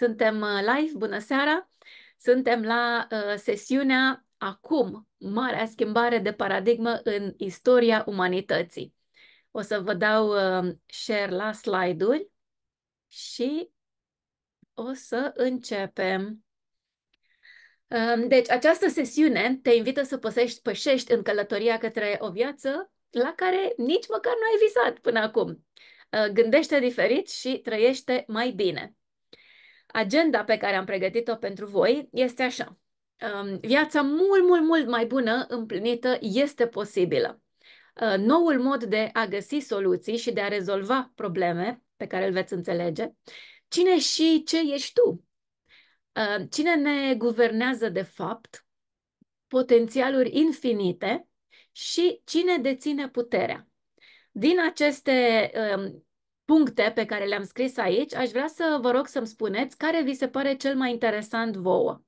Suntem uh, live, bună seara! Suntem la uh, sesiunea Acum, marea schimbare de paradigmă în istoria umanității. O să vă dau uh, share la slide-uri și o să începem. Uh, deci, această sesiune te invită să păsești, pășești în călătoria către o viață la care nici măcar nu ai visat până acum. Uh, gândește diferit și trăiește mai bine. Agenda pe care am pregătit-o pentru voi este așa. Um, viața mult, mult, mult mai bună împlinită este posibilă. Uh, noul mod de a găsi soluții și de a rezolva probleme pe care îl veți înțelege. Cine și ce ești tu? Uh, cine ne guvernează de fapt? Potențialuri infinite și cine deține puterea. Din aceste um, puncte pe care le-am scris aici, aș vrea să vă rog să-mi spuneți care vi se pare cel mai interesant vouă.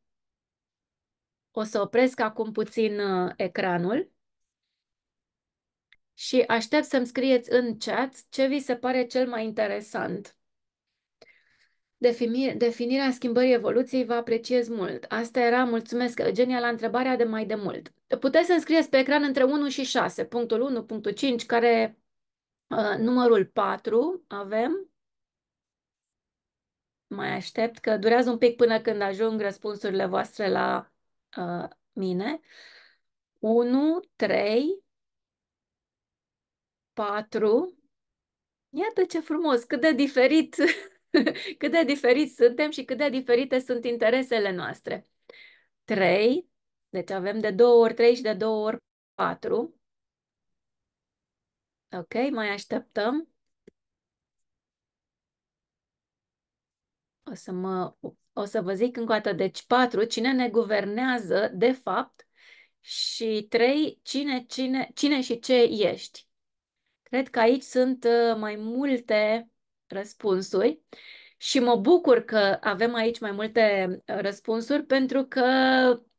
O să opresc acum puțin uh, ecranul și aștept să-mi scrieți în chat ce vi se pare cel mai interesant. Definirea schimbării evoluției vă apreciez mult. Asta era, mulțumesc, Eugenia, la întrebarea de mai de mult. Puteți să scrieți pe ecran între 1 și 6, punctul 1, punctul 5, care Uh, numărul 4 avem. Mai aștept că durează un pic până când ajung răspunsurile voastre la uh, mine. 1, 3, 4. Iată ce frumos, cât de diferit, cât de diferit suntem și cât de diferite sunt interesele noastre. 3, deci avem de două ori 3 și de două ori 4. Ok, mai așteptăm. O să, mă, o să vă zic încă o dată. Deci patru, Cine ne guvernează de fapt? Și trei Cine, cine, cine și ce ești? Cred că aici sunt uh, mai multe răspunsuri și mă bucur că avem aici mai multe uh, răspunsuri pentru că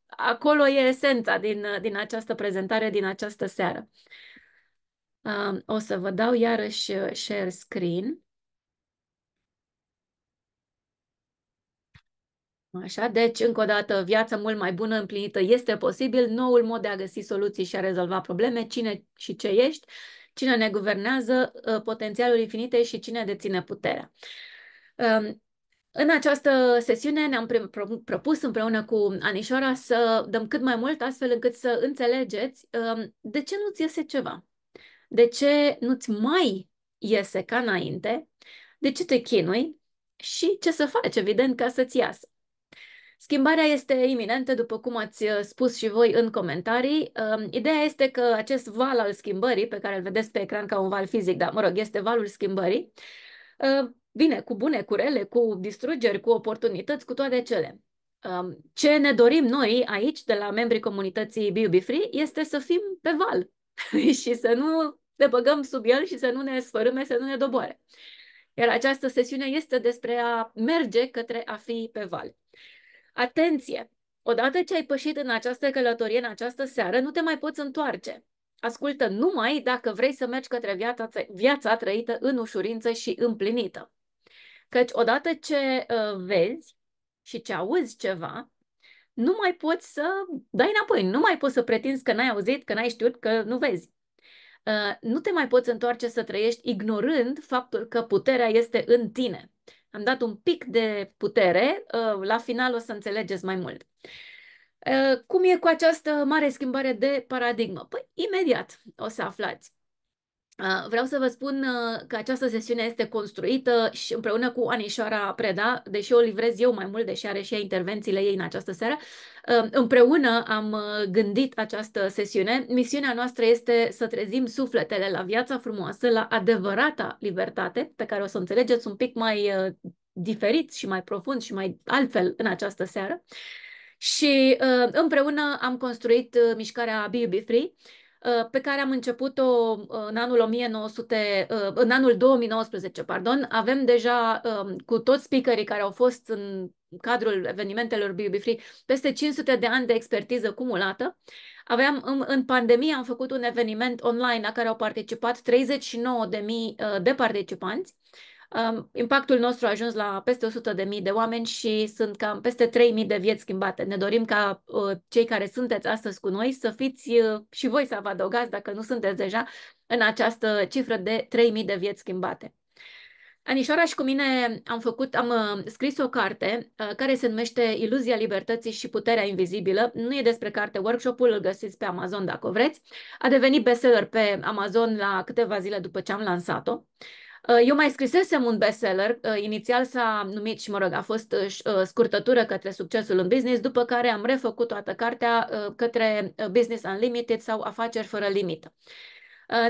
acolo e esența din, uh, din această prezentare din această seară o să vă dau iarăși uh, share screen. Așa, deci, încă o dată, viața mult mai bună, împlinită este posibil, noul mod de a găsi soluții și a rezolva probleme, cine și ce ești, cine ne guvernează, uh, potențialul infinite și cine deține puterea. Um, în această sesiune ne-am propus împreună cu Anișoara să dăm cât mai mult astfel încât să înțelegeți um, de ce nu-ți iese ceva de ce nu-ți mai iese ca înainte, de ce te chinui și ce să faci, evident, ca să-ți iasă. Schimbarea este iminentă, după cum ați uh, spus și voi în comentarii. Um, ideea este că acest val al schimbării, pe care îl vedeți pe ecran ca un val fizic, dar mă rog, este valul schimbării, uh, vine cu bune, cu rele, cu distrugeri, cu oportunități, cu toate cele. Um, ce ne dorim noi aici, de la membrii comunității BUB Free, este să fim pe val și să nu ne băgăm sub el și să nu ne sfărâme, să nu ne doboare. Iar această sesiune este despre a merge către a fi pe val. Atenție! Odată ce ai pășit în această călătorie, în această seară, nu te mai poți întoarce. Ascultă numai dacă vrei să mergi către viața, viața trăită în ușurință și împlinită. Căci odată ce uh, vezi și ce auzi ceva, nu mai poți să dai înapoi, nu mai poți să pretinzi că n-ai auzit, că n-ai știut, că nu vezi. Uh, nu te mai poți întoarce să trăiești ignorând faptul că puterea este în tine. Am dat un pic de putere, uh, la final o să înțelegeți mai mult. Uh, cum e cu această mare schimbare de paradigmă? Păi, imediat o să aflați. Vreau să vă spun că această sesiune este construită și împreună cu Anișoara Preda, deși o livrez eu mai mult, deși are și ea intervențiile ei în această seară, împreună am gândit această sesiune. Misiunea noastră este să trezim sufletele la viața frumoasă, la adevărata libertate, pe care o să înțelegeți un pic mai diferit și mai profund și mai altfel în această seară. Și împreună am construit mișcarea Be, Be Free, Uh, pe care am început-o uh, în anul 1900, uh, în anul 2019, pardon. Avem deja um, cu toți speakerii care au fost în cadrul evenimentelor BB Free peste 500 de ani de expertiză cumulată. Aveam, în, în pandemie am făcut un eveniment online la care au participat 39.000 de participanți Impactul nostru a ajuns la peste 100.000 de oameni și sunt cam peste 3.000 de vieți schimbate. Ne dorim ca uh, cei care sunteți astăzi cu noi să fiți uh, și voi să vă adăugați, dacă nu sunteți deja, în această cifră de 3.000 de vieți schimbate. Anișoara și cu mine am făcut, am uh, scris o carte care se numește Iluzia libertății și puterea invizibilă. Nu e despre carte, workshop-ul îl găsiți pe Amazon dacă vreți. A devenit bestseller pe Amazon la câteva zile după ce am lansat-o. Uh, Uh, eu mai scrisesem un bestseller, uh, inițial s-a numit și, mă rog, a fost uh, scurtătură către succesul în business, după care am refăcut toată cartea către Business Unlimited sau Afaceri fără limită.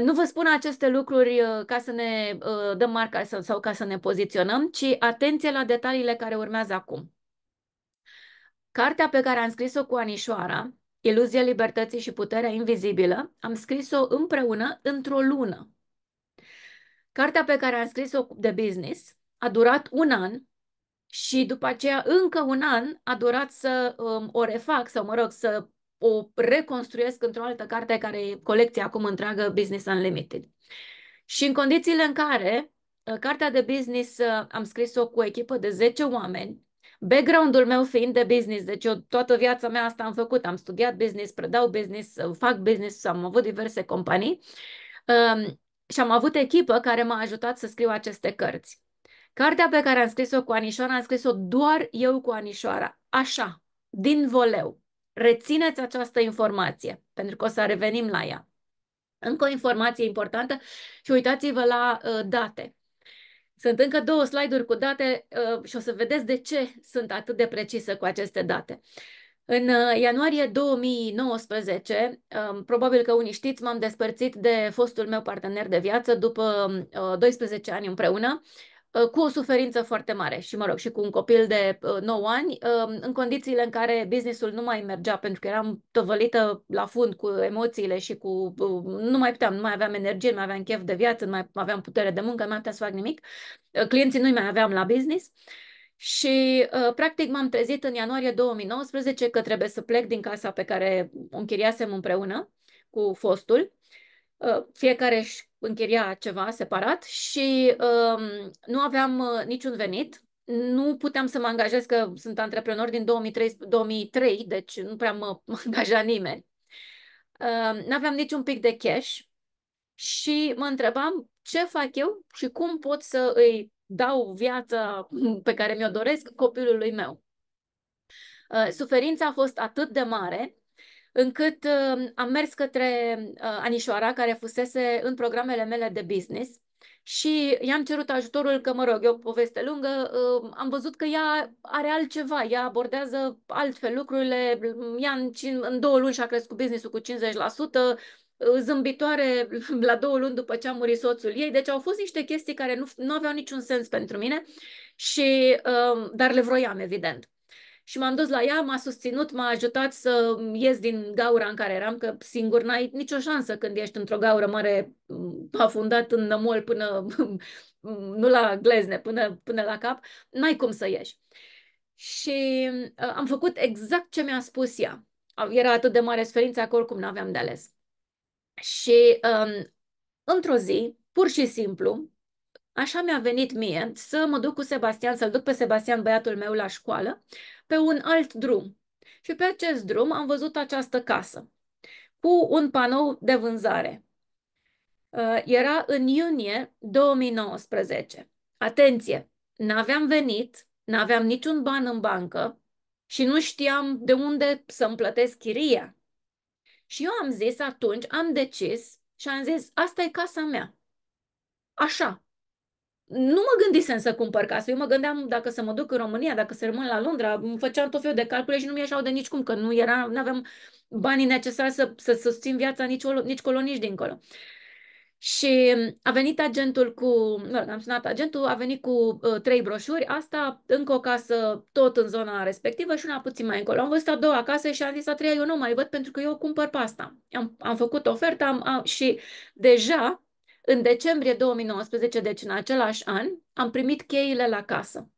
Nu vă spun aceste lucruri ca să ne dăm marca sau ca să ne poziționăm, ci atenție la detaliile care urmează acum. Cartea pe care am scris-o cu Anișoara, Iluzia libertății și puterea invizibilă, am scris-o împreună într-o lună. Cartea pe care am scris-o de business a durat un an și după aceea încă un an a durat să um, o refac sau, mă rog, să o reconstruiesc într-o altă carte care e colecția acum întreagă Business Unlimited. Și în condițiile în care uh, cartea de business uh, am scris-o cu o echipă de 10 oameni, background-ul meu fiind de business, deci eu toată viața mea asta am făcut, am studiat business, predau business, uh, fac business, am avut diverse companii, um, și am avut echipă care m-a ajutat să scriu aceste cărți. Cartea pe care am scris-o cu Anișoara, am scris-o doar eu cu Anișoara. Așa, din voleu. Rețineți această informație, pentru că o să revenim la ea. Încă o informație importantă și uitați-vă la uh, date. Sunt încă două slide-uri cu date uh, și o să vedeți de ce sunt atât de precisă cu aceste date. În uh, ianuarie 2019, um, probabil că unii știți, m-am despărțit de fostul meu partener de viață după 12 uh, ani împreună, uh, cu o suferință foarte mare și, mă rog, și cu un copil de 9 ani, um, în condițiile în care businessul nu mai mergea pentru că eram tăvălită la fund cu emoțiile și cu... nu mai puteam, nu mai aveam energie, nu mai aveam chef de viață, nu mai aveam putere de muncă, nu mai puteam să fac nimic. Clienții nu mai aveam la business. Și, uh, practic, m-am trezit în ianuarie 2019 că trebuie să plec din casa pe care o închiriasem împreună cu fostul. Uh, fiecare își închiria ceva separat și uh, nu aveam uh, niciun venit. Nu puteam să mă angajez, că sunt antreprenor din 2003, 2003 deci nu prea mă angaja nimeni. Uh, nu aveam niciun pic de cash și mă întrebam ce fac eu și cum pot să îi dau viața pe care mi-o doresc copilului meu. Uh, suferința a fost atât de mare încât uh, am mers către uh, Anișoara, care fusese în programele mele de business, și i-am cerut ajutorul că, mă rog, e o poveste lungă, am văzut că ea are altceva, ea abordează altfel lucrurile, ea în, în două luni și-a crescut business-ul cu 50%, zâmbitoare la două luni după ce a murit soțul ei. Deci au fost niște chestii care nu, nu aveau niciun sens pentru mine, și, um, dar le vroiam, evident. Și m-am dus la ea, m-a susținut, m-a ajutat să ies din gaura în care eram, că singur n-ai nicio șansă când ești într-o gaură mare afundat în nămol până, nu la glezne, până, până la cap, n-ai cum să ieși. Și uh, am făcut exact ce mi-a spus ea. Era atât de mare suferință că oricum n-aveam de ales. Și um, într-o zi, pur și simplu, așa mi-a venit mie să mă duc cu Sebastian, să-l duc pe Sebastian, băiatul meu, la școală, pe un alt drum. Și pe acest drum am văzut această casă cu un panou de vânzare. Uh, era în iunie 2019. Atenție! N-aveam venit, n-aveam niciun ban în bancă și nu știam de unde să-mi plătesc chiria. Și eu am zis atunci, am decis și am zis, asta e casa mea. Așa. Nu mă gândisem să cumpăr casă. Eu mă gândeam dacă să mă duc în România, dacă să rămân la Londra, îmi făceam tot felul de calcule și nu mi-așau de nicicum, că nu era, aveam banii necesari să, să susțin viața nici, nici colo, nici dincolo. Și a venit agentul cu, nu, am sunat agentul, a venit cu uh, trei broșuri, asta încă o casă tot în zona respectivă și una puțin mai încolo. Am văzut a doua casă și am zis a treia, eu nu mai văd pentru că eu cumpăr pasta. Am, am făcut oferta am, am, și deja în decembrie 2019, deci în același an, am primit cheile la casă.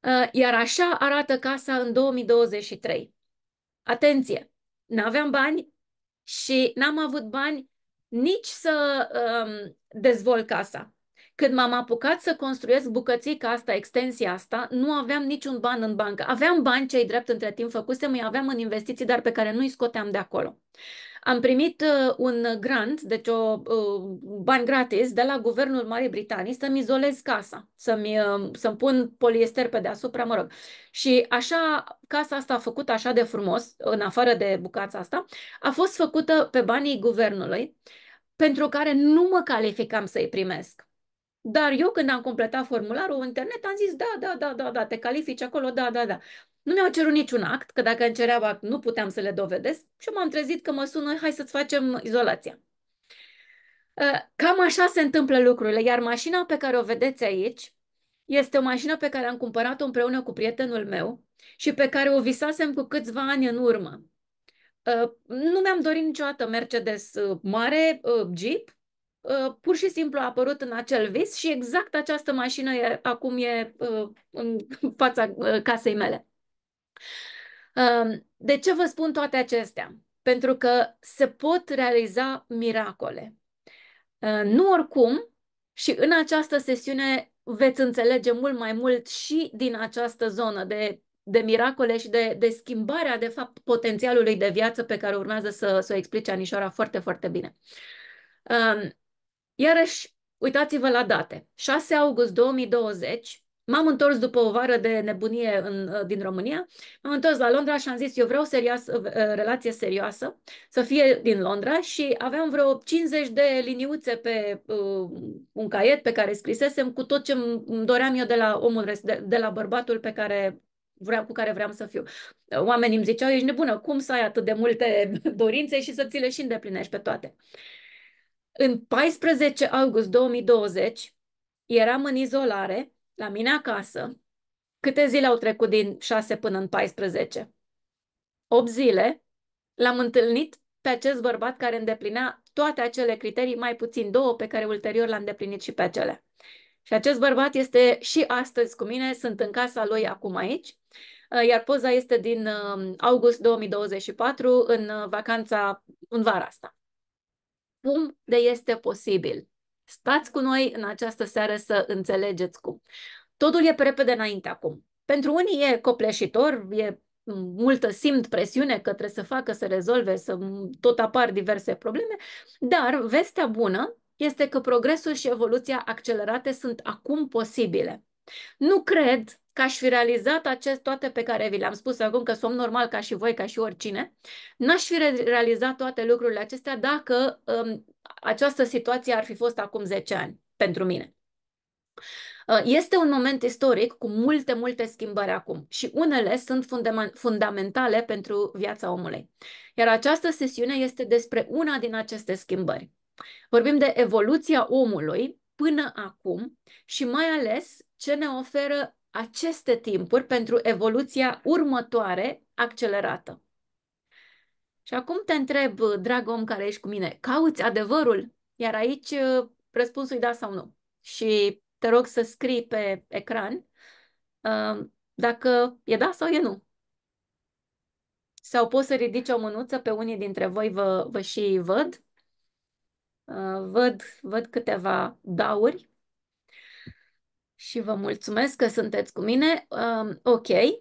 Uh, iar așa arată casa în 2023. Atenție! N-aveam bani, și n-am avut bani nici să um, dezvolt casa. Când m-am apucat să construiesc bucățica asta, extensia asta, nu aveam niciun ban în bancă. Aveam bani cei drept între timp făcusem, îi aveam în investiții, dar pe care nu-i scoteam de acolo. Am primit uh, un grant, deci o, uh, bani gratis de la guvernul Marii Britanii să-mi izolez casa, să-mi, uh, să pun poliester pe deasupra, mă rog. Și așa, casa asta a făcut așa de frumos, în afară de bucața asta, a fost făcută pe banii guvernului, pentru care nu mă calificam să-i primesc. Dar eu când am completat formularul internet am zis da, da, da, da, da, te califici acolo, da, da, da. Nu mi-au cerut niciun act, că dacă îmi cereau act, nu puteam să le dovedesc și m-am trezit că mă sună, hai să-ți facem izolația. Ă, cam așa se întâmplă lucrurile, iar mașina pe care o vedeți aici este o mașină pe care am cumpărat-o împreună cu prietenul meu și pe care o visasem cu câțiva ani în urmă. Ă, nu mi-am dorit niciodată Mercedes ă, mare, Jeep, pur și simplu a apărut în acel vis și exact această mașină e, acum e în fața casei mele. De ce vă spun toate acestea? Pentru că se pot realiza miracole. Nu oricum, și în această sesiune veți înțelege mult mai mult și din această zonă de, de miracole și de, de schimbarea, de fapt, potențialului de viață pe care urmează să, să o explice Anișoara foarte, foarte bine. Iarăși, uitați-vă la date. 6 august 2020, M-am întors după o vară de nebunie în, ă, din România, m-am întors la Londra și am zis, eu vreau o ă, ă, relație serioasă, să fie din Londra și aveam vreo 50 de liniuțe pe uh, un caiet pe care scrisesem cu tot ce îmi doream eu de la omul, de, de la bărbatul pe care vreau, cu care vreau să fiu. Oamenii îmi ziceau, ești nebună, cum să ai atât de multe dorințe și să ți le și îndeplinești pe toate? În 14 august 2020 eram în izolare la mine acasă, câte zile au trecut din 6 până în 14? 8 zile l-am întâlnit pe acest bărbat care îndeplinea toate acele criterii, mai puțin două pe care ulterior l-am îndeplinit și pe acele. Și acest bărbat este și astăzi cu mine, sunt în casa lui acum aici, uh, iar poza este din um, august 2024, în uh, vacanța, în vara asta. Cum de este posibil Stați cu noi în această seară să înțelegeți cum. Totul e pe repede înainte acum. Pentru unii e copleșitor, e multă simt presiune că trebuie să facă, să rezolve, să tot apar diverse probleme, dar vestea bună este că progresul și evoluția accelerate sunt acum posibile. Nu cred că aș fi realizat acest, toate pe care vi le-am spus acum, că sunt normal ca și voi, ca și oricine, n-aș fi realizat toate lucrurile acestea dacă um, această situație ar fi fost acum 10 ani pentru mine. Uh, este un moment istoric cu multe, multe schimbări acum și unele sunt fundamentale pentru viața omului. Iar această sesiune este despre una din aceste schimbări. Vorbim de evoluția omului până acum și mai ales ce ne oferă aceste timpuri pentru evoluția următoare accelerată. Și acum te întreb, drag om care ești cu mine, cauți adevărul? Iar aici răspunsul e da sau nu. Și te rog să scrii pe ecran uh, dacă e da sau e nu. Sau poți să ridici o mânuță pe unii dintre voi, vă, vă și văd. Uh, văd, văd câteva dauri și vă mulțumesc că sunteți cu mine. Uh, ok. Uh,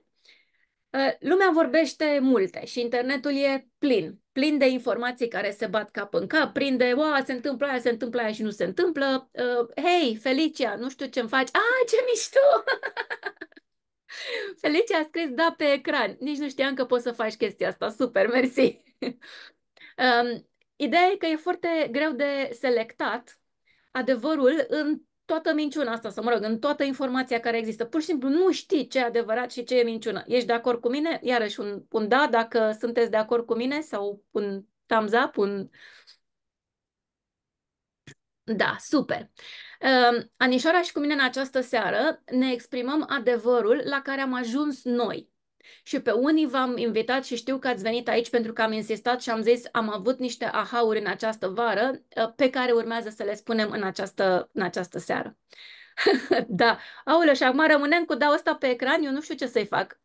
lumea vorbește multe și internetul e plin, plin de informații care se bat cap în cap, plin de, wow, se întâmplă aia, se întâmplă aia și nu se întâmplă. Uh, Hei, Felicia, nu știu ce-mi faci. Ah, ce mișto! Felicia a scris da pe ecran. Nici nu știam că poți să faci chestia asta. Super, mersi! um, ideea e că e foarte greu de selectat adevărul în toată minciuna asta, să mă rog, în toată informația care există. Pur și simplu nu știi ce e adevărat și ce e minciună. Ești de acord cu mine? Iarăși un, un da dacă sunteți de acord cu mine sau un thumbs up, un... Da, super. Uh, Anișoara și cu mine în această seară ne exprimăm adevărul la care am ajuns noi și pe unii v-am invitat și știu că ați venit aici pentru că am insistat și am zis am avut niște ahauri în această vară ă, pe care urmează să le spunem în această, în această seară. da, aule, și acum rămânem cu da ăsta pe ecran, eu nu știu ce să-i fac.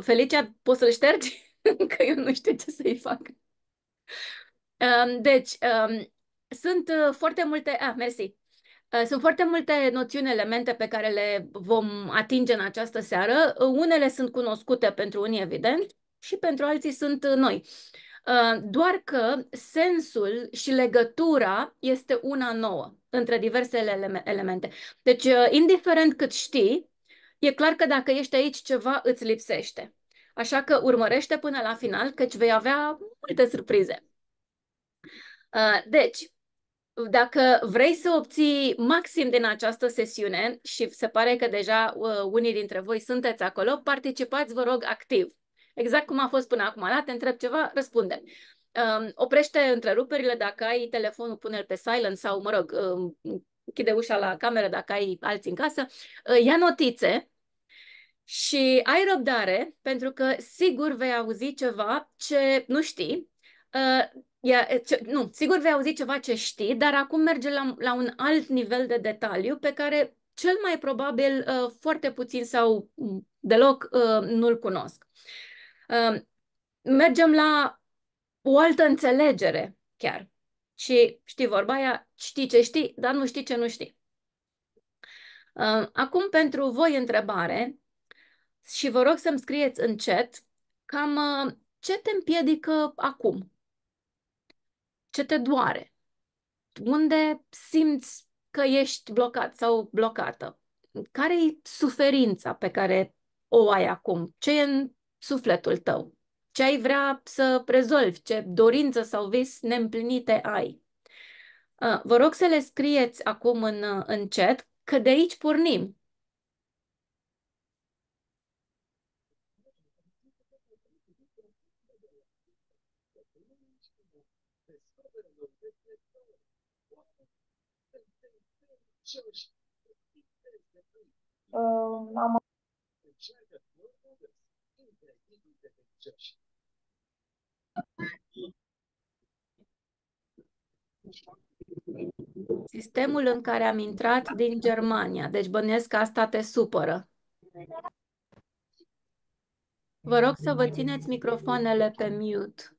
Felicia, poți să-l ștergi? că eu nu știu ce să-i fac. Deci, sunt ă, foarte multe... Ah, mersi. Uh, sunt foarte multe noțiuni, elemente pe care le vom atinge în această seară. Uh, unele sunt cunoscute pentru unii, evident, și pentru alții sunt uh, noi. Doar că sensul și legătura este una nouă între diversele elemente. Deci, indiferent cât știi, e clar că dacă ești aici, ceva îți lipsește. Așa că urmărește până la final, căci vei avea multe surprize. Deci, dacă vrei să obții maxim din această sesiune și se pare că deja uh, unii dintre voi sunteți acolo, participați, vă rog, activ. Exact cum a fost până acum. La da, te întreb ceva, răspunde. Uh, oprește întreruperile dacă ai telefonul, pune-l pe silent sau, mă rog, închide uh, ușa la cameră dacă ai alții în casă. Uh, ia notițe și ai răbdare pentru că sigur vei auzi ceva ce nu știi. Uh, E, ce, nu, sigur vei auzi ceva ce știi, dar acum merge la, la un alt nivel de detaliu pe care cel mai probabil uh, foarte puțin sau mm, deloc uh, nu-l cunosc. Uh, mergem la o altă înțelegere chiar. Și știi vorba aia, știi ce știi, dar nu știi ce nu știi. Uh, acum pentru voi întrebare și vă rog să-mi scrieți în chat cam uh, ce te împiedică acum ce te doare, unde simți că ești blocat sau blocată, care e suferința pe care o ai acum, ce e în sufletul tău, ce ai vrea să rezolvi, ce dorință sau vis neîmplinite ai. Uh, vă rog să le scrieți acum în, uh, în chat, că de aici pornim. Ehm, am Sistemul în care am intrat din Germania. Deci bănuiesc că asta te supără. Vă rog să vă țineți microfoanele pe mute.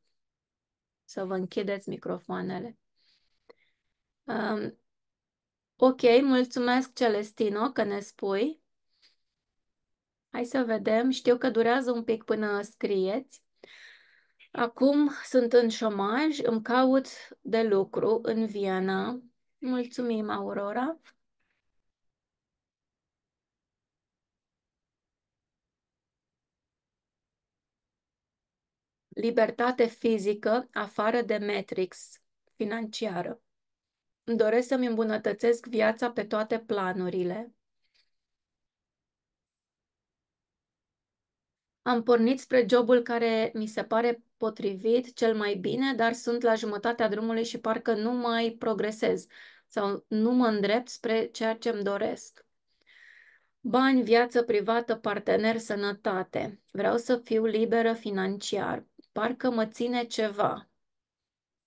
Să vă închideți microfoanele. Ehm, Ok, mulțumesc, Celestino, că ne spui. Hai să vedem. Știu că durează un pic până scrieți. Acum sunt în șomaj, îmi caut de lucru în Viena. Mulțumim, Aurora. Libertate fizică afară de matrix financiară. Îmi doresc să-mi îmbunătățesc viața pe toate planurile. Am pornit spre jobul care mi se pare potrivit cel mai bine, dar sunt la jumătatea drumului și parcă nu mai progresez sau nu mă îndrept spre ceea ce îmi doresc. Bani, viață privată, partener, sănătate. Vreau să fiu liberă financiar. Parcă mă ține ceva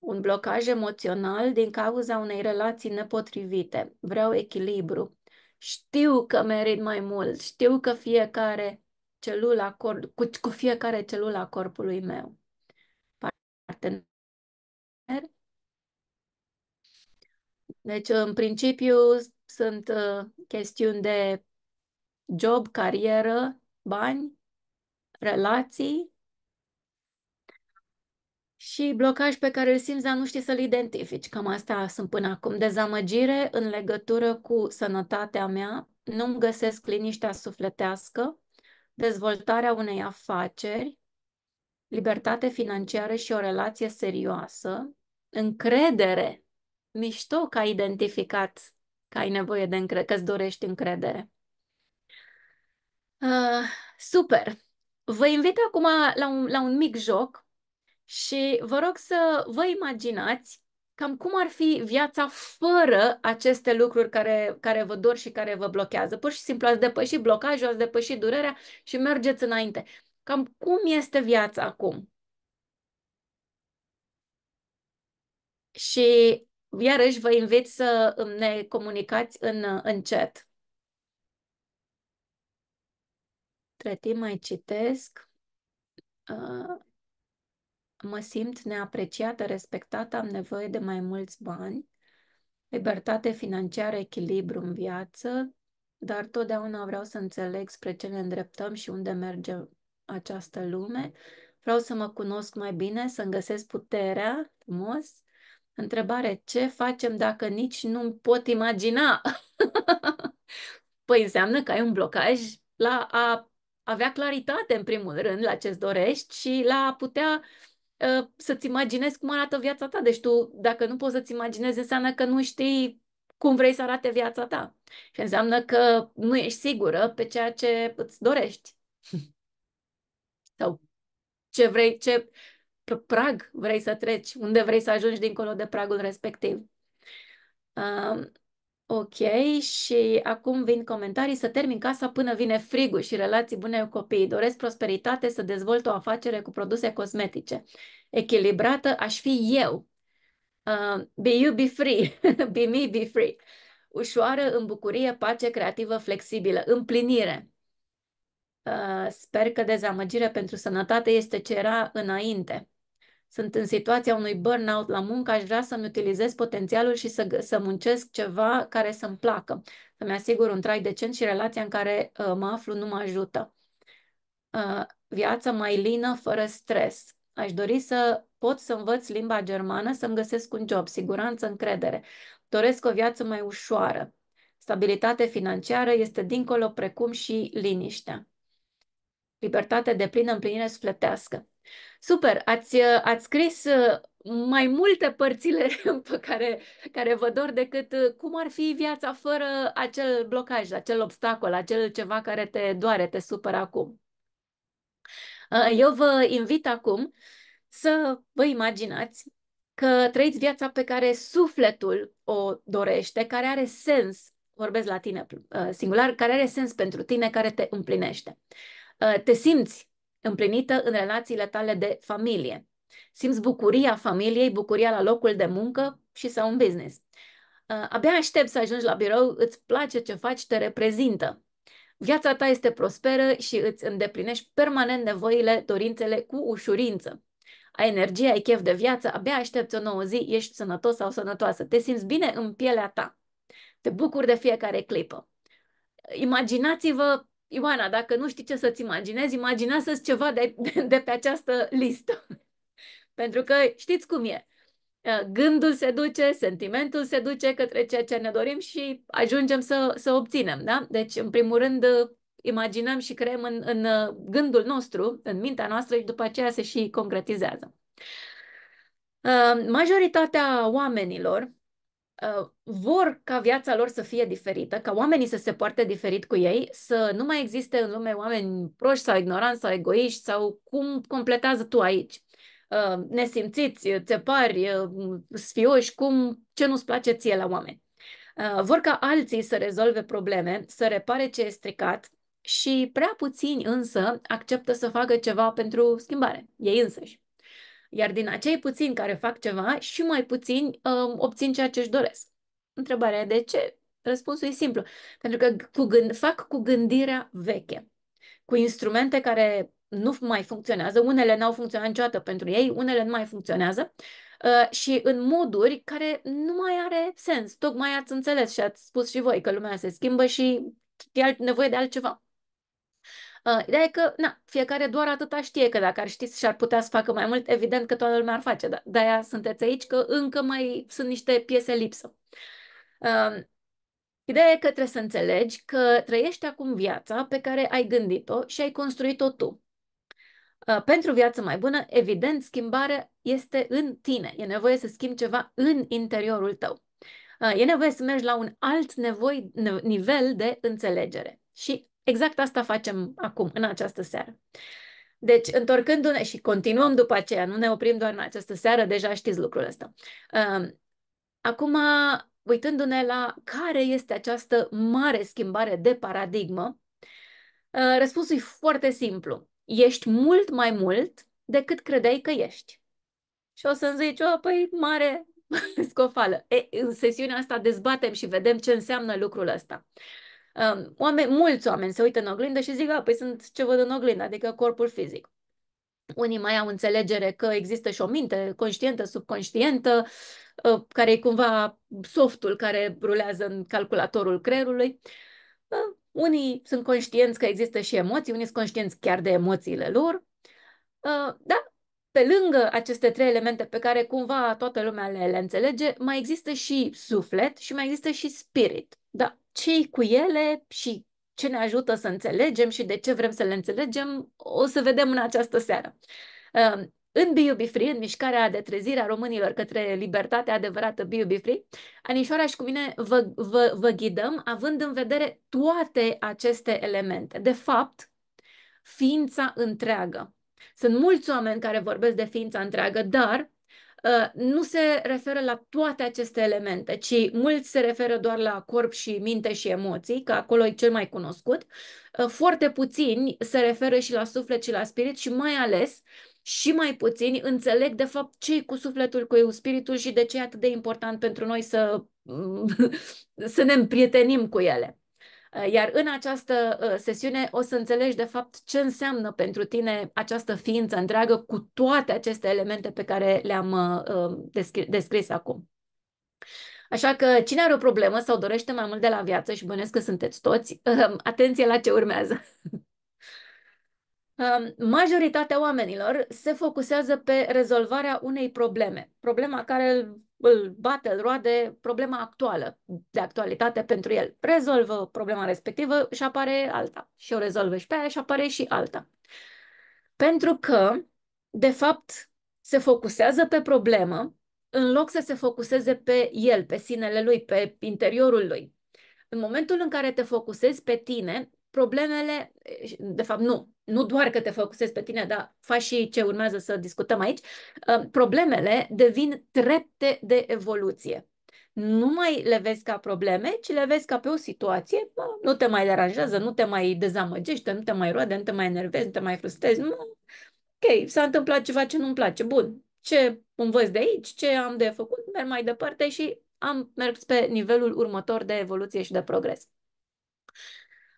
un blocaj emoțional din cauza unei relații nepotrivite. Vreau echilibru. Știu că merit mai mult, știu că fiecare celulă cor- cu, cu fiecare celulă a corpului meu. Partener. Deci, în principiu, sunt uh, chestiuni de job, carieră, bani, relații și blocaj pe care îl simți, dar nu știi să-l identifici. Cam asta sunt până acum. Dezamăgire în legătură cu sănătatea mea, nu-mi găsesc liniștea sufletească, dezvoltarea unei afaceri, libertate financiară și o relație serioasă, încredere. Mișto că ai identificat că ai nevoie de încredere, că-ți dorești încredere. Uh, super! Vă invit acum la un, la un mic joc și vă rog să vă imaginați cam cum ar fi viața fără aceste lucruri care, care vă dor și care vă blochează. Pur și simplu ați depășit blocajul, ați depășit durerea și mergeți înainte. Cam cum este viața acum? Și iarăși vă invit să ne comunicați în, în chat. Între timp mai citesc. Uh mă simt neapreciată, respectată, am nevoie de mai mulți bani, libertate financiară, echilibru în viață, dar totdeauna vreau să înțeleg spre ce ne îndreptăm și unde merge această lume. Vreau să mă cunosc mai bine, să-mi găsesc puterea, frumos. Întrebare, ce facem dacă nici nu pot imagina? păi înseamnă că ai un blocaj la a avea claritate, în primul rând, la ce-ți dorești și la a putea uh, Uh, să-ți imaginezi cum arată viața ta. Deci tu, dacă nu poți să-ți imaginezi, înseamnă că nu știi cum vrei să arate viața ta. Și înseamnă că nu ești sigură pe ceea ce îți dorești. Sau ce vrei, ce prag vrei să treci, unde vrei să ajungi dincolo de pragul respectiv. Um, Ok, și acum vin comentarii să termin casa până vine frigul și relații bune cu copiii. Doresc prosperitate să dezvolt o afacere cu produse cosmetice. Echilibrată aș fi eu. Uh, be you, be free. be me, be free. Ușoară, în bucurie, pace creativă, flexibilă, împlinire. Uh, sper că dezamăgire pentru sănătate este ce era înainte sunt în situația unui burnout la muncă, aș vrea să-mi utilizez potențialul și să, să muncesc ceva care să-mi placă, să-mi asigur un trai decent și relația în care uh, mă aflu nu mă ajută. Uh, viața mai lină, fără stres. Aș dori să pot să învăț limba germană, să-mi găsesc un job, siguranță, încredere. Doresc o viață mai ușoară. Stabilitate financiară este dincolo precum și liniștea. Libertate de plină, împlinire sufletească. Super! Ați, uh, ați scris uh, mai multe părțile pe care, care vă dor decât uh, cum ar fi viața fără acel blocaj, acel obstacol, acel ceva care te doare, te supără acum. Eu vă invit acum să vă imaginați că trăiți viața pe care sufletul o dorește, care are sens, vorbesc la tine singular, care are sens pentru tine, care te împlinește. Te simți împlinită în relațiile tale de familie. Simți bucuria familiei, bucuria la locul de muncă și sau în business. Uh, abia aștept să ajungi la birou, îți place ce faci, te reprezintă. Viața ta este prosperă și îți îndeplinești permanent nevoile, dorințele cu ușurință. Ai energie, ai chef de viață, abia aștepți o nouă zi, ești sănătos sau sănătoasă, te simți bine în pielea ta. Te bucuri de fiecare clipă. Imaginați-vă Ioana, dacă nu știi ce să-ți imaginezi, imaginează-ți ceva de, de pe această listă. Pentru că știți cum e. Uh, gândul se duce, sentimentul se duce către ceea ce ne dorim și ajungem să, să obținem. Da? Deci, în primul rând, uh, imaginăm și creăm în, în uh, gândul nostru, în mintea noastră și după aceea se și concretizează. Majoritatea oamenilor Uh, vor ca viața lor să fie diferită, ca oamenii să se poarte diferit cu ei, să nu mai existe în lume oameni proști sau ignoranți sau egoiști sau cum completează tu aici. Uh, nesimțiți, țepari, uh, sfioși, cum, ce nu-ți place ție la oameni. Vor ca alții să rezolve probleme, să repare ce e stricat și prea puțini însă acceptă să facă ceva pentru schimbare, ei însăși. Iar din acei puțini care fac ceva, și mai puțini um, obțin ceea ce își doresc. Întrebarea e de ce? Răspunsul e simplu. Pentru că cu gând, fac cu gândirea veche, cu instrumente care nu mai funcționează, unele n-au funcționat niciodată pentru ei, unele nu mai funcționează uh, și în moduri care nu mai are sens. Tocmai ați înțeles și ați spus și voi că lumea se schimbă și e nevoie de altceva. Uh, ideea e că na, fiecare doar atâta știe că dacă ar ști și ar putea să facă mai mult, evident că toată lumea ar face. Dar de-aia sunteți aici că încă mai sunt niște piese lipsă. Um, ideea e că trebuie să înțelegi că trăiești acum viața pe care ai gândit-o și ai construit-o tu. Uh, pentru viață mai bună, evident, schimbarea este în tine. E nevoie să schimbi ceva în interiorul tău. Uh, e nevoie să mergi la un alt nevoi, nivel de înțelegere. Și Exact asta facem acum, în această seară. Deci, întorcându-ne și continuăm după aceea, nu ne oprim doar în această seară, deja știți lucrul ăsta. Um, acum, uitându-ne la care este această mare schimbare de paradigmă, uh, răspunsul e foarte simplu. Ești mult mai mult decât credeai că ești. Și o să-mi zici, o, păi, mare scofală. E, în sesiunea asta dezbatem și vedem ce înseamnă lucrul ăsta. Uh, oameni, mulți oameni se uită în oglindă și zic, a, păi sunt ce văd în oglindă, adică corpul fizic. Unii mai au înțelegere că există și o minte conștientă, subconștientă, ă, care e cumva softul care rulează în calculatorul creierului. Ă, unii sunt conștienți că există și emoții, unii sunt conștienți chiar de emoțiile lor. Ă, da, pe lângă aceste trei elemente pe care cumva toată lumea le, le înțelege, mai există și suflet și mai există și spirit. Da, ce cu ele și ce ne ajută să înțelegem și de ce vrem să le înțelegem, o să vedem în această seară. Um, în Be Be Free, în mișcarea de trezire a românilor către libertatea adevărată Be Be Free, Anișoara și cu mine vă, vă, vă ghidăm având în vedere toate aceste elemente. De fapt, ființa întreagă. Sunt mulți oameni care vorbesc de ființa întreagă, dar Uh, nu se referă la toate aceste elemente, ci mulți se referă doar la corp și minte și emoții, că acolo e cel mai cunoscut. Uh, foarte puțini se referă și la suflet și la spirit și mai ales și mai puțini înțeleg de fapt ce e cu sufletul, cu eu, spiritul și de ce e atât de important pentru noi să, să ne împrietenim cu ele. Uh, iar în această uh, sesiune o să înțelegi de fapt ce înseamnă pentru tine această ființă întreagă cu toate aceste elemente pe care le-am uh, descris acum. Așa că cine are o problemă sau dorește mai mult de la viață și bănesc că sunteți toți, atenție la ce urmează. Um, majoritatea oamenilor se focusează pe rezolvarea unei probleme, problema care îl bate, îl roade problema actuală, de actualitate pentru el. Rezolvă problema respectivă și apare alta. Și o rezolvă și pe aia și apare și alta. Pentru că, de fapt, se focusează pe problemă în loc să se focuseze pe el, pe sinele lui, pe interiorul lui. În momentul în care te focusezi pe tine, problemele, de fapt nu, nu doar că te focusezi pe tine, dar faci și ce urmează să discutăm aici, uh, problemele devin trepte de evoluție. Nu mai le vezi ca probleme, ci le vezi ca pe o situație, nu te mai deranjează, nu te mai dezamăgește, nu te mai roade, nu te mai enervezi, nu te mai frustrezi. Nu. Ok, s-a întâmplat ceva ce nu-mi place. Bun, ce învăț de aici, ce am de făcut, merg mai departe și am mers pe nivelul următor de evoluție și de progres.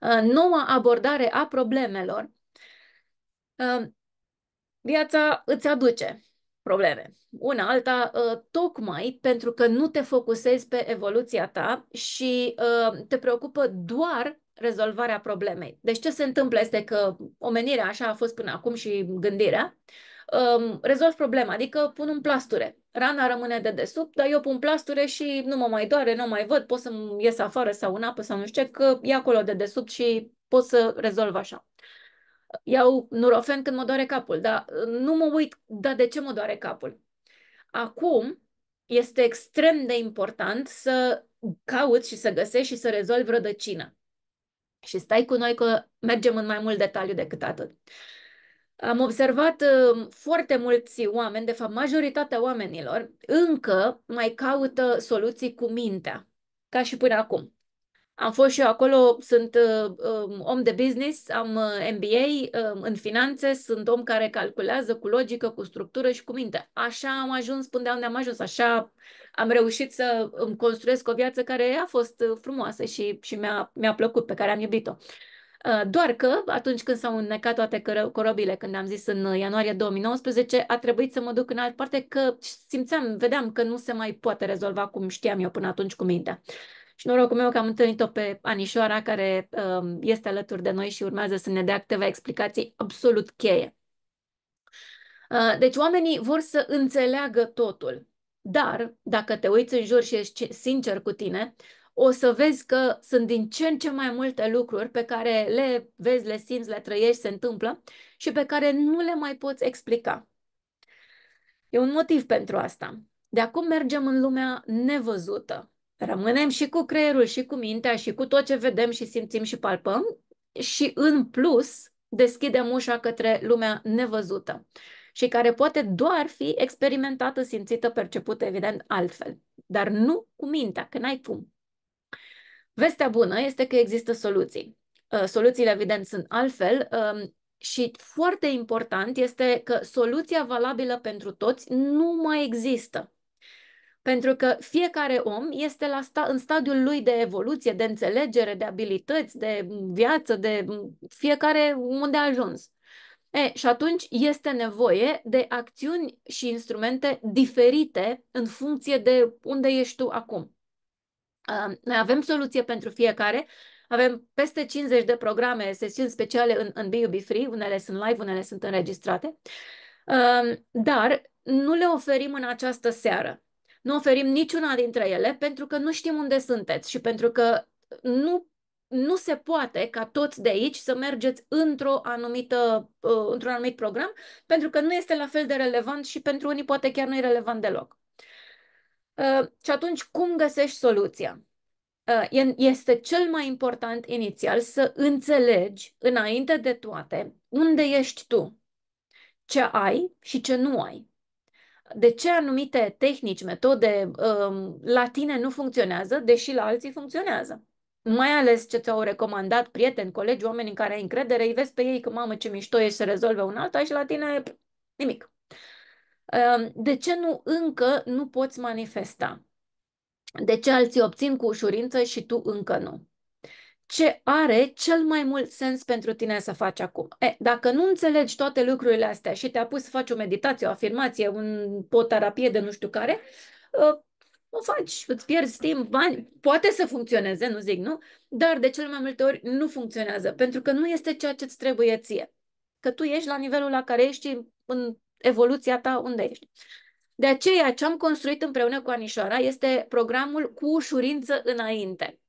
Uh, noua abordare a problemelor viața îți aduce probleme. Una, alta, ă, tocmai pentru că nu te focusezi pe evoluția ta și ă, te preocupă doar rezolvarea problemei. Deci ce se întâmplă este că omenirea așa a fost până acum și gândirea, rezolv problema, adică pun un plasture. Rana rămâne de desubt, dar eu pun plasture și nu mă mai doare, nu mai văd, pot să-mi ies afară sau în apă sau nu știu ce, că e acolo de desubt și pot să rezolv așa iau nurofen când mă doare capul, dar uh, nu mă uit, dar de ce mă doare capul? Acum este extrem de important să cauți și să găsești și să rezolvi rădăcină. Și stai cu noi că mergem în mai mult detaliu decât atât. Am observat uh, foarte mulți oameni, de fapt majoritatea oamenilor, încă mai caută soluții cu mintea, ca și până acum. Am fost și eu acolo, sunt uh, um, om de business, am uh, MBA uh, în finanțe, sunt om care calculează cu logică, cu structură și cu minte. Așa am ajuns până unde am ajuns, așa am reușit să îmi construiesc o viață care a fost uh, frumoasă și, și mi-a, mi-a plăcut, pe care am iubit-o. Uh, doar că atunci când s-au înnecat toate corobile, când am zis în ianuarie 2019, a trebuit să mă duc în altă parte că simțeam, vedeam că nu se mai poate rezolva cum știam eu până atunci cu mintea și norocul meu că am întâlnit-o pe Anișoara, care um, este alături de noi și urmează să ne dea câteva explicații absolut cheie. Uh, deci oamenii vor să înțeleagă totul, dar dacă te uiți în jur și ești sincer cu tine, o să vezi că sunt din ce în ce mai multe lucruri pe care le vezi, le simți, le trăiești, se întâmplă și pe care nu le mai poți explica. E un motiv pentru asta. De acum mergem în lumea nevăzută, Rămânem și cu creierul, și cu mintea, și cu tot ce vedem și simțim și palpăm și în plus deschidem ușa către lumea nevăzută și care poate doar fi experimentată, simțită, percepută, evident, altfel, dar nu cu mintea, că n-ai cum. Vestea bună este că există soluții. Uh, soluțiile, evident, sunt altfel um, și foarte important este că soluția valabilă pentru toți nu mai există. Pentru că fiecare om este la sta- în stadiul lui de evoluție, de înțelegere, de abilități, de viață, de fiecare unde a ajuns. E, și atunci este nevoie de acțiuni și instrumente diferite în funcție de unde ești tu acum. Noi avem soluție pentru fiecare, avem peste 50 de programe, sesiuni speciale în, în BUB Free, unele sunt live, unele sunt înregistrate, dar nu le oferim în această seară nu oferim niciuna dintre ele pentru că nu știm unde sunteți și pentru că nu, nu se poate ca toți de aici să mergeți într-o anumită, uh, într-un anumit program, pentru că nu este la fel de relevant și pentru unii poate chiar nu e relevant deloc. Uh, și atunci, cum găsești soluția? Uh, este cel mai important inițial să înțelegi, înainte de toate, unde ești tu, ce ai și ce nu ai de ce anumite tehnici, metode um, la tine nu funcționează, deși la alții funcționează. Mai ales ce ți-au recomandat prieteni, colegi, oameni în care ai încredere, îi vezi pe ei că, mamă, ce mișto e să rezolve un alta și la tine nimic. Um, de ce nu încă nu poți manifesta? De ce alții obțin cu ușurință și tu încă nu? ce are cel mai mult sens pentru tine să faci acum. E, dacă nu înțelegi toate lucrurile astea și te-a pus să faci o meditație, o afirmație, un, o terapie de nu știu care, ă, o faci, îți pierzi timp, bani, poate să funcționeze, nu zic nu, dar de cel mai multe ori nu funcționează, pentru că nu este ceea ce îți trebuie ție. Că tu ești la nivelul la care ești în evoluția ta unde ești. De aceea, ce am construit împreună cu Anișoara este programul cu ușurință înainte.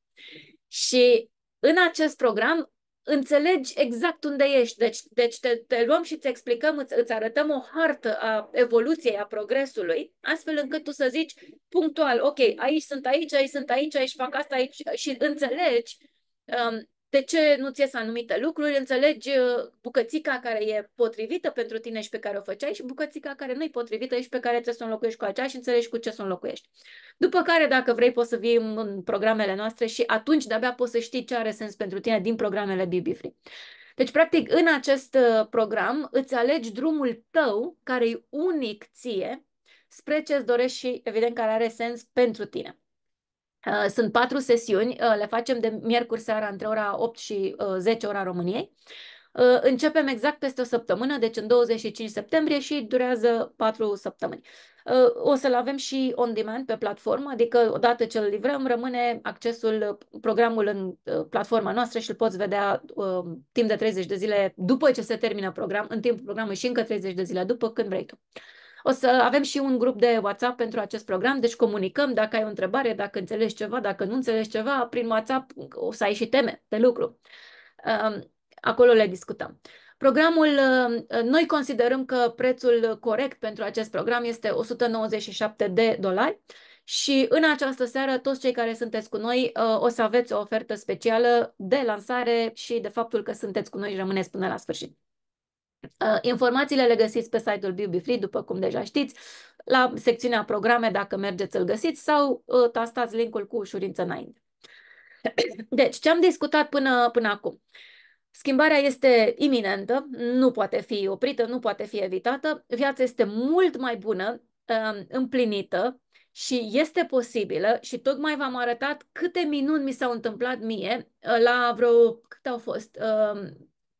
Și în acest program înțelegi exact unde ești. Deci, deci te, te luăm și îți explicăm, îți, îți arătăm o hartă a evoluției, a progresului, astfel încât tu să zici punctual, ok, aici sunt aici, aici sunt aici, aici fac asta, aici și înțelegi um, de ce nu-ți ies anumite lucruri, înțelegi uh, bucățica care e potrivită pentru tine și pe care o făceai și bucățica care nu e potrivită și pe care trebuie să o înlocuiești cu aceea și înțelegi cu ce să o înlocuiești. După care, dacă vrei, poți să vii în programele noastre și atunci de-abia poți să știi ce are sens pentru tine din programele BB Free. Deci, practic, în acest uh, program îți alegi drumul tău care e unic ție spre ce îți dorești și, evident, care are sens pentru tine. Uh, sunt patru sesiuni, uh, le facem de miercuri seara între ora 8 și 10 uh, ora României. Începem exact peste o săptămână, deci în 25 septembrie și durează 4 săptămâni. O să-l avem și on demand pe platformă, adică odată ce îl livrăm, rămâne accesul, programul în platforma noastră și îl poți vedea timp de 30 de zile după ce se termină program, în timpul programului și încă 30 de zile după, când vrei tu. O să avem și un grup de WhatsApp pentru acest program, deci comunicăm dacă ai o întrebare, dacă înțelegi ceva, dacă nu înțelegi ceva, prin WhatsApp o să ai și teme de lucru. Um, acolo le discutăm. Programul, um, noi considerăm că prețul corect pentru acest program este 197 de dolari și în această seară, toți cei care sunteți cu noi, uh, o să aveți o ofertă specială de lansare și de faptul că sunteți cu noi și rămâneți până la sfârșit. Uh, informațiile le găsiți pe site-ul BubyFree, după cum deja știți, la secțiunea programe, dacă mergeți, îl găsiți, sau uh, tastați linkul cu ușurință înainte. Deci, ce am discutat până, până acum? Schimbarea este iminentă, nu poate fi oprită, nu poate fi evitată. Viața este mult mai bună, uh, împlinită și este posibilă și tocmai v-am arătat câte minuni mi s-au întâmplat mie la vreo, cât au fost,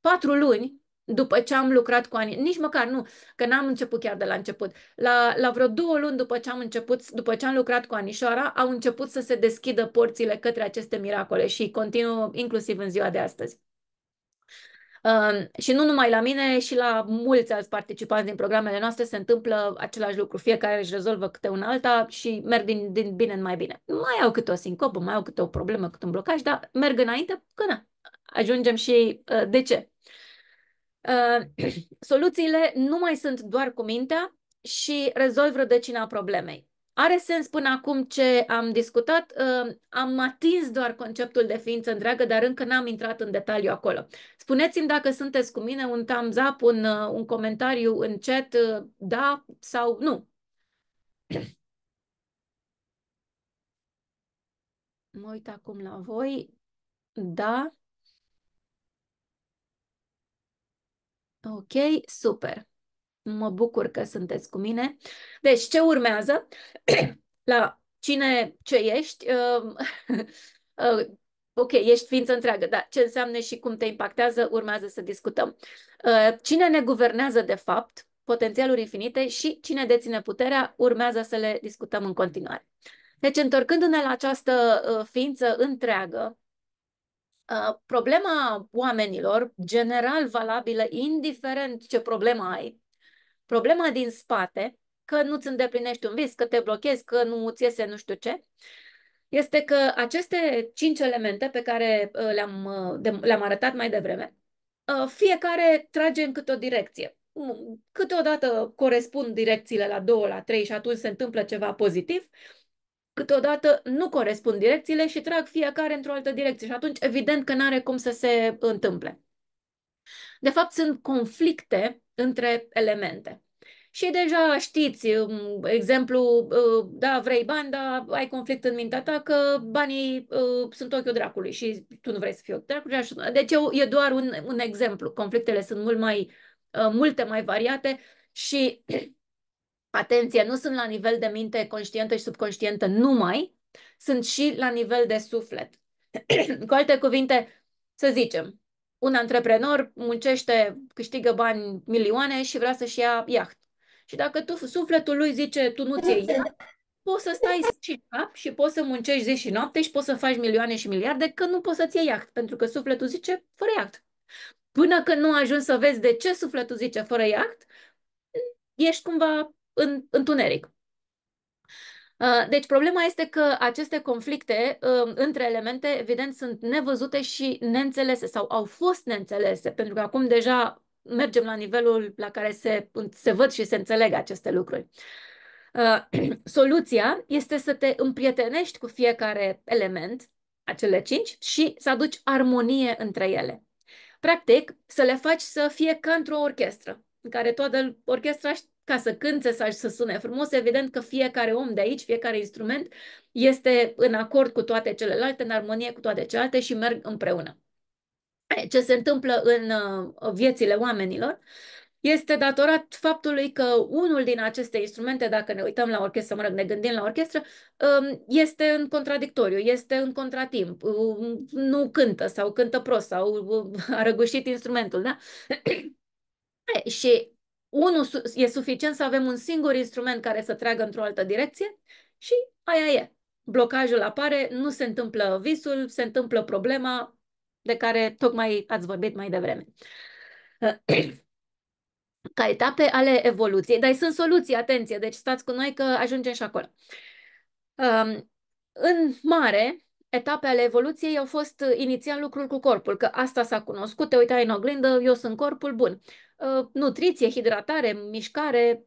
patru luni după ce am lucrat cu ani, nici măcar nu, că n-am început chiar de la început. La, la vreo două luni după ce am început, după ce am lucrat cu Anișoara, au început să se deschidă porțile către aceste miracole și continuă inclusiv în ziua de astăzi. Uh, și nu numai la mine, și la mulți alți participanți din programele noastre se întâmplă același lucru. Fiecare își rezolvă câte un alta și merg din, din bine în mai bine. Mai au câte o sincopă, mai au câte o problemă, câte un blocaj, dar merg înainte că na, ajungem și uh, de ce? Ă, soluțiile nu mai sunt doar cu mintea și rezolv rădăcina problemei. Are sens până acum ce am discutat, ă, am atins doar conceptul de ființă întreagă, dar încă n-am intrat în detaliu acolo. Spuneți-mi dacă sunteți cu mine un thumbs up, un, ă, un comentariu în chat, da sau nu. Mă uit acum la voi. Da. Ok, super. Mă bucur că sunteți cu mine. Deci, ce urmează? La cine ce ești? Ehm, ehm, ok, ești ființă întreagă, dar ce înseamnă și cum te impactează, urmează să discutăm. Ehm, cine ne guvernează de fapt, potențialuri infinite și cine deține puterea, urmează să le discutăm în continuare. Deci, întorcându-ne la această ființă întreagă, Ă, problema oamenilor, general valabilă, indiferent ce problemă ai, problema din spate, că nu-ți îndeplinești un vis, că te blochezi, că nu-ți iese nu știu ce, este că aceste cinci elemente pe care ă, le-am, ă, le-am arătat mai devreme, fiecare trage în câte o direcție. Câteodată corespund direcțiile la două, la trei și atunci se întâmplă ceva pozitiv, câteodată nu corespund direcțiile și trag fiecare într-o altă direcție și atunci evident că nu are cum să se întâmple. De fapt, sunt conflicte între elemente. Și deja știți, um, exemplu, uh, da, vrei bani, dar ai conflict în mintea ta că banii uh, sunt ochiul dracului și tu nu vrei să fii ochiul dracului. Deci e doar un, un exemplu. Conflictele sunt mult mai, uh, multe mai variate și atenție, nu sunt la nivel de minte conștientă și subconștientă numai, sunt și la nivel de suflet. Cu alte cuvinte, să zicem, un antreprenor muncește, câștigă bani milioane și vrea să-și ia iaht. Și dacă tu, sufletul lui zice, tu nu ți iei poți să stai și cap și poți să muncești zi și noapte și poți să faci milioane și miliarde, că nu poți să-ți iei iaht, pentru că sufletul zice, fără iaht. Până când nu ajungi să vezi de ce sufletul zice fără iaht, ești cumva în întuneric. Uh, deci problema este că aceste conflicte uh, între elemente, evident, sunt nevăzute și neînțelese sau au fost neînțelese, pentru că acum deja mergem la nivelul la care se, se văd și se înțeleg aceste lucruri. Uh, soluția este să te împrietenești cu fiecare element, acele cinci, și să aduci armonie între ele. Practic, să le faci să fie ca într-o orchestră, în care toată orchestra ca să cânte sau să sune frumos, evident că fiecare om de aici, fiecare instrument este în acord cu toate celelalte, în armonie cu toate celelalte și merg împreună. Ce se întâmplă în uh, viețile oamenilor este datorat faptului că unul din aceste instrumente, dacă ne uităm la orchestră, mă rog, ne gândim la orchestră, um, este în contradictoriu, este în contratimp, uh, nu cântă sau cântă prost sau uh, a răgușit instrumentul, da? Și unul e suficient să avem un singur instrument care să treagă într-o altă direcție și aia e. Blocajul apare, nu se întâmplă visul, se întâmplă problema de care tocmai ați vorbit mai devreme. Ca etape ale evoluției, dar sunt soluții, atenție, deci stați cu noi că ajungem și acolo. Um, în mare, etape ale evoluției au fost uh, inițial lucrul cu corpul, că asta s-a cunoscut, te uitai în oglindă, eu sunt corpul, bun. Uh, nutriție, hidratare, mișcare,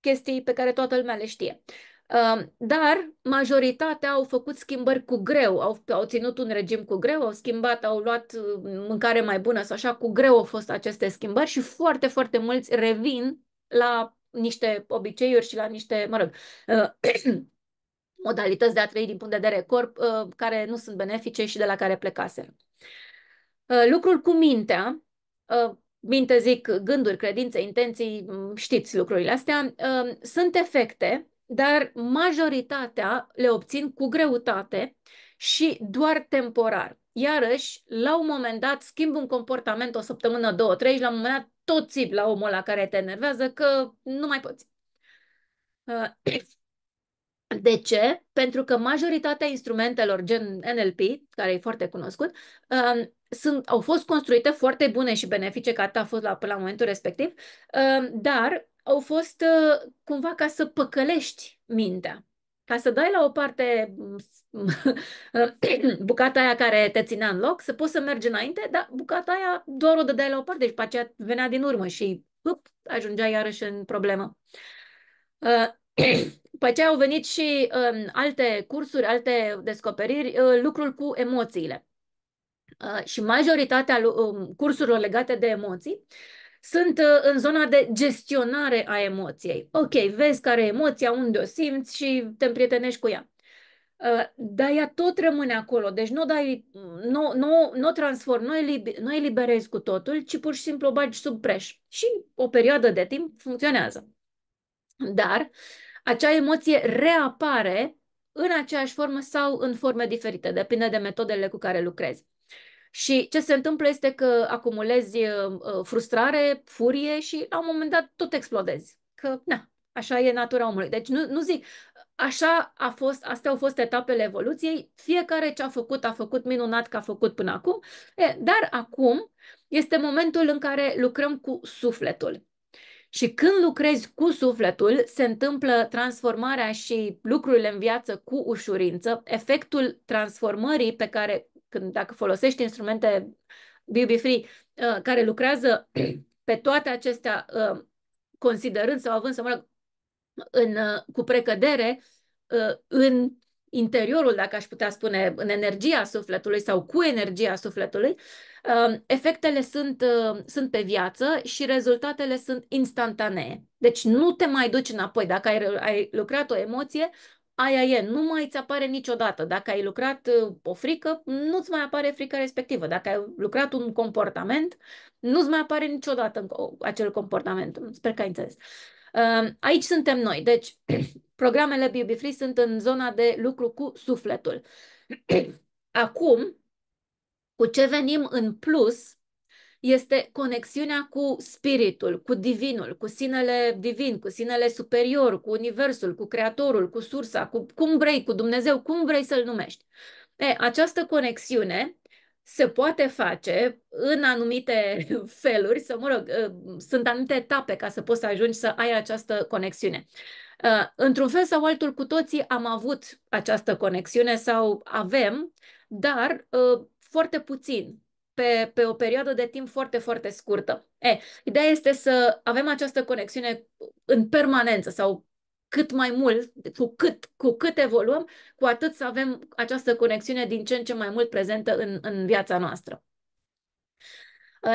chestii pe care toată lumea le știe. Uh, dar majoritatea au făcut schimbări cu greu, au, au ținut un regim cu greu, au schimbat, au luat uh, mâncare mai bună sau așa, cu greu au fost aceste schimbări și foarte, foarte mulți revin la niște obiceiuri și la niște, mă rog, uh, modalități de a trăi din punct de vedere corp uh, care nu sunt benefice și de la care plecaseră. Uh, lucrul cu mintea, minte zic gânduri, credințe, intenții, știți lucrurile astea, sunt efecte, dar majoritatea le obțin cu greutate și doar temporar. Iarăși, la un moment dat, schimb un comportament o săptămână, două, trei și la un moment dat tot țip la omul la care te enervează că nu mai poți. Uh, de ce? Pentru că majoritatea instrumentelor gen NLP, care e foarte cunoscut, um, sunt, au fost construite foarte bune și benefice, ca atât a fost la, până la momentul respectiv, uh, dar au fost uh, cumva ca să păcălești mintea. Ca să dai la o parte uh, bucata aia care te ținea în loc, să poți să mergi înainte, dar bucata aia doar o dădeai la o parte și pe aceea venea din urmă și up, ajungea iarăși în problemă. Pe aceea au venit și um, alte cursuri, alte descoperiri, uh, lucrul cu emoțiile și majoritatea um, cursurilor legate de emoții sunt uh, în zona de gestionare a emoției. Ok, vezi care e emoția, unde o simți și te împrietenești cu ea. Dar ea tot rămâne acolo, deci nu, dai, nu, nu, nu transform, nu, eliberezi, nu eliberezi cu totul, ci pur și simplu o bagi sub preș. Și o perioadă de timp funcționează. Dar acea emoție reapare în aceeași formă sau în forme diferite, depinde de metodele cu care lucrezi. Și ce se întâmplă este că acumulezi uh, uh, frustrare, furie și la un moment dat tot explodezi. Că, na, așa e natura omului. Deci nu, nu zic, așa a fost, astea au fost etapele evoluției, fiecare ce a făcut, a făcut minunat că a făcut până acum, e, dar acum este momentul în care lucrăm cu sufletul. Și când lucrezi cu sufletul, se întâmplă transformarea și lucrurile în viață cu ușurință. Efectul transformării pe care când, dacă folosești instrumente BB Free uh, care lucrează pe toate acestea, uh, considerând sau având, să mă rog, în, uh, cu precădere uh, în interiorul, dacă aș putea spune, în energia sufletului sau cu energia sufletului, uh, efectele sunt, uh, sunt pe viață și rezultatele sunt instantanee. Deci nu te mai duci înapoi. Dacă ai, ai lucrat o emoție, aia e, nu mai îți apare niciodată. Dacă ai lucrat uh, o frică, nu-ți mai apare frica respectivă. Dacă ai lucrat un comportament, nu-ți mai apare niciodată acel comportament. Sper că ai înțeles. Uh, aici suntem noi. Deci, programele BB Free sunt în zona de lucru cu sufletul. Acum, cu ce venim în plus este conexiunea cu spiritul, cu divinul, cu sinele divin, cu sinele superior, cu universul, cu creatorul, cu sursa, cu cum vrei, cu Dumnezeu, cum vrei să-l numești. E, această conexiune se poate face în anumite feluri, să mă rog, sunt anumite etape ca să poți să ajungi să ai această conexiune. Într-un fel sau altul, cu toții am avut această conexiune sau avem, dar foarte puțin pe, pe o perioadă de timp foarte, foarte scurtă. E, ideea este să avem această conexiune în permanență sau cât mai mult, cu cât, cu cât evoluăm, cu atât să avem această conexiune din ce în ce mai mult prezentă în, în viața noastră.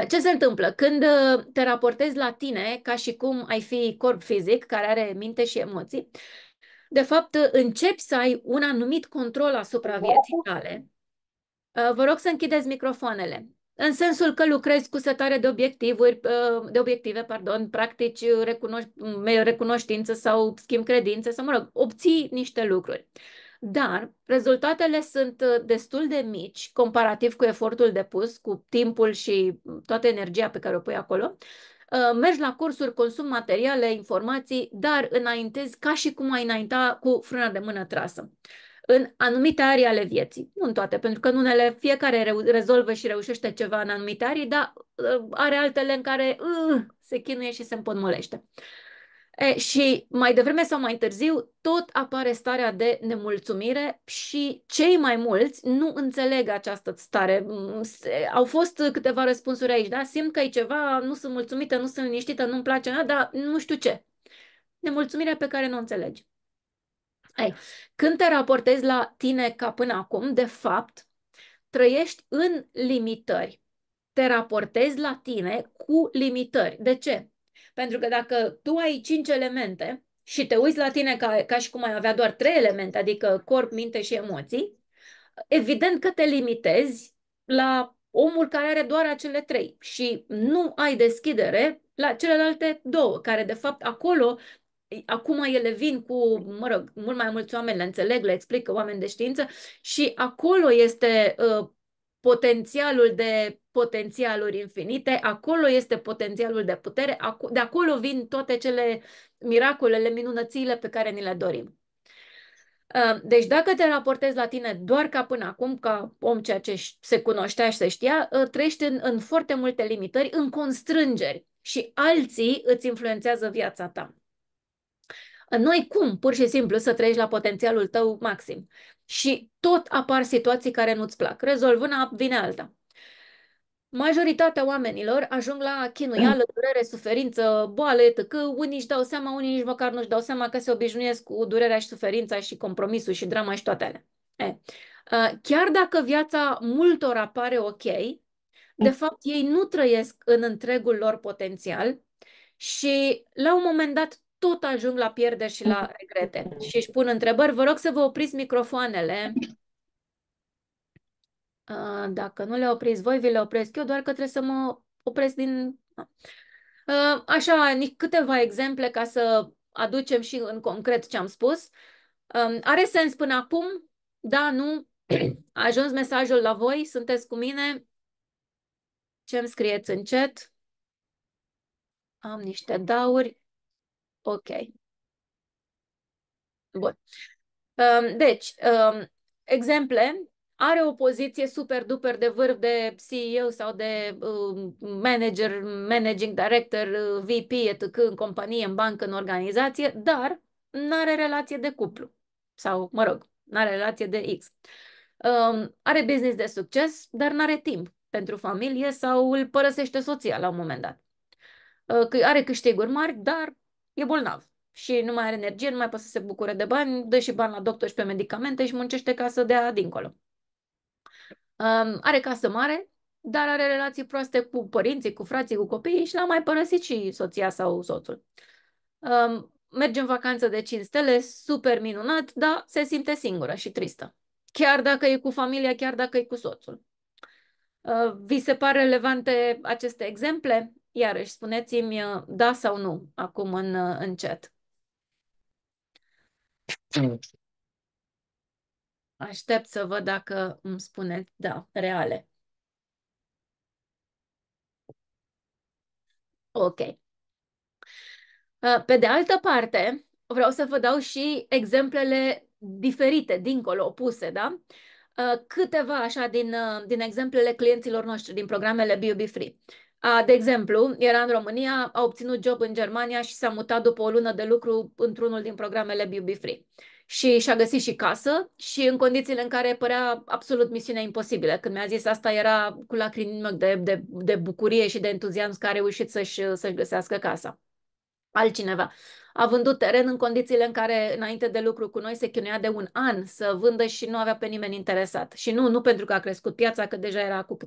Ce se întâmplă? Când uh, te raportezi la tine ca și cum ai fi corp fizic, care are minte și emoții, de fapt începi să ai un anumit control asupra vieții tale, Uh, vă rog să închideți microfoanele. În sensul că lucrezi cu setare de, obiectivuri, uh, de obiective, pardon, practici uh, recunoștință sau schimb credințe, sau, mă rog, obții niște lucruri. Dar rezultatele sunt destul de mici comparativ cu efortul depus, cu timpul și toată energia pe care o pui acolo. Mergi la cursuri, consum materiale, informații, dar înaintezi ca și cum ai înainta cu frâna de mână trasă în anumite arii ale vieții. Nu în toate, pentru că în unele fiecare re- rezolvă și reușește ceva în anumite arii, dar ă, are altele în care uh, se chinuie și se împotmolește. E, și mai devreme sau mai târziu, tot apare starea de nemulțumire și cei mai mulți nu înțeleg această stare. Mm, au fost câteva răspunsuri aici, da? Simt că e ceva, nu sunt mulțumită, nu sunt liniștită, nu-mi place, da, dar nu știu ce. Nemulțumirea pe care nu o înțelegi. Ei, când te raportezi la tine ca până acum, de fapt, trăiești în limitări. Te raportezi la tine cu limitări. De ce? Pentru că dacă tu ai cinci elemente și te uiți la tine ca, ca și cum ai avea doar trei elemente, adică corp, minte și emoții, evident că te limitezi la omul care are doar acele trei și nu ai deschidere la celelalte două, care de fapt acolo acum ele vin cu, mă rog, mult mai mulți oameni le înțeleg, le explică oameni de știință și acolo este ă, potențialul de potențialuri infinite, acolo este potențialul de putere, de acolo vin toate cele miracolele, minunățile pe care ni le dorim. Ă, deci dacă te raportezi la tine doar ca până acum, ca om ceea ce se cunoștea și se știa, ă, trăiești în, în foarte multe limitări, în constrângeri și alții îți influențează viața ta. Noi cum, pur și simplu, să trăiești la potențialul tău maxim. Și tot apar situații care nu-ți plac. Rezolv una, vine alta. Majoritatea oamenilor ajung la chinuială, mm. durere, suferință, boală, că Unii își dau seama, unii nici măcar nu-și dau seama că se obișnuiesc cu durerea și suferința și compromisul și drama și toate alea. Ă, chiar dacă viața multor apare ok, de mm. fapt ei nu trăiesc în întregul lor potențial și la un moment dat tot ajung la pierderi și la mm-hmm. regrete și își pun întrebări. Vă rog să vă opriți microfoanele. Dacă nu le opriți voi, vi le opresc eu, doar că trebuie să mă opresc din... Așa, câteva exemple ca să aducem și în concret ce am spus. Are sens până acum? Da, nu? A ajuns mesajul la voi? Sunteți cu mine? Ce mi scrieți încet? Am niște dauri. Ok. Bun. Deci, exemple, are o poziție super duper de vârf de CEO sau de um, manager, managing director, VP, etc. în companie, în bancă, în organizație, dar nu are relație de cuplu sau, mă rog, nu are relație de X. Are business de succes, dar nu are timp pentru familie sau îl părăsește soția la un moment dat. Are câștiguri mari, dar e bolnav și nu mai are energie, nu mai poate să se bucure de bani, dă și bani la doctor și pe medicamente și muncește ca să dea dincolo. Um, are casă mare, dar are relații proaste cu părinții, cu frații, cu copiii și l-a mai părăsit și soția sau soțul. Um, merge în vacanță de 5 stele, super minunat, dar se simte singură și tristă. Chiar dacă e cu familia, chiar dacă e cu soțul. Uh, vi se par relevante aceste exemple? Iarăși, spuneți-mi uh, da sau nu, acum în, uh, în chat. Aștept să văd dacă îmi spuneți da, reale. Ok. Uh, pe de altă parte, vreau să vă dau și exemplele diferite, dincolo, opuse, da? Câteva așa din, din exemplele clienților noștri din programele BioBeFree. Free. De exemplu, era în România, a obținut job în Germania și s-a mutat după o lună de lucru într-unul din programele BB Free. Și și-a găsit și casă și în condițiile în care părea absolut misiunea imposibilă. Când mi-a zis asta, era cu lacrimi de, de, de bucurie și de entuziasm că a reușit să-și, să-și găsească casa altcineva. A vândut teren în condițiile în care, înainte de lucru cu noi, se chinuia de un an să vândă și nu avea pe nimeni interesat. Și nu, nu pentru că a crescut piața, că deja era cu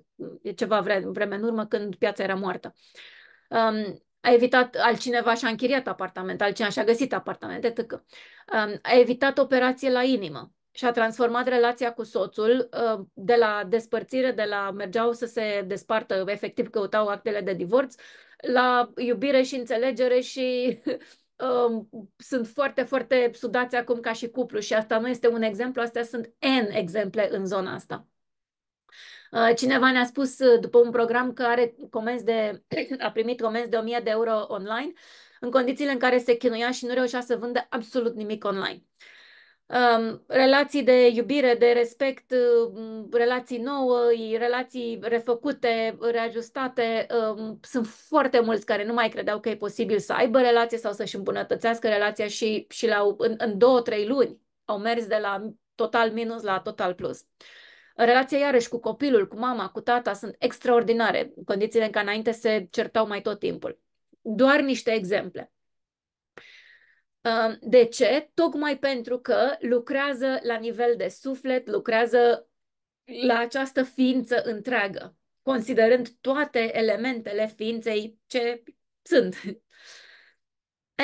ceva vreme în urmă când piața era moartă. Um, a evitat, altcineva și-a închiriat apartament, altcineva și-a găsit apartament, etc. Um, a evitat operație la inimă și a transformat relația cu soțul uh, de la despărțire, de la mergeau să se despartă, efectiv căutau actele de divorț, la iubire și înțelegere și um, sunt foarte, foarte sudați acum ca și cuplu și asta nu este un exemplu, astea sunt N exemple în zona asta. Uh, cineva ne-a spus uh, după un program că are comenzi de, a primit comenzi de 1000 de euro online, în condițiile în care se chinuia și nu reușea să vândă absolut nimic online relații de iubire, de respect, relații noi, relații refăcute, reajustate. Sunt foarte mulți care nu mai credeau că e posibil să aibă relație sau să-și îmbunătățească relația și, și la, în, în două, trei luni au mers de la total minus la total plus. Relația iarăși cu copilul, cu mama, cu tata sunt extraordinare, condițiile în care înainte se certau mai tot timpul. Doar niște exemple. De ce? Tocmai pentru că lucrează la nivel de suflet, lucrează la această ființă întreagă, considerând toate elementele ființei ce sunt.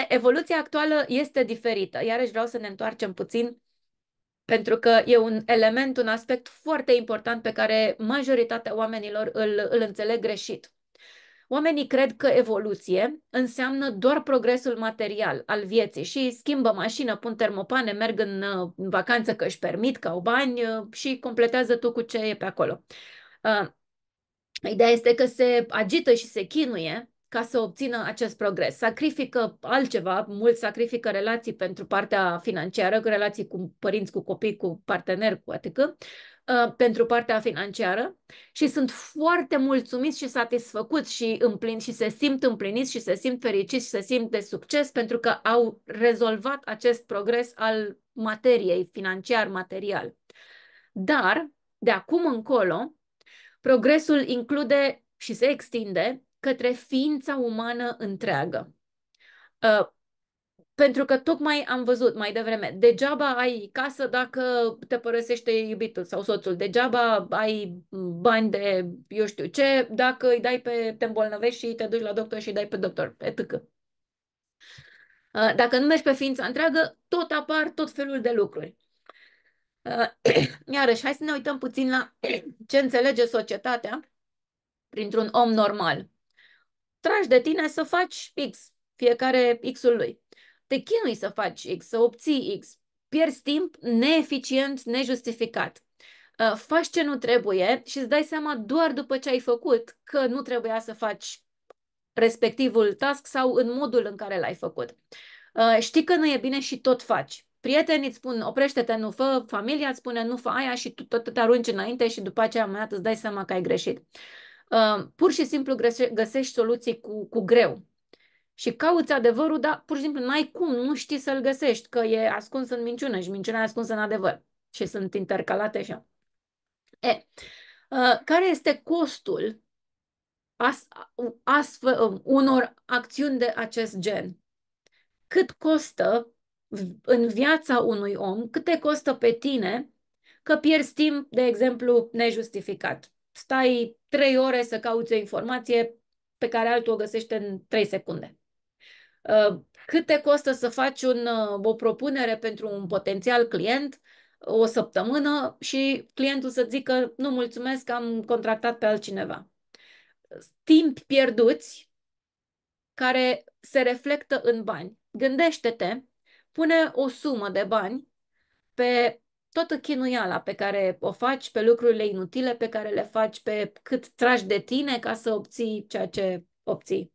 Evoluția actuală este diferită. Iarăși vreau să ne întoarcem puțin pentru că e un element, un aspect foarte important pe care majoritatea oamenilor îl, îl înțeleg greșit. Oamenii cred că evoluție înseamnă doar progresul material al vieții și schimbă mașină, pun termopane, merg în uh, vacanță că își permit, că au bani uh, și completează tu cu ce e pe acolo. Uh, ideea este că se agită și se chinuie ca să obțină acest progres. Sacrifică altceva, mult sacrifică relații pentru partea financiară, relații cu părinți, cu copii, cu parteneri, cu atât, Uh, pentru partea financiară și sunt foarte mulțumiți și satisfăcuți și împlin și se simt împliniți și se simt fericiți și se simt de succes pentru că au rezolvat acest progres al materiei financiar material. Dar de acum încolo progresul include și se extinde către ființa umană întreagă. Uh, pentru că tocmai am văzut mai devreme, degeaba ai casă dacă te părăsește iubitul sau soțul, degeaba ai bani de eu știu ce, dacă îi dai pe, te îmbolnăvești și te duci la doctor și îi dai pe doctor, etc. Uh, dacă nu mergi pe ființa întreagă, tot apar tot felul de lucruri. Uh, iarăși, hai să ne uităm puțin la ce înțelege societatea printr-un om normal. Tragi de tine să faci X, fiecare X-ul lui te chinui să faci X, să obții X, pierzi timp neeficient, nejustificat. Uh, faci ce nu trebuie și îți dai seama doar după ce ai făcut că nu trebuia să faci respectivul task sau în modul în care l-ai făcut. Uh, știi că nu e bine și tot faci. Prietenii îți spun oprește-te, nu fă, familia îți spune nu fă aia și tu tot te arunci înainte și după aceea mai îți dai seama că ai greșit. Uh, pur și simplu găsești soluții cu, cu greu, și cauți adevărul, dar pur și simplu n-ai cum, nu știi să-l găsești, că e ascuns în minciună și minciunea e ascunsă în adevăr. Și sunt intercalate așa. E, ă, care este costul as, astfel, um, unor acțiuni de acest gen? Cât costă în viața unui om, cât te costă pe tine că pierzi timp, de exemplu, nejustificat. Stai trei ore să cauți o informație pe care altul o găsește în trei secunde. Ă, cât te costă să faci un, ă, o propunere pentru un potențial client o săptămână și clientul să zică nu mulțumesc, am contractat pe altcineva. Timp pierduți care se reflectă în bani. Gândește-te, pune o sumă de bani pe toată chinuiala pe care o faci, pe lucrurile inutile pe care le faci, pe cât tragi de tine ca să obții ceea ce obții.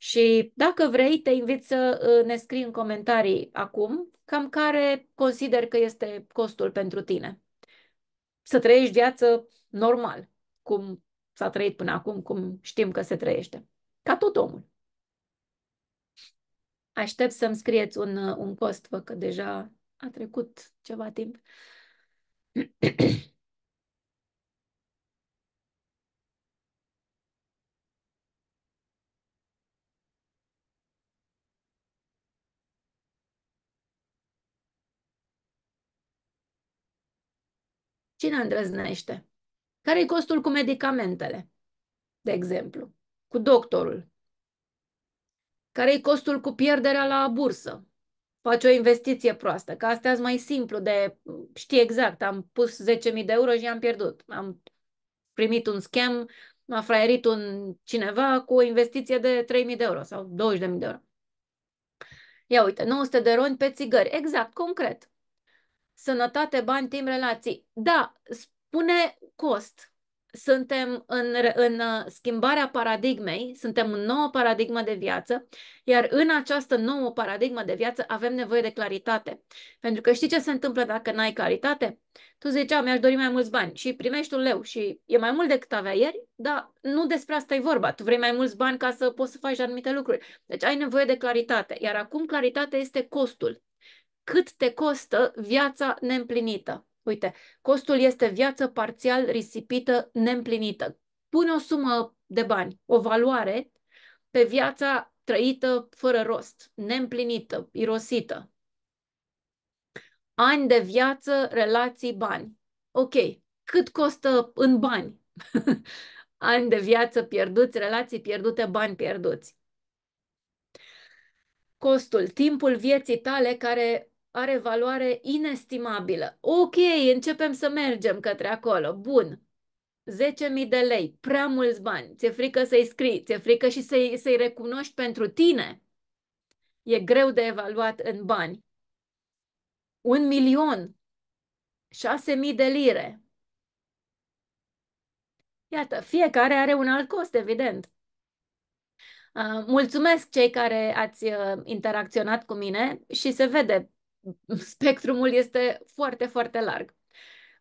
Și dacă vrei, te invit să uh, ne scrii în comentarii acum cam care consider că este costul pentru tine. Să trăiești viață normal, cum s-a trăit până acum, cum știm că se trăiește. Ca tot omul. Aștept să-mi scrieți un, uh, un cost, vă că deja a trecut ceva timp. Cine îndrăznește? Care-i costul cu medicamentele, de exemplu? Cu doctorul? Care-i costul cu pierderea la bursă? Faci o investiție proastă, că astea e mai simplu de știi exact, am pus 10.000 de euro și am pierdut. Am primit un schem, m-a fraierit un cineva cu o investiție de 3.000 de euro sau 20.000 de euro. Ia uite, 900 de roni pe țigări, exact, concret sănătate, bani, timp, relații. Da, spune cost. Suntem în, în uh, schimbarea paradigmei, suntem în nouă paradigmă de viață, iar în această nouă paradigmă de viață avem nevoie de claritate. Pentru că știi ce se întâmplă dacă n-ai claritate? Tu ziceai, mi-aș dori mai mulți bani și primești un leu și e mai mult decât avea ieri, dar nu despre asta e vorba. Tu vrei mai mulți bani ca să poți să faci anumite lucruri. Deci ai nevoie de claritate. Iar acum claritatea este costul cât te costă viața neîmplinită. Uite, costul este viață parțial risipită neîmplinită. Pune o sumă de bani, o valoare pe viața trăită fără rost, neîmplinită, irosită. Ani de viață, relații, bani. Ok, cât costă în bani? Ani de viață pierduți, relații pierdute, bani pierduți. Costul, timpul vieții tale care are valoare inestimabilă. Ok, începem să mergem către acolo. Bun. 10.000 de lei, prea mulți bani, ți-e frică să-i scrii, ți-e frică și să-i, să recunoști pentru tine. E greu de evaluat în bani. Un milion, 6.000 de lire. Iată, fiecare are un alt cost, evident. Uh, mulțumesc cei care ați uh, interacționat cu mine și se vede spectrumul este foarte, foarte larg.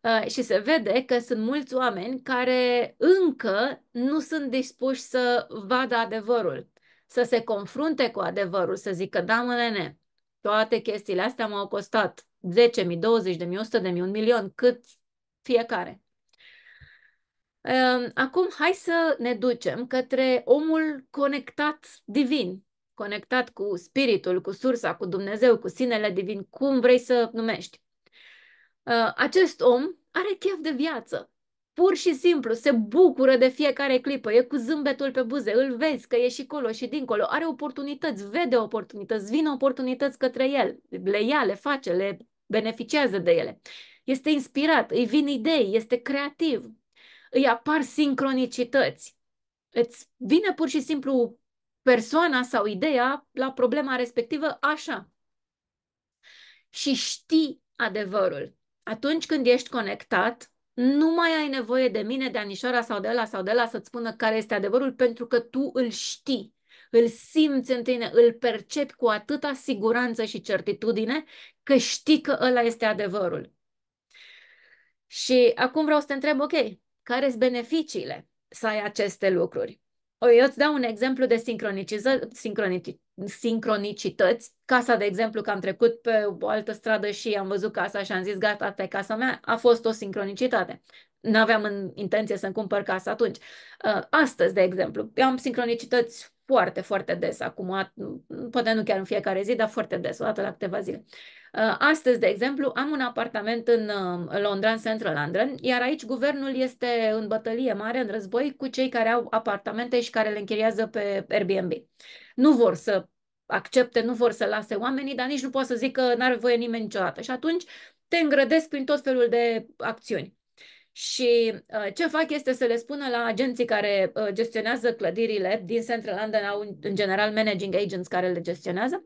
Uh, și se vede că sunt mulți oameni care încă nu sunt dispuși să vadă adevărul, să se confrunte cu adevărul, să zică, da, mă, nene, toate chestiile astea m-au costat 10.000, 20.000, 100.000, 1 milion, cât fiecare. Uh, acum, hai să ne ducem către omul conectat divin, conectat cu spiritul, cu sursa, cu Dumnezeu, cu sinele divin, cum vrei să numești. Uh, acest om are chef de viață. Pur și simplu, se bucură de fiecare clipă, e cu zâmbetul pe buze, îl vezi că e și colo și dincolo, are oportunități, vede oportunități, vin oportunități către el, le ia, le face, le beneficiază de ele. Este inspirat, îi vin idei, este creativ, îi apar sincronicități. Îți vine pur și simplu persoana sau ideea la problema respectivă așa. Și știi adevărul. Atunci când ești conectat, nu mai ai nevoie de mine, de anișoara sau de ăla sau de ăla să-ți spună care este adevărul, pentru că tu îl știi, îl simți în tine, îl percepi cu atâta siguranță și certitudine că știi că ăla este adevărul. Și acum vreau să te întreb, ok, care sunt beneficiile să ai aceste lucruri? Eu îți dau un exemplu de sincronici, sincronicități. Casa, de exemplu, că am trecut pe o altă stradă și am văzut casa și am zis, gata, asta e casa mea, a fost o sincronicitate. Nu aveam în intenție să-mi cumpăr casa atunci. Uh, astăzi, de exemplu, eu am sincronicități foarte, foarte des acum, poate nu chiar în fiecare zi, dar foarte des, o dată la câteva zile. Uh, astăzi, de exemplu, am un apartament în um, Londra, în Central London, iar aici guvernul este în bătălie mare, în război, cu cei care au apartamente și care le închiriază pe Airbnb. Nu vor să accepte, nu vor să lase oamenii, dar nici nu pot să zic că n-are voie nimeni niciodată. Și atunci te îngrădesc prin tot felul de acțiuni. Și uh, ce fac este să le spună la agenții care uh, gestionează clădirile din Central London, au în general managing agents care le gestionează,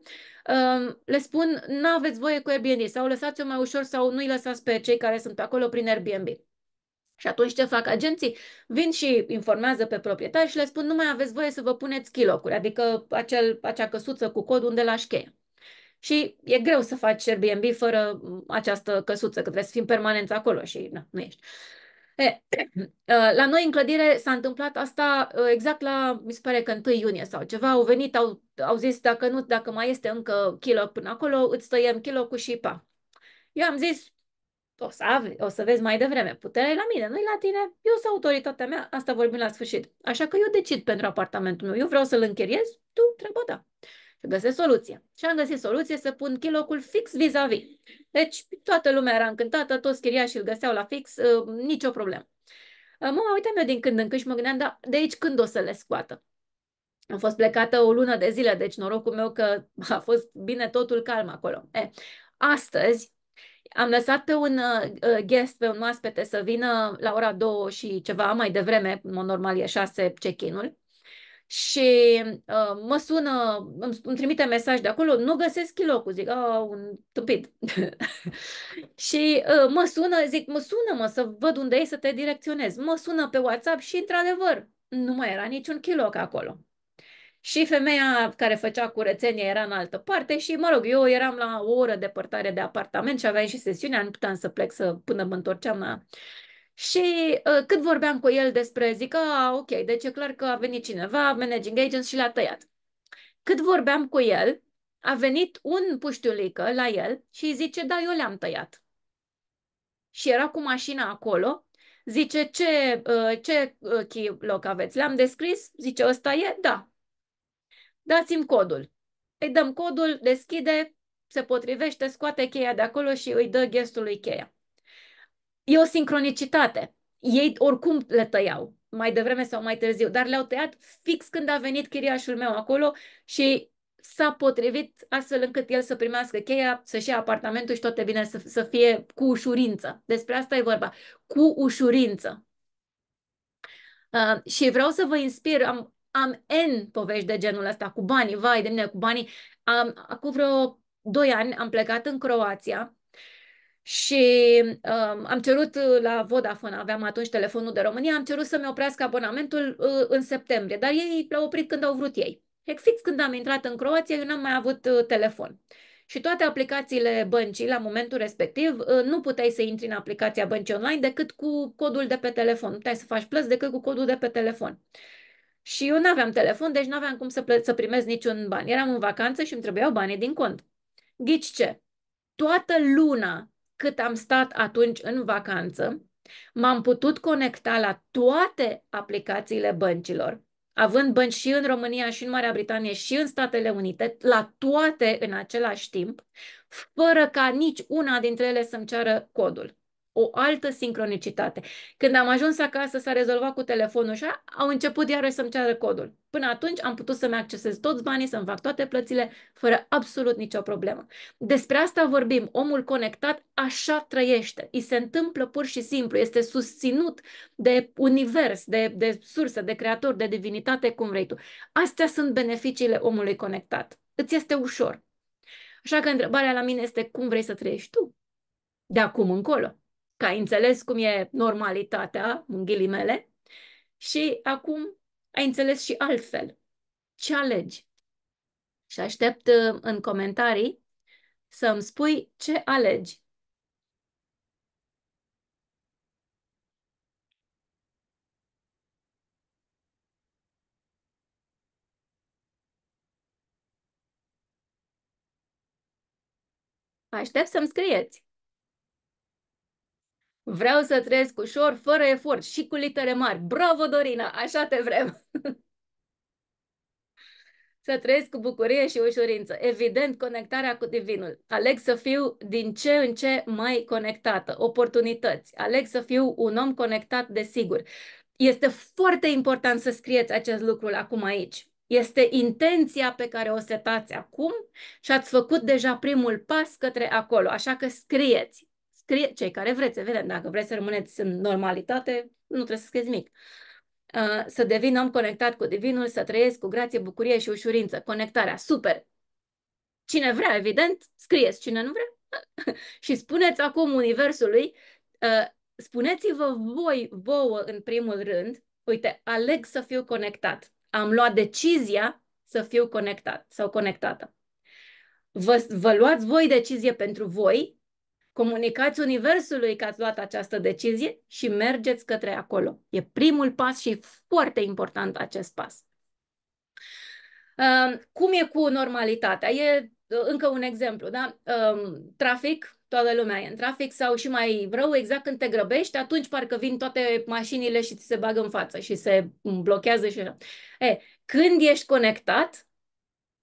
uh, le spun nu aveți voie cu Airbnb sau lăsați-o mai ușor sau nu-i lăsați pe cei care sunt acolo prin Airbnb. Și atunci ce fac agenții? Vin și informează pe proprietari și le spun nu mai aveți voie să vă puneți chilocuri, adică acel, acea căsuță cu cod unde lași cheia. Și e greu să faci Airbnb fără mm, această căsuță, că trebuie să fim permanent acolo și na, nu ești. Uh, E, uh, la noi în clădire s-a întâmplat asta uh, exact la, mi se pare că 1 iunie sau ceva, au venit, au, au zis dacă nu, dacă mai este încă kilo până acolo, îți tăiem kilo cu pa. Eu am zis, o să, ave, o să vezi mai devreme, puterea e la mine, nu e la tine, eu sunt autoritatea mea, asta vorbim la sfârșit. Așa că eu decid pentru apartamentul meu, eu vreau să-l închiriez, tu treaba ta. Și găsesc soluție. Și am găsit soluție să pun kilocul fix vis-a-vis. Deci toată lumea era încântată, toți chiriașii îl găseau la fix, ă, nicio problemă. Ă, mă mai uitam eu din când în când și mă gândeam, dar de aici când o să le scoată? Am fost plecată o lună de zile, deci norocul meu că a fost bine totul calm acolo. E, astăzi am lăsat pe un uh, guest, pe un oaspete să vină la ora două și ceva mai devreme, în normal e șase check-in-ul și uh, mă sună, îmi, îmi trimite mesaj de acolo, nu găsesc chilocul, zic, oh, un tupit. și uh, mă sună, zic, mă sună mă să văd unde e să te direcționez. Mă sună pe WhatsApp și, într-adevăr, nu mai era niciun chiloc acolo. Și femeia care făcea curățenie era în altă parte și, mă rog, eu eram la o oră departare de apartament și aveam și sesiunea, nu puteam să plec să, până mă întorceam la și uh, cât vorbeam cu el despre, zic, ok, deci e clar că a venit cineva, managing agent, și l-a tăiat. Cât vorbeam cu el, a venit un puștiulică la el și îi zice, da, eu le-am tăiat. Și era cu mașina acolo, zice, ce, uh, ce uh, loc aveți? Le-am descris? Zice, ăsta e? Da. Dați-mi codul. Îi dăm codul, deschide, se potrivește, scoate cheia de acolo și îi dă ghestului cheia. E o sincronicitate. Ei oricum le tăiau, mai devreme sau mai târziu, dar le-au tăiat fix când a venit chiriașul meu acolo și s-a potrivit astfel încât el să primească cheia, să-și ia apartamentul și toate bine să, să fie cu ușurință. Despre asta e vorba, cu ușurință. Uh, și vreau să vă inspir, am, am N povești de genul ăsta, cu banii, vai de mine, cu banii. Am, acum vreo doi ani am plecat în Croația și um, am cerut uh, la Vodafone, aveam atunci telefonul de România, am cerut să-mi oprească abonamentul uh, în septembrie, dar ei l-au oprit când au vrut ei. E fix când am intrat în Croația, eu n-am mai avut uh, telefon. Și toate aplicațiile băncii, la momentul respectiv, uh, nu puteai să intri în aplicația băncii online decât cu codul de pe telefon. Nu puteai să faci plăți decât cu codul de pe telefon. Și eu nu aveam telefon, deci nu aveam cum să, plă- să primez niciun ban. Eram în vacanță și îmi trebuiau banii din cont. Ghici ce? Toată luna cât am stat atunci în vacanță, m-am putut conecta la toate aplicațiile băncilor, având bănci și în România, și în Marea Britanie, și în Statele Unite, la toate în același timp, fără ca nici una dintre ele să-mi ceară codul o altă sincronicitate. Când am ajuns acasă, s-a rezolvat cu telefonul și au început iarăși să-mi ceară codul. Până atunci am putut să-mi accesez toți banii, să-mi fac toate plățile, fără absolut nicio problemă. Despre asta vorbim. Omul conectat așa trăiește. I se întâmplă pur și simplu. Este susținut de univers, de, de sursă, de creator, de divinitate, cum vrei tu. Astea sunt beneficiile omului conectat. Îți este ușor. Așa că întrebarea la mine este cum vrei să trăiești tu? De acum încolo că ai înțeles cum e normalitatea, în ghilimele, și acum ai înțeles și altfel. Ce alegi? Și aștept uh, în comentarii să îmi spui ce alegi. Aștept să-mi scrieți. Vreau să trăiesc ușor, fără efort și cu litere mari. Bravo, Dorina, așa te vrem! să trăiesc cu bucurie și ușurință. Evident, conectarea cu Divinul. Aleg să fiu din ce în ce mai conectată. Oportunități. Aleg să fiu un om conectat de sigur. Este foarte important să scrieți acest lucru acum aici. Este intenția pe care o setați acum și ați făcut deja primul pas către acolo. Așa că scrieți scrie cei care vreți, evident, dacă vreți să rămâneți în normalitate, nu trebuie să scrieți mic. Uh, să devin om conectat cu Divinul, să trăiesc cu grație, bucurie și ușurință. Conectarea, super! Cine vrea, evident, scrieți. Cine nu vrea? și spuneți acum Universului, uh, spuneți-vă voi, vouă, în primul rând, uite, aleg să fiu conectat. Am luat decizia să fiu conectat sau conectată. Vă, vă luați voi decizie pentru voi comunicați Universului că ați luat această decizie și mergeți către acolo. E primul pas și foarte important acest pas. Um, cum e cu normalitatea? E uh, încă un exemplu, da? Um, trafic, toată lumea e în trafic sau și mai rău, exact când te grăbești, atunci parcă vin toate mașinile și ți se bagă în față și se blochează și așa. E, când ești conectat,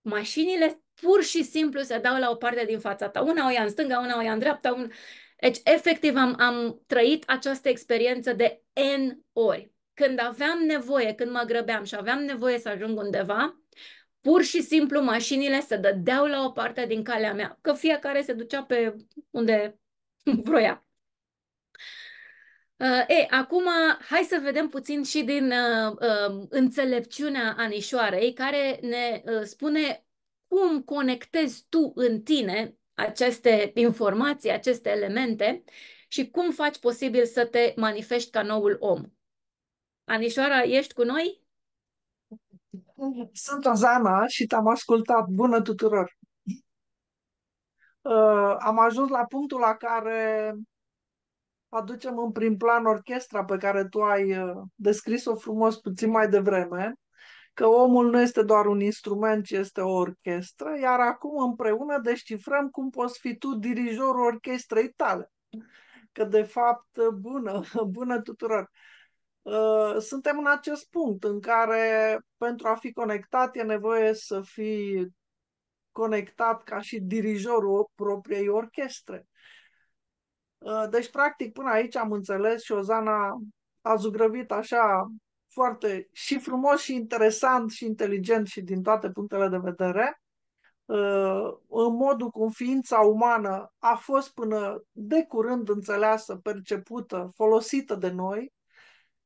mașinile pur și simplu se dau la o parte din fața ta. Una o ia în stânga, una o ia în dreapta. Un... Deci, efectiv, am, am trăit această experiență de N ori. Când aveam nevoie, când mă grăbeam și aveam nevoie să ajung undeva, pur și simplu mașinile se dădeau la o parte din calea mea, că fiecare se ducea pe unde vroia. Uh, eh, e, acum hai să vedem puțin și din uh, uh, înțelepciunea Anișoarei care ne uh, spune cum conectezi tu în tine aceste informații, aceste elemente și cum faci posibil să te manifesti ca noul om. Anișoara, ești cu noi? Sunt Ozana și te-am ascultat. Bună tuturor! Uh, am ajuns la punctul la care aducem în prim plan orchestra pe care tu ai uh, descris-o frumos puțin mai devreme, că omul nu este doar un instrument, ci este o orchestră, iar acum împreună descifrăm cum poți fi tu dirijorul orchestrei tale. Că de fapt, uh, bună, bună tuturor! Uh, suntem în acest punct în care pentru a fi conectat e nevoie să fii conectat ca și dirijorul propriei orchestre. Uh, deci, practic, până aici am înțeles și Ozana a zugrăvit așa foarte și frumos și interesant și inteligent și din toate punctele de vedere uh, în modul cum ființa umană a fost până de curând înțeleasă, percepută, folosită de noi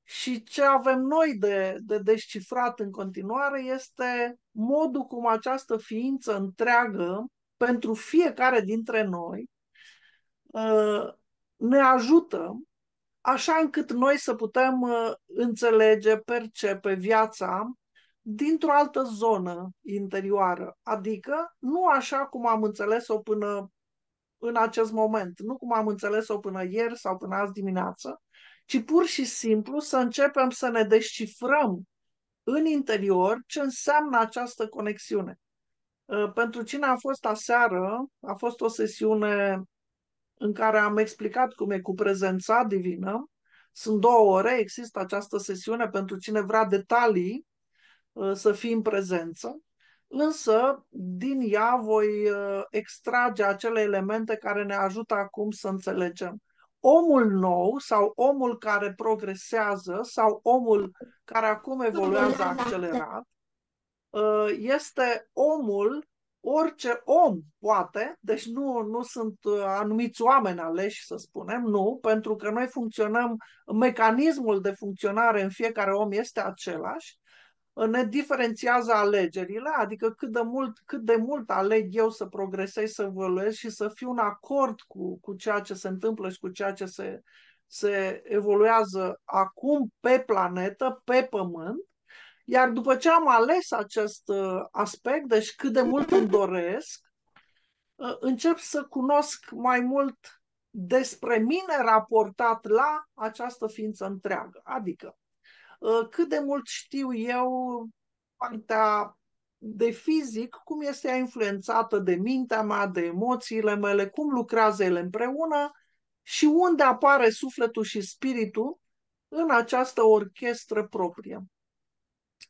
și ce avem noi de, de descifrat în continuare este modul cum această ființă întreagă pentru fiecare dintre noi uh, ne ajută așa încât noi să putem uh, înțelege, percepe viața dintr-o altă zonă interioară, adică nu așa cum am înțeles-o până în acest moment, nu cum am înțeles-o până ieri sau până azi dimineață, ci pur și simplu să începem să ne descifrăm în interior ce înseamnă această conexiune. Uh, pentru cine a fost aseară, a fost o sesiune în care am explicat cum e cu prezența divină. Sunt două ore, există această sesiune pentru cine vrea detalii uh, să fii în prezență, însă din ea voi uh, extrage acele elemente care ne ajută acum să înțelegem. Omul nou sau omul care progresează sau omul care acum evoluează da, da, da. accelerat uh, este omul orice om poate, deci nu, nu sunt uh, anumiți oameni aleși, să spunem, nu, pentru că noi funcționăm, mecanismul de funcționare în fiecare om este același, uh, ne diferențiază alegerile, adică cât de mult, cât de mult aleg eu să progresez, să evoluez și să fiu în acord cu, cu ceea ce se întâmplă și cu ceea ce se, se evoluează acum pe planetă, pe pământ, iar după ce am ales acest uh, aspect, deci cât de mult îmi doresc, uh, încep să cunosc mai mult despre mine raportat la această ființă întreagă. Adică, uh, cât de mult știu eu partea de fizic, cum este ea influențată de mintea mea, de emoțiile mele, cum lucrează ele împreună și unde apare sufletul și spiritul în această orchestră proprie.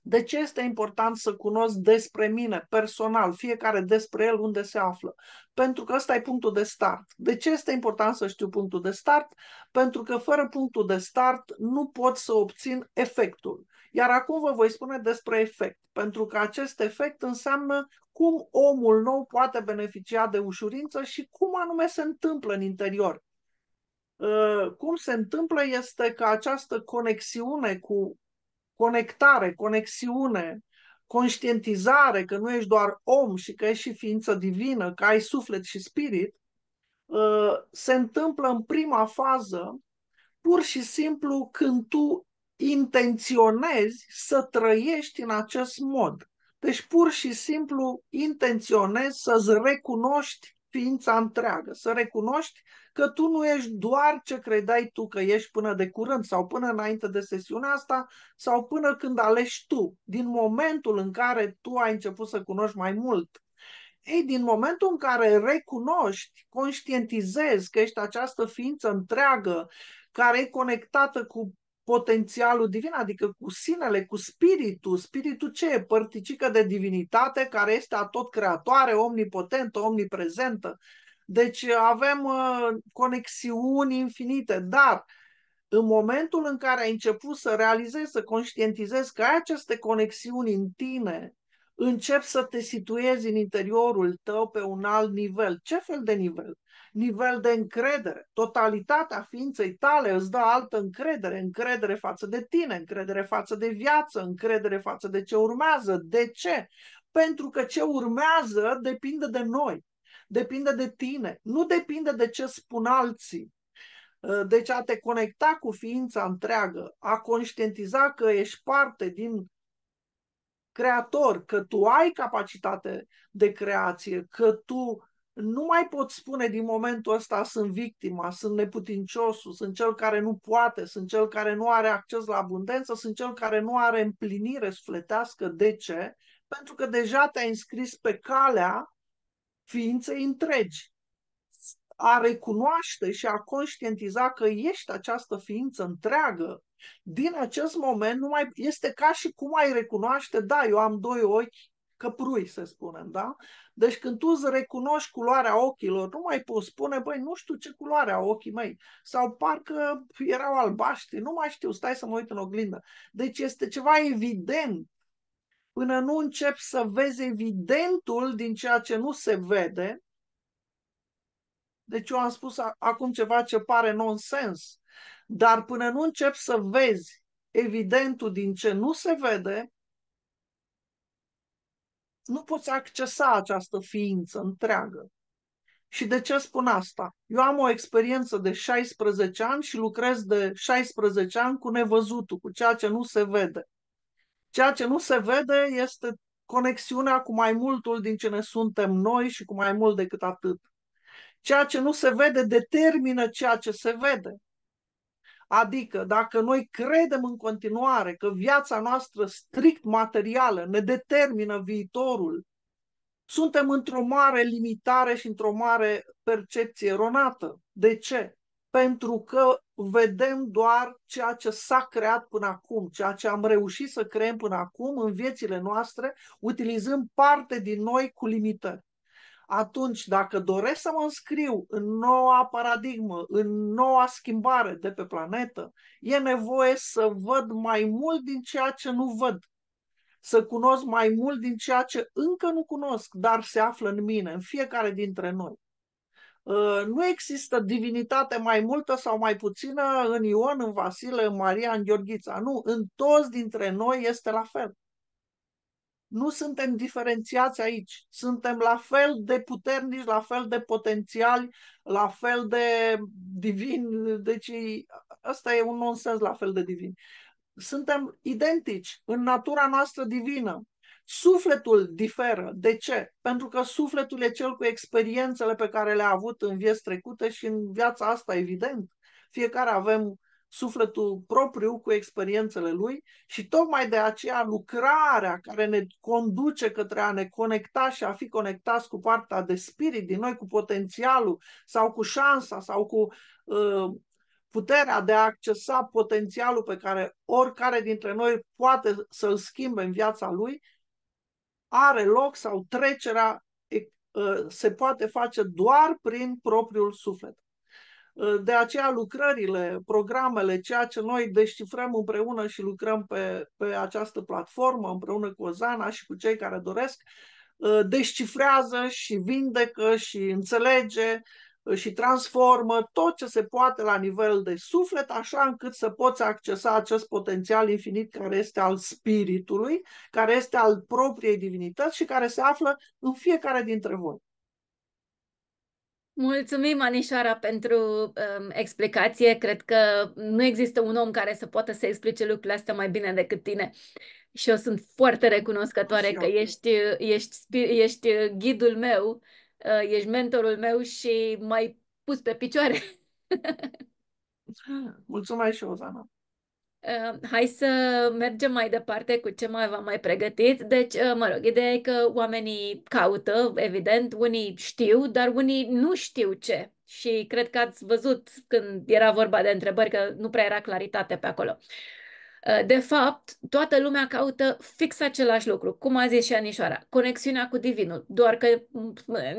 De ce este important să cunosc despre mine, personal, fiecare despre el, unde se află? Pentru că ăsta e punctul de start. De ce este important să știu punctul de start? Pentru că fără punctul de start nu pot să obțin efectul. Iar acum vă voi spune despre efect, pentru că acest efect înseamnă cum omul nou poate beneficia de ușurință și cum anume se întâmplă în interior. Ă, cum se întâmplă este că această conexiune cu conectare, conexiune, conștientizare că nu ești doar om și că ești și ființă divină, că ai suflet și spirit, uh, se întâmplă în prima fază pur și simplu când tu intenționezi să trăiești în acest mod. Deci pur și simplu intenționezi să-ți recunoști ființa întreagă, să recunoști că tu nu ești doar ce credeai tu că ești până de curând sau până înainte de sesiunea asta sau până când alegi tu, din momentul în care tu ai început să cunoști mai mult. Ei, din momentul în care recunoști, conștientizezi că ești această ființă întreagă, care e conectată cu potențialul divin, adică cu sinele, cu spiritul. Spiritul ce e? Părticică de divinitate care este atot creatoare, omnipotentă, omniprezentă. Deci avem uh, conexiuni infinite, dar în momentul în care ai început să realizezi, să conștientizezi că ai aceste conexiuni în tine, încep să te situezi în interiorul tău pe un alt nivel. Ce fel de nivel? nivel de încredere. Totalitatea ființei tale îți dă altă încredere, încredere față de tine, încredere față de viață, încredere față de ce urmează. De ce? Pentru că ce urmează depinde de noi, depinde de tine, nu depinde de ce spun alții. Deci a te conecta cu ființa întreagă, a conștientiza că ești parte din creator, că tu ai capacitate de creație, că tu nu mai pot spune din momentul ăsta sunt victima, sunt neputinciosul, sunt cel care nu poate, sunt cel care nu are acces la abundență, sunt cel care nu are împlinire sufletească. De ce? Pentru că deja te-ai înscris pe calea ființei întregi. A recunoaște și a conștientiza că ești această ființă întreagă, din acest moment nu mai este ca și cum ai recunoaște, da, eu am doi ochi, căprui, să spunem, da? Deci când tu îți recunoști culoarea ochilor, nu mai poți spune, băi, nu știu ce culoare au ochii mei, sau parcă erau albaștri, nu mai știu, stai să mă uit în oglindă. Deci este ceva evident până nu încep să vezi evidentul din ceea ce nu se vede. Deci eu am spus acum ceva ce pare nonsens, dar până nu încep să vezi evidentul din ce nu se vede, nu poți accesa această ființă întreagă. Și de ce spun asta? Eu am o experiență de 16 ani și lucrez de 16 ani cu nevăzutul, cu ceea ce nu se vede. Ceea ce nu se vede este conexiunea cu mai multul din ce ne suntem noi și cu mai mult decât atât. Ceea ce nu se vede determină ceea ce se vede. Adică dacă noi credem în continuare că viața noastră strict materială ne determină viitorul, suntem într-o mare limitare și într-o mare percepție eronată. De ce? Pentru că vedem doar ceea ce s-a creat până acum, ceea ce am reușit să creăm până acum în viețile noastre, utilizând parte din noi cu limitări atunci dacă doresc să mă înscriu în noua paradigmă, în noua schimbare de pe planetă, e nevoie să văd mai mult din ceea ce nu văd, să cunosc mai mult din ceea ce încă nu cunosc, dar se află în mine, în fiecare dintre noi. Uh, nu există divinitate mai multă sau mai puțină în Ion, în Vasile, în Maria, în Gheorghița. Nu, în toți dintre noi este la fel. Nu suntem diferențiați aici. Suntem la fel de puternici, la fel de potențiali, la fel de divini. Deci ăsta e un nonsens la fel de divin. Suntem identici în natura noastră divină. Sufletul diferă. De ce? Pentru că sufletul e cel cu experiențele pe care le-a avut în vieți trecute și în viața asta, evident. Fiecare avem sufletul propriu cu experiențele lui și tocmai de aceea lucrarea care ne conduce către a ne conecta și a fi conectați cu partea de spirit din noi, cu potențialul sau cu șansa sau cu uh, puterea de a accesa potențialul pe care oricare dintre noi poate să-l schimbe în viața lui, are loc sau trecerea uh, se poate face doar prin propriul suflet. Ă, de aceea lucrările, programele, ceea ce noi descifrăm împreună și lucrăm pe, pe această platformă, împreună cu Ozana și cu cei care doresc, ă, descifrează și vindecă și înțelege ă, și transformă tot ce se poate la nivel de suflet, așa încât să poți accesa acest potențial infinit care este al spiritului, care este al propriei divinități și care se află în fiecare dintre voi. Mulțumim, Anișoara, pentru um, explicație. Cred că nu există un om care să poată să explice lucrurile astea mai bine decât tine. Și eu sunt foarte recunoscătoare că ești, ești, ești ghidul meu, uh, ești mentorul meu și m-ai pus pe picioare. Mulțumesc și eu, Zana. Ehm, hai să mergem mai departe cu ce mai v-am mai pregătit. Deci, ehm, mă rog, ideea e că oamenii caută, evident, unii știu, dar unii nu știu ce. Și cred că ați văzut când era vorba de întrebări că nu prea era claritate pe acolo. Ehm, de fapt, toată lumea caută fix același lucru, cum a zis și Anișoara, conexiunea cu Divinul, doar că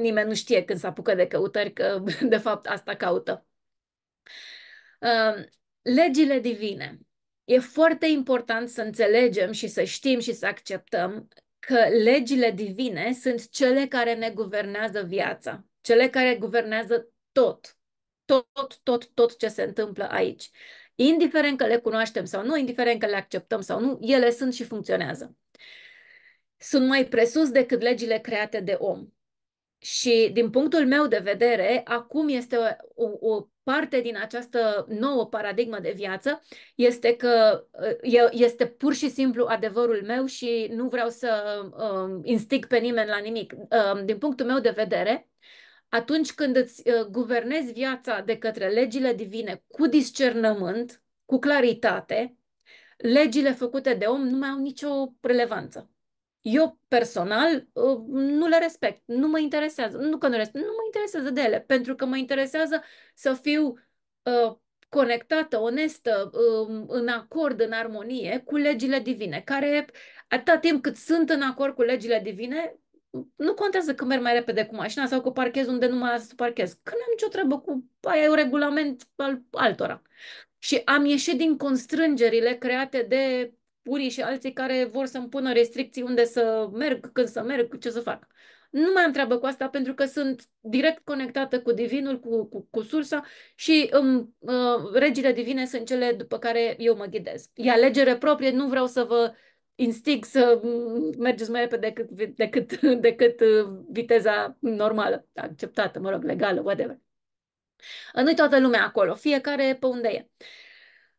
nimeni nu știe când se apucă de căutări că, de fapt, asta caută. Legile divine E foarte important să înțelegem și să știm și să acceptăm că legile divine sunt cele care ne guvernează viața, cele care guvernează tot, tot, tot, tot ce se întâmplă aici. Indiferent că le cunoaștem sau nu, indiferent că le acceptăm sau nu, ele sunt și funcționează. Sunt mai presus decât legile create de om. Și din punctul meu de vedere, acum este o, o, o parte din această nouă paradigmă de viață este că este pur și simplu adevărul meu și nu vreau să um, instig pe nimeni la nimic. Um, din punctul meu de vedere, atunci când îți uh, guvernezi viața de către legile divine cu discernământ, cu claritate, legile făcute de om nu mai au nicio relevanță eu personal uh, nu le respect, nu mă interesează, nu că nu respect, nu mă interesează de ele, pentru că mă interesează să fiu uh, conectată, onestă, uh, în acord, în armonie cu legile divine, care atâta timp cât sunt în acord cu legile divine, nu contează că merg mai repede cu mașina sau că parchez unde nu mai las să parchez. Că n-am nicio treabă cu... Aia e un regulament al altora. Și am ieșit din constrângerile create de unii și alții care vor să-mi pună restricții unde să merg, când să merg, ce să fac. Nu mai am treabă cu asta pentru că sunt direct conectată cu divinul, cu, cu, cu sursa și um, uh, regile divine sunt cele după care eu mă ghidez. E alegere proprie, nu vreau să vă instig să mergeți mai repede decât, decât, decât uh, viteza normală, acceptată, mă rog, legală, whatever. Nu-i toată lumea acolo, fiecare pe unde e.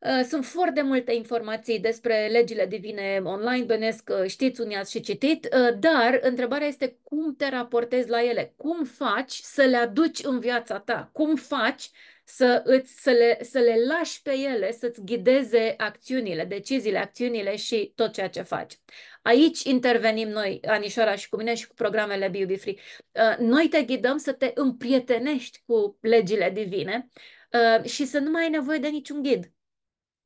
Uh, sunt foarte multe informații despre legile divine online, bănesc știți, unii ați și citit, uh, dar întrebarea este cum te raportezi la ele, cum faci să le aduci în viața ta, cum faci să, îți, să, le, să le lași pe ele, să-ți ghideze acțiunile, deciziile, acțiunile și tot ceea ce faci. Aici intervenim noi, Anișoara și cu mine și cu programele Beauty Free. Uh, noi te ghidăm să te împrietenești cu legile divine și să nu mai ai nevoie de niciun ghid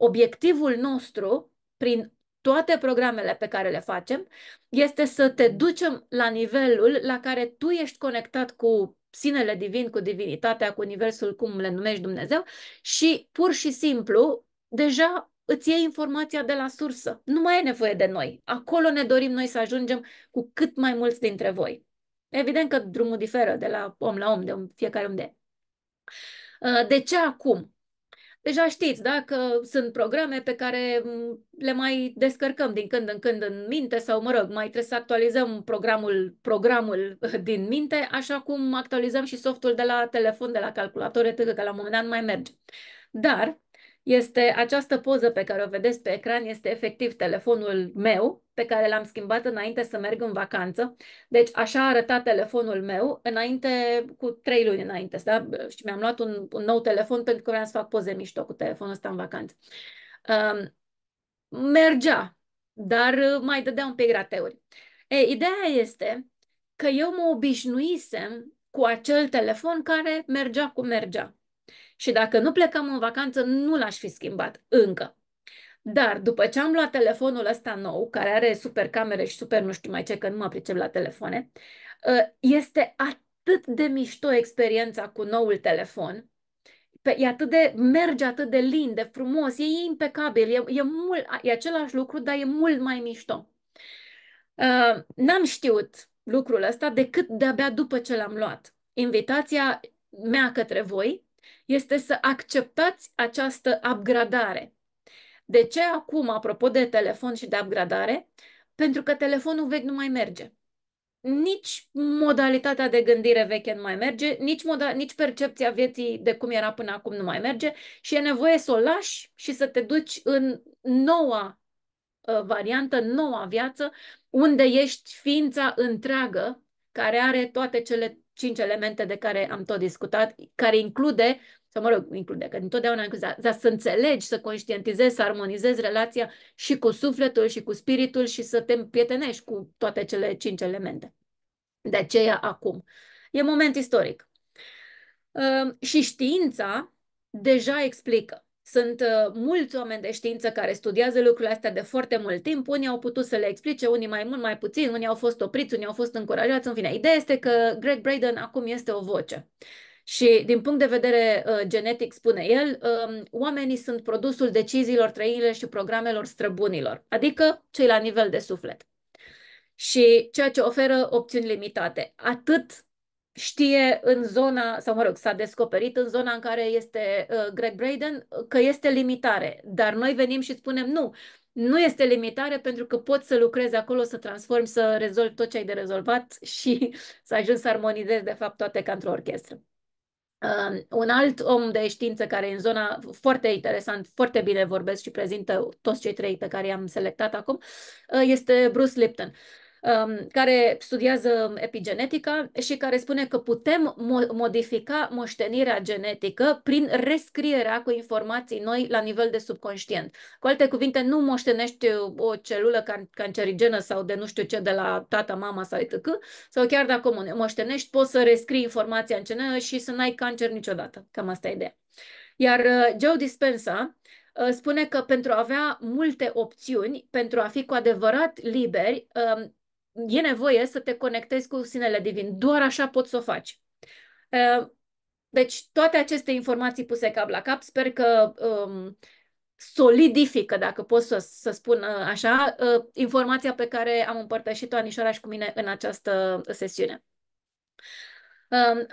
obiectivul nostru, prin toate programele pe care le facem, este să te ducem la nivelul la care tu ești conectat cu sinele divin, cu divinitatea, cu universul, cum le numești Dumnezeu, și pur și simplu deja îți iei informația de la sursă. Nu mai e nevoie de noi. Acolo ne dorim noi să ajungem cu cât mai mulți dintre voi. Evident că drumul diferă de la om la om, de fiecare unde. Uh, de ce acum? Deja știți, da, că sunt programe pe care mm, le mai descărcăm din când în când în minte sau, mă rog, mai trebuie să actualizăm programul, programul din minte, așa cum actualizăm și softul de la telefon, de la calculator, etc., că la un moment dat nu mai merge. Dar este această poză pe care o vedeți pe ecran, este efectiv telefonul meu, pe care l-am schimbat înainte să merg în vacanță. Deci așa arăta telefonul meu înainte, cu trei luni înainte, da? Și mi-am luat un, un nou telefon pentru că vreau să fac poze mișto cu telefonul ăsta în vacanță. Um, mergea, dar uh, mai dădea un pic rateuri. E, ideea este că eu mă obișnuisem cu acel telefon care mergea cum mergea. Și dacă nu plecam în vacanță, nu l-aș fi schimbat încă. Dar după ce am luat telefonul ăsta nou, care are super camere și super nu știu mai ce, că nu mă pricep la telefoane, ă, este atât de mișto experiența cu noul telefon, pe, e atât de, merge atât de lin, de frumos, e impecabil, e, e, mult, e același lucru, dar e mult mai mișto. Uh, n-am știut lucrul ăsta decât de-abia după ce l-am luat. Invitația mea către voi este să acceptați această upgradare. De ce acum, apropo de telefon și de upgradare? Pentru că telefonul vechi nu mai merge. Nici modalitatea de gândire veche nu mai merge, nici, moda- nici percepția vieții de cum era până acum nu mai merge și e nevoie să o lași și să te duci în noua uh, variantă, noua viață, unde ești ființa întreagă care are toate cele cinci elemente de care am tot discutat, care include sau mă rog, include, că întotdeauna dar să înțelegi, să conștientizezi, să armonizezi relația și cu sufletul și cu spiritul și să te împietenești cu toate cele cinci elemente. De aceea acum. E moment istoric. Ă, și știința deja explică. Sunt ă, mulți oameni de știință care studiază lucrurile astea de foarte mult timp. Unii au putut să le explice, unii mai mult, mai puțin, unii au fost opriți, unii au fost încurajați. În fine, ideea este că Greg Braden acum este o voce. Și din punct de vedere uh, genetic, spune el, um, oamenii sunt produsul deciziilor, trăirile și programelor străbunilor, adică cei la nivel de suflet. Și ceea ce oferă opțiuni limitate. Atât știe în zona, sau mă rog, s-a descoperit în zona în care este uh, Greg Braden că este limitare, dar noi venim și spunem nu, nu este limitare pentru că poți să lucrezi acolo, să transformi, să rezolvi tot ce ai de rezolvat și să ajungi să armonizezi de fapt toate ca într-o orchestră. Uh, un alt om de știință care e în zona foarte interesant, foarte bine vorbesc și prezintă toți cei trei pe care i-am selectat acum, uh, este Bruce Lipton um, care studiază epigenetica și care spune că putem mo- modifica moștenirea genetică prin rescrierea cu informații noi la nivel de subconștient. Cu alte cuvinte, nu moștenești uh, o celulă can- cancerigenă sau de nu știu ce de la tata, mama sau etc. Sau chiar dacă o moștenești, poți să rescrii informația în genă și să n-ai cancer niciodată. Cam asta e ideea. Iar uh, Joe Dispenza, uh, spune că pentru a avea multe opțiuni, pentru a fi cu adevărat liberi, um, e nevoie să te conectezi cu sinele divin. Doar așa poți să o faci. Uh, deci, toate aceste informații puse cap la cap, sper că um, solidifică, dacă pot să, să spun uh, așa, uh, informația pe care am împărtășit-o Anișoara și cu mine în această sesiune. Um,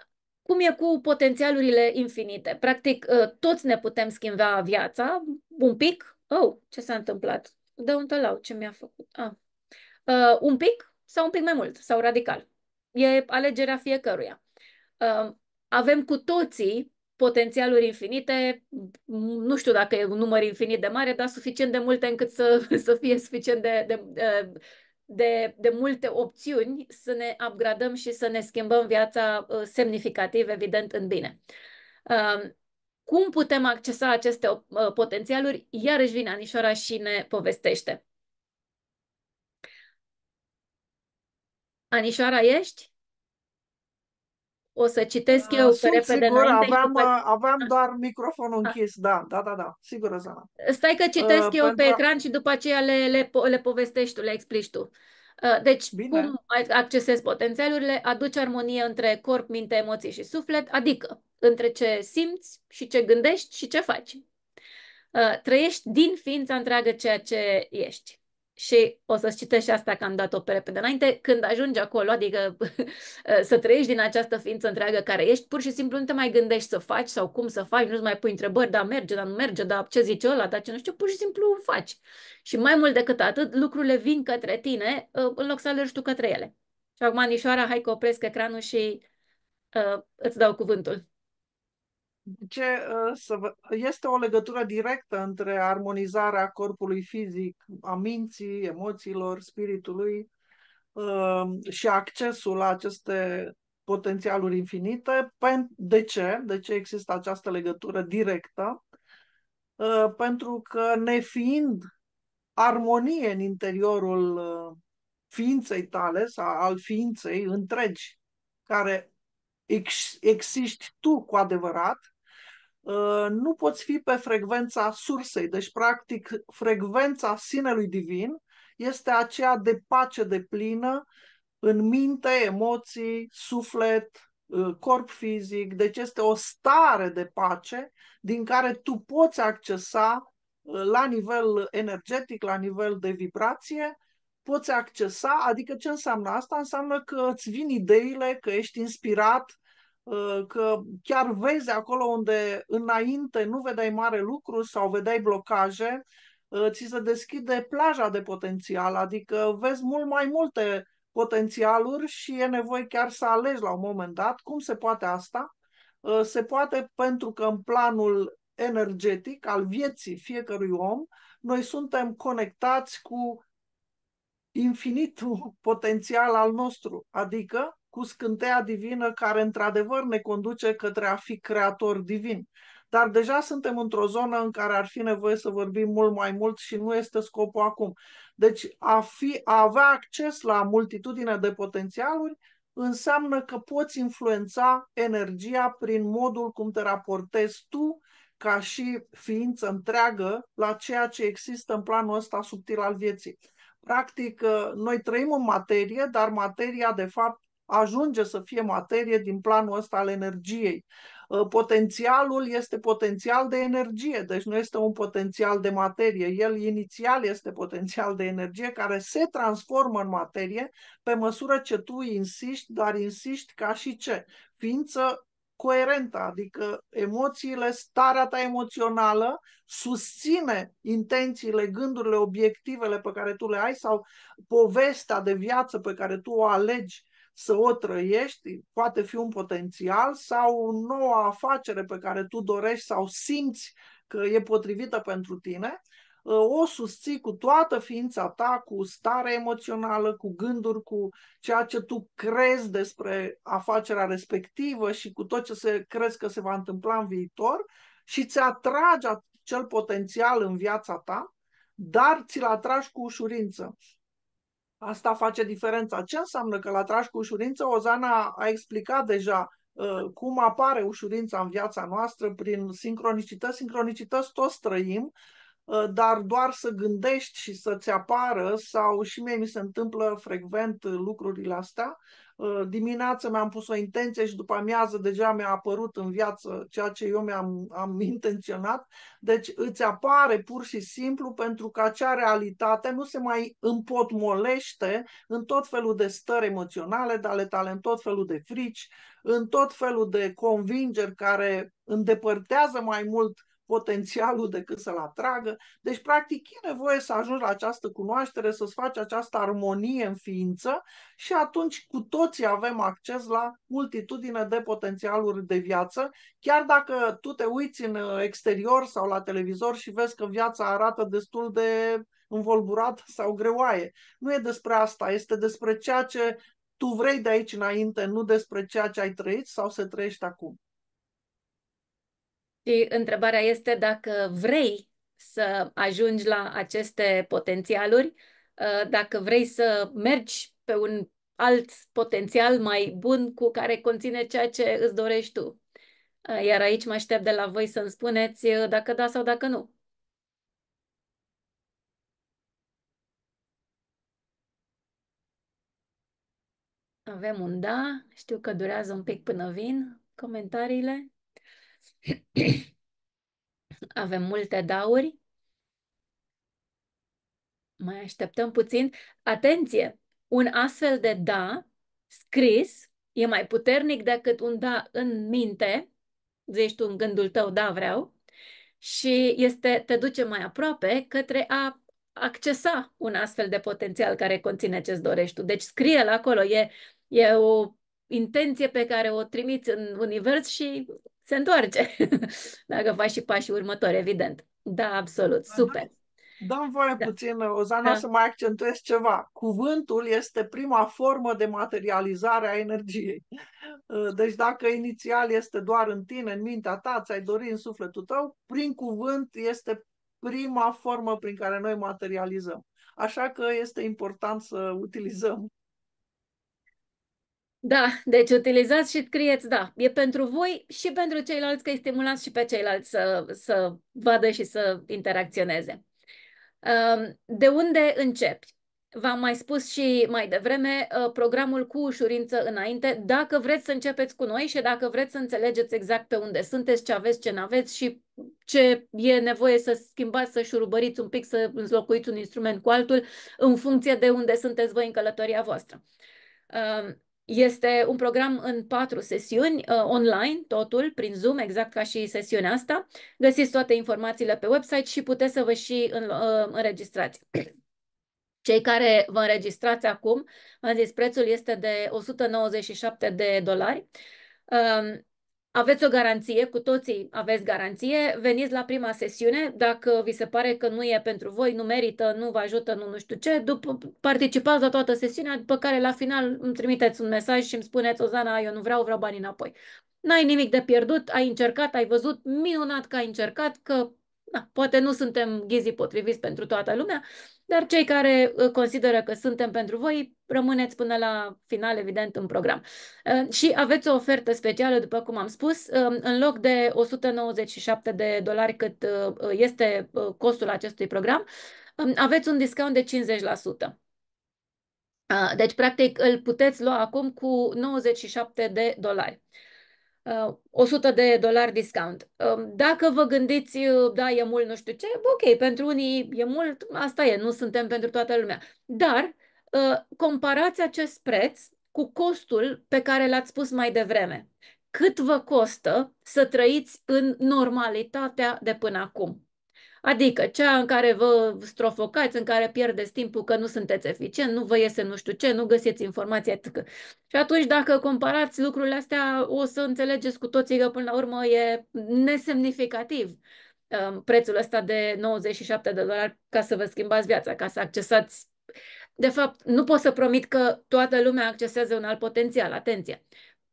cum e cu potențialurile infinite? Practic, toți ne putem schimba viața un pic. Oh, ce s-a întâmplat? un tălau, ce mi-a făcut? Ah, Uh, un pic sau un pic mai mult sau radical. E alegerea fiecăruia. Uh, avem cu toții potențialuri infinite, nu știu dacă e un număr infinit de mare, dar suficient de multe încât să, să fie suficient de, de, uh, de, de multe opțiuni să ne upgradăm și să ne schimbăm viața uh, semnificativ, evident, în bine. Uh, cum putem accesa aceste potențialuri? Iarăși vine Anișoara și ne povestește. Anișoara, ești? O să citesc ah, eu Sunt pe repede sigur, înainte. Aveam, după... Ah, aveam ah. doar microfonul închis, da, da, da, da, sigur, Zana. Stai că citesc uh, eu pentru... pe ecran și după aceea le, le, le povestești tu, le explici tu. deci, Bine. cum accesezi potențialurile? Aduci armonie între corp, minte, emoții și suflet, adică între ce simți și ce gândești și ce faci. trăiești din ființa întreagă ceea ce ești și o să-ți citești și asta că am dat-o pe repede înainte, când ajungi acolo, adică să trăiești din această ființă întreagă care ești, pur și simplu nu te mai gândești să faci sau cum să faci, nu-ți mai pui întrebări, da, merge, da, nu merge, da, ce zice ăla, da, ce nu știu, pur și simplu faci. Și mai mult decât atât, lucrurile vin către tine ă, în loc să alergi tu către ele. Și acum, Anișoara, hai că opresc ecranul și uh, îți dau cuvântul ce, uh, să vă, este o legătură directă între armonizarea corpului fizic, a minții, emoțiilor, spiritului uh, și accesul la aceste potențialuri infinite. De ce? De ce există această legătură directă? Uh, pentru că nefiind armonie în interiorul ființei tale sau al ființei întregi care ex existi tu cu adevărat, Ă, nu poți fi pe frecvența sursei. Deci, practic, frecvența sinelui divin este aceea de pace de plină în minte, emoții, suflet, ă, corp fizic. Deci este o stare de pace din care tu poți accesa ă, la nivel energetic, la nivel de vibrație, poți accesa, adică ce înseamnă asta? Înseamnă că îți vin ideile, că ești inspirat, Ă, că chiar vezi acolo unde înainte nu vedeai mare lucru sau vedeai blocaje, ă, ți se deschide plaja de potențial, adică vezi mult mai multe potențialuri și e nevoie chiar să alegi la un moment dat cum se poate asta. Ă, se poate pentru că în planul energetic al vieții fiecărui om, noi suntem conectați cu infinitul potențial al nostru, adică cu scânteia divină care într-adevăr ne conduce către a fi creator divin. Dar deja suntem într-o zonă în care ar fi nevoie să vorbim mult mai mult și nu este scopul acum. Deci a, fi, a avea acces la multitudine de potențialuri înseamnă că poți influența energia prin modul cum te raportezi tu ca și ființă întreagă la ceea ce există în planul ăsta subtil al vieții. Practic, noi trăim în materie, dar materia, de fapt, ajunge să fie materie din planul ăsta al energiei. Ă, potențialul este potențial de energie, deci nu este un potențial de materie. El inițial este potențial de energie care se transformă în materie pe măsură ce tu insiști, dar insiști ca și ce? Ființă coerentă, adică emoțiile, starea ta emoțională susține intențiile, gândurile, obiectivele pe care tu le ai sau povestea de viață pe care tu o alegi să o trăiești, poate fi un potențial sau o nouă afacere pe care tu dorești sau simți că e potrivită pentru tine, uh, o susții cu toată ființa ta, cu stare emoțională, cu gânduri, cu ceea ce tu crezi despre afacerea respectivă și cu tot ce se, crezi că se va întâmpla în viitor și ți atragi cel potențial în viața ta, dar ți-l atragi cu ușurință. Asta face diferența. Ce înseamnă că la Tragi cu ușurință? Ozana a explicat deja uh, cum apare ușurința în viața noastră prin sincronicități. Sincronicități toți trăim, Ă, dar doar să gândești și să-ți apară sau și mie mi se întâmplă frecvent lucrurile astea. Ă, Dimineața mi-am pus o intenție și după amiază deja mi-a apărut în viață ceea ce eu mi-am am intenționat. Deci îți apare pur și simplu pentru că acea realitate nu se mai împotmolește în tot felul de stări emoționale de ale tale, în tot felul de frici, în tot felul de convingeri care îndepărtează mai mult potențialul decât să-l atragă. Deci, practic, e nevoie să ajungi la această cunoaștere, să-ți faci această armonie în ființă și atunci cu toții avem acces la multitudine de potențialuri de viață, chiar dacă tu te uiți în uh, exterior sau la televizor și vezi că viața arată destul de învolburat sau greoaie. Nu e despre asta, este despre ceea ce tu vrei de aici înainte, nu despre ceea ce ai trăit sau se trăiește acum. Și întrebarea este dacă vrei să ajungi la aceste potențialuri, uh, dacă vrei să mergi pe un alt potențial mai bun cu care conține ceea ce îți dorești tu. Uh, iar aici mă aștept de la voi să-mi spuneți uh, dacă da sau dacă nu. Avem un da, știu că durează un pic până vin comentariile. Avem multe dauri. Mai așteptăm puțin. Atenție! Un astfel de da scris e mai puternic decât un da în minte. Zici tu în gândul tău, da, vreau. Și este, te duce mai aproape către a accesa un astfel de potențial care conține ce-ți dorești tu. Deci scrie-l acolo, e, e o intenție pe care o trimiți în univers și se întoarce. Dacă faci și pașii următori, evident. Da, absolut, da, da. super. Dăm voie da. puțin, Ozana, da. să mai accentuez ceva. Cuvântul este prima formă de materializare a energiei. Uh, deci dacă inițial este doar în tine, în mintea ta, ți-ai dori în sufletul tău, prin cuvânt este prima formă prin care noi materializăm. Așa că este important să utilizăm da, deci utilizați și scrieți, da, e pentru voi și pentru ceilalți că îi stimulați și pe ceilalți să, să vadă și să interacționeze. De unde începi? V-am mai spus și mai devreme ă, programul cu ușurință înainte, dacă vreți să începeți cu noi și dacă vreți să înțelegeți exact pe unde sunteți, ce aveți, ce n-aveți și ce e nevoie să schimbați, să șurubăriți un pic, să înlocuiți un instrument cu altul în funcție de unde sunteți voi în călătoria voastră. Este un program în patru sesiuni, uh, online, totul, prin Zoom, exact ca și sesiunea asta. Găsiți toate informațiile pe website și puteți să vă și uh, înregistrați. Cei care vă înregistrați acum, am zis, prețul este de 197 de dolari. Um, aveți o garanție, cu toții aveți garanție, veniți la prima sesiune, dacă vi se pare că nu e pentru voi, nu merită, nu vă ajută, nu nu știu ce, după, participați la toată sesiunea, după care la final îmi trimiteți un mesaj și îmi spuneți, Ozana, eu nu vreau, vreau banii înapoi. N-ai nimic de pierdut, ai încercat, ai văzut, minunat că ai încercat, că da, poate nu suntem ghizii potriviți pentru toată lumea, dar cei care ă, consideră că suntem pentru voi, rămâneți până la final, evident, în program. Ă, și aveți o ofertă specială, după cum am spus, ă, în loc de 197 de dolari cât este costul acestui program, aveți un discount de 50%. Deci, practic, îl puteți lua acum cu 97 de dolari. 100 uh, de dolari discount. Um, dacă vă gândiți, uh, da, e mult, nu știu ce, ok, pentru unii e mult, asta e, nu suntem pentru toată lumea. Dar uh, comparați acest preț cu costul pe care l-ați spus mai devreme. Cât vă costă să trăiți în normalitatea de până acum? Adică cea în care vă strofocați, în care pierdeți timpul că nu sunteți eficient, nu vă iese nu știu ce, nu găsiți informația. Tâcă. Și atunci dacă comparați lucrurile astea, o să înțelegeți cu toții că până la urmă e nesemnificativ um, prețul ăsta de 97 de dolari ca să vă schimbați viața, ca să accesați de fapt, nu pot să promit că toată lumea accesează un alt potențial, atenție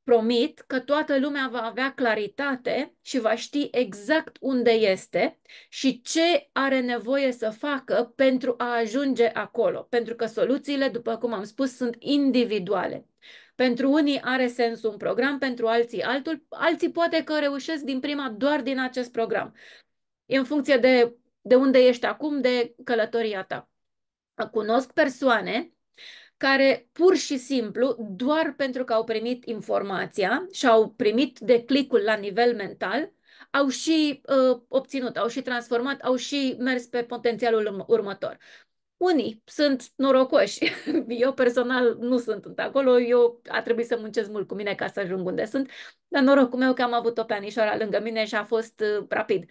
promit că toată lumea va avea claritate și va ști exact unde este și ce are nevoie să facă pentru a ajunge acolo. Pentru că soluțiile, după cum am spus, sunt individuale. Pentru unii are sens un program, pentru alții altul. Alții poate că reușesc din prima doar din acest program. E în funcție de, de unde ești acum, de călătoria ta. Cunosc persoane care pur și simplu, doar pentru că au primit informația și au primit declicul la nivel mental, au și uh, obținut, au și transformat, au și mers pe potențialul următor. Unii sunt norocoși. Eu personal nu sunt acolo, eu a trebuit să muncesc mult cu mine ca să ajung unde sunt, dar norocul meu că am avut o pe anișoara lângă mine și a fost uh, rapid.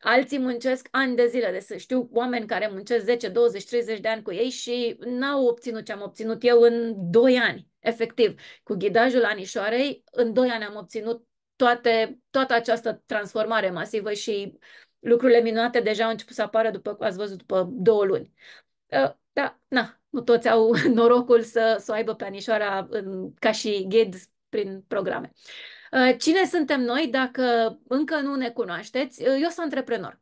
Alții muncesc ani de zile, deci să știu oameni care muncesc 10, 20, 30 de ani cu ei și n-au obținut ce am obținut eu în 2 ani, efectiv. Cu ghidajul anișoarei, în 2 ani am obținut toate, toată această transformare masivă și lucrurile minunate deja au început să apară, după ați văzut, după două luni. Uh, da, na, nu toți au norocul să, să o aibă pe anișoara în, ca și ghid prin programe. Uh, Ă, cine suntem noi dacă încă nu ne cunoașteți? Ă, eu sunt antreprenor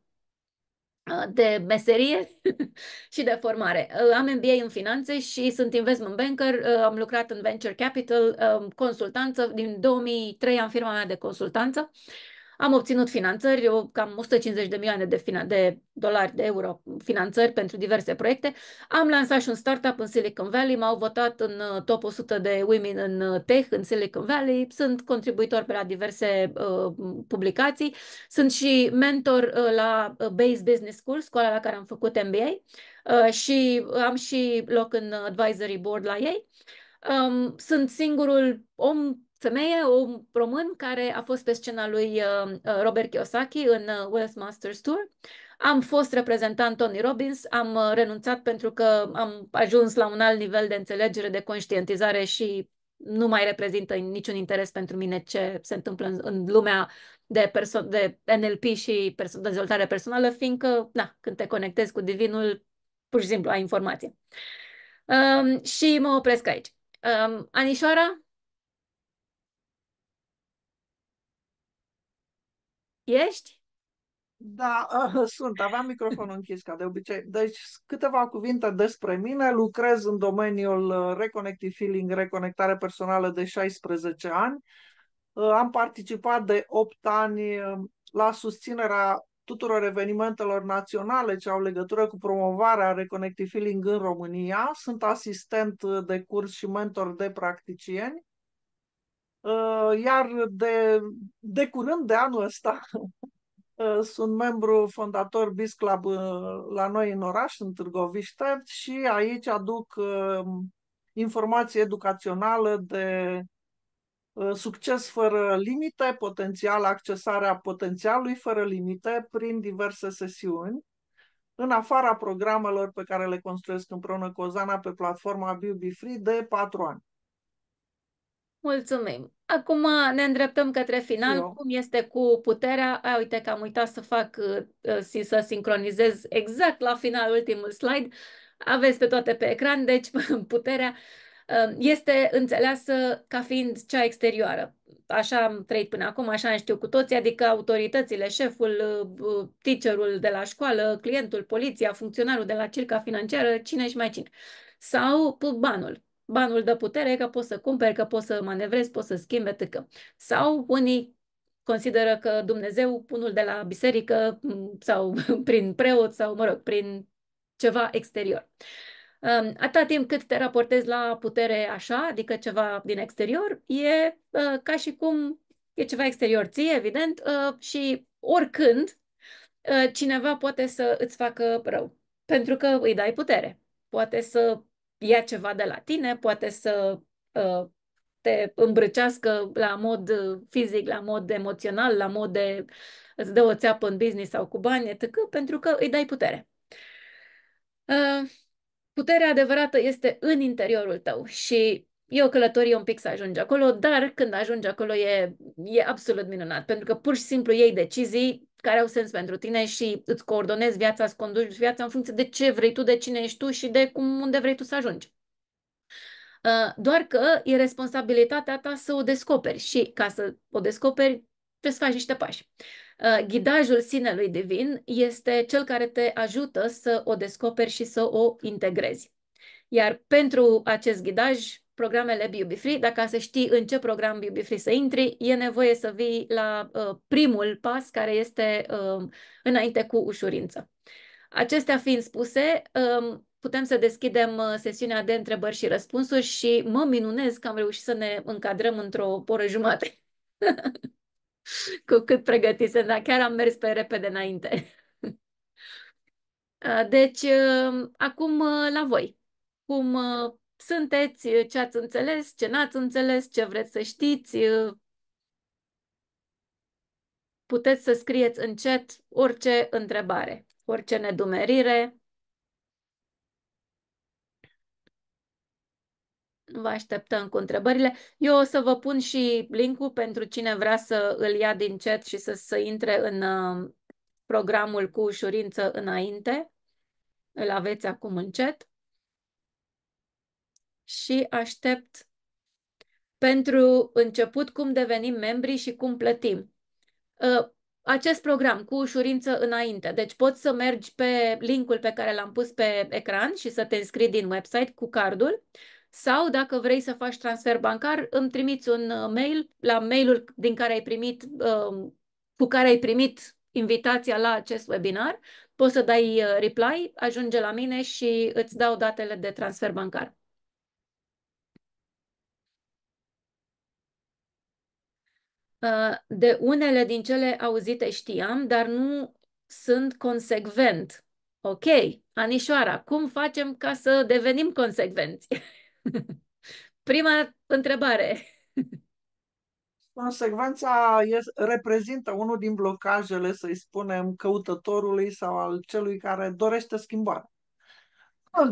ă, de meserie și de formare. Am MBA în finanțe și sunt investment banker, am lucrat în venture capital, consultanță, din 2003 am firma mea de consultanță. Am obținut finanțări, cam 150 de milioane de, de dolari, de euro finanțări pentru diverse proiecte. Am lansat și un startup în Silicon Valley, m-au votat în uh, top 100 de women în uh, tech în Silicon Valley, sunt contribuitor pe la diverse uh, publicații, sunt și mentor uh, la uh, Base Business School, școala la care am făcut MBA uh, și am și loc în advisory board la ei. Um, sunt singurul om femeie, un român care a fost pe scena lui uh, uh, Robert Kiyosaki în uh, Wealth Masters Tour. Am fost reprezentant Tony Robbins, am renunțat pentru că am ajuns la un alt nivel de înțelegere, de conștientizare și nu mai reprezintă niciun interes pentru mine ce se întâmplă în, în lumea de, perso- de NLP și perso- dezvoltare personală, fiindcă, na, când te conectezi cu divinul, pur și simplu ai informație. Um, și mă opresc aici. Um, anișoara, Ești? Da, uh, sunt. Aveam microfonul închis, ca de obicei. Deci, câteva cuvinte despre mine. Lucrez în domeniul uh, Reconnective Feeling, reconectare personală de 16 ani. Uh, am participat de 8 ani uh, la susținerea tuturor evenimentelor naționale ce au legătură cu promovarea Reconnective Feeling în România. Sunt asistent uh, de curs și mentor de practicieni. Uh, iar de, de curând, de anul ăsta, uh, sunt membru fondator Biz Club uh, la noi în oraș, în Târgoviște, și aici aduc informație educațională de succes fără limite, potențial, accesarea potențialului fără limite prin diverse sesiuni, în afara programelor pe care le construiesc împreună cu Ozana pe platforma BeautyFree de patru ani. Mulțumim! Acum ne îndreptăm către final. Eu. Cum este cu puterea? A, uite că am uitat să fac, uh, să sincronizez exact la final ultimul slide. Aveți pe toate pe ecran, deci puterea um, este înțeleasă ca fiind cea exterioară. Așa am trăit până acum, așa am știu cu toții, adică autoritățile, șeful, uh, uh, teacherul de la școală, clientul, poliția, funcționarul de la circa financiară, cine și mai cine. Sau banul, banul dă putere că poți să cumperi, că poți să manevrezi, poți să schimbi, etc. Sau unii consideră că Dumnezeu, unul de la biserică mm, sau prin preot sau, mă rog, prin ceva exterior. Atâta timp cât te raportezi la putere așa, adică ceva din exterior, e ă, ca și cum e ceva exterior ție, evident, ă, și oricând ă, cineva poate să îți facă rău, pentru că îi dai putere. Poate să ia ceva de la tine, poate să ă, te îmbrăcească la mod ă, fizic, la mod emoțional, la mod de îți dă o țeapă în business sau cu bani, etc., pentru că îi dai putere. Ă, puterea adevărată este în interiorul tău și e o călătorie un pic să ajungi acolo, dar când ajungi acolo e, e absolut minunat, pentru că pur și simplu iei decizii care au sens pentru tine și îți coordonezi viața, îți conduci viața în funcție de ce vrei tu, de cine ești tu și de cum, unde vrei tu să ajungi. Uh, doar că e responsabilitatea ta să o descoperi și ca să o descoperi trebuie să faci niște pași. Uh, ghidajul sinelui divin este cel care te ajută să o descoperi și să o integrezi. Iar pentru acest ghidaj programele Beauty Free. Dacă să știi în ce program Beauty Free să intri, e nevoie să vii la uh, primul pas care este uh, înainte cu ușurință. Acestea fiind spuse, uh, putem să deschidem uh, sesiunea de întrebări și răspunsuri și mă minunez că am reușit să ne încadrăm într-o oră jumate. cu cât pregătise, dar chiar am mers pe repede înainte. Uh, deci, um, acum uh, la voi. Cum sunteți, uh, ce ați înțeles, ce n-ați înțeles, ce vreți să știți. Uh, puteți să scrieți încet orice întrebare, orice nedumerire. Vă așteptăm cu întrebările. Eu o să vă pun și linkul pentru cine vrea să îl ia din chat și să, să intre în uh, programul cu ușurință înainte. Îl aveți acum în chat și aștept pentru început cum devenim membri și cum plătim. Ă, acest program cu ușurință înainte. Deci poți să mergi pe linkul pe care l-am pus pe ecran și să te înscrii din website cu cardul sau dacă vrei să faci transfer bancar, îmi trimiți un ă, mail la mailul din care ai primit, ă, cu care ai primit invitația la acest webinar, poți să dai reply, ajunge la mine și îți dau datele de transfer bancar. Uh, de unele din cele auzite știam, dar nu sunt consecvent. Ok, Anișoara, cum facem ca să devenim consecvenți? Prima întrebare. Consecvența reprezintă unul din blocajele, să-i spunem, căutătorului sau al celui care dorește schimbarea.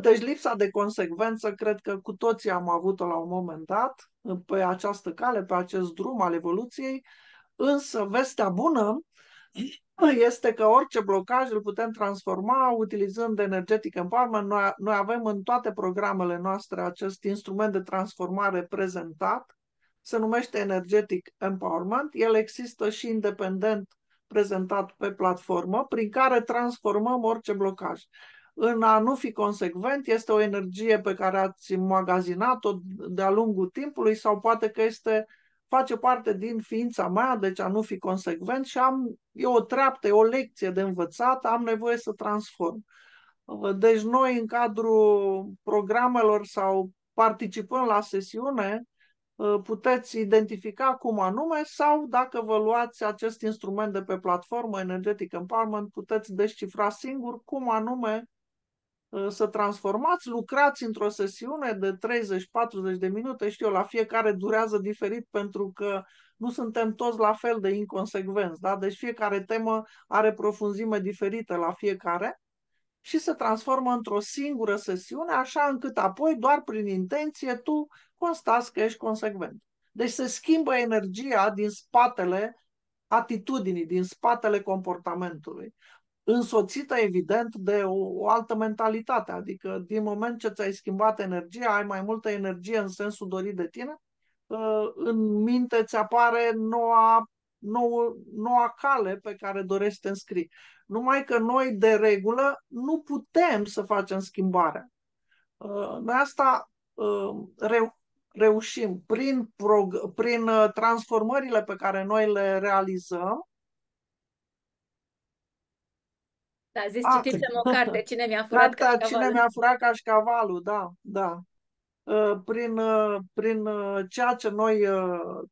Deci lipsa de consecvență, cred că cu toții am avut-o la un moment dat, pe această cale, pe acest drum al evoluției, însă vestea bună este că orice blocaj îl putem transforma utilizând energetic empowerment. Noi, noi avem în toate programele noastre acest instrument de transformare prezentat, se numește energetic empowerment. El există și independent prezentat pe platformă, prin care transformăm orice blocaj în a nu fi consecvent este o energie pe care ați magazinat-o de-a lungul timpului sau poate că este face parte din ființa mea, deci a nu fi consecvent și am, e o treaptă, e o lecție de învățat, am nevoie să transform. Deci noi în cadrul programelor sau participând la sesiune, puteți identifica cum anume sau dacă vă luați acest instrument de pe platformă Energetic Empowerment, puteți descifra singur cum anume să transformați, lucrați într-o sesiune de 30-40 de minute, știu, la fiecare durează diferit pentru că nu suntem toți la fel de inconsecvenți, da? Deci fiecare temă are profunzime diferită la fiecare și se transformă într-o singură sesiune, așa încât apoi, doar prin intenție, tu constați că ești consecvent. Deci se schimbă energia din spatele atitudinii, din spatele comportamentului însoțită evident de o, o altă mentalitate, adică din moment ce ți-ai schimbat energia, ai mai multă energie în sensul dorit de tine, uh, în minte ți apare noua, nou, noua cale pe care dorești să te înscrii. Numai că noi, de regulă, nu putem să facem schimbarea. Uh, noi asta uh, reu- reușim prin, prog- prin transformările pe care noi le realizăm, Da, zis, ah, citiți-am o carte, cine mi-a da, furat da, cașcavalul. Cine mi-a furat cașcavalul, da, da. Ă, prin, ă, prin ă, ceea ce noi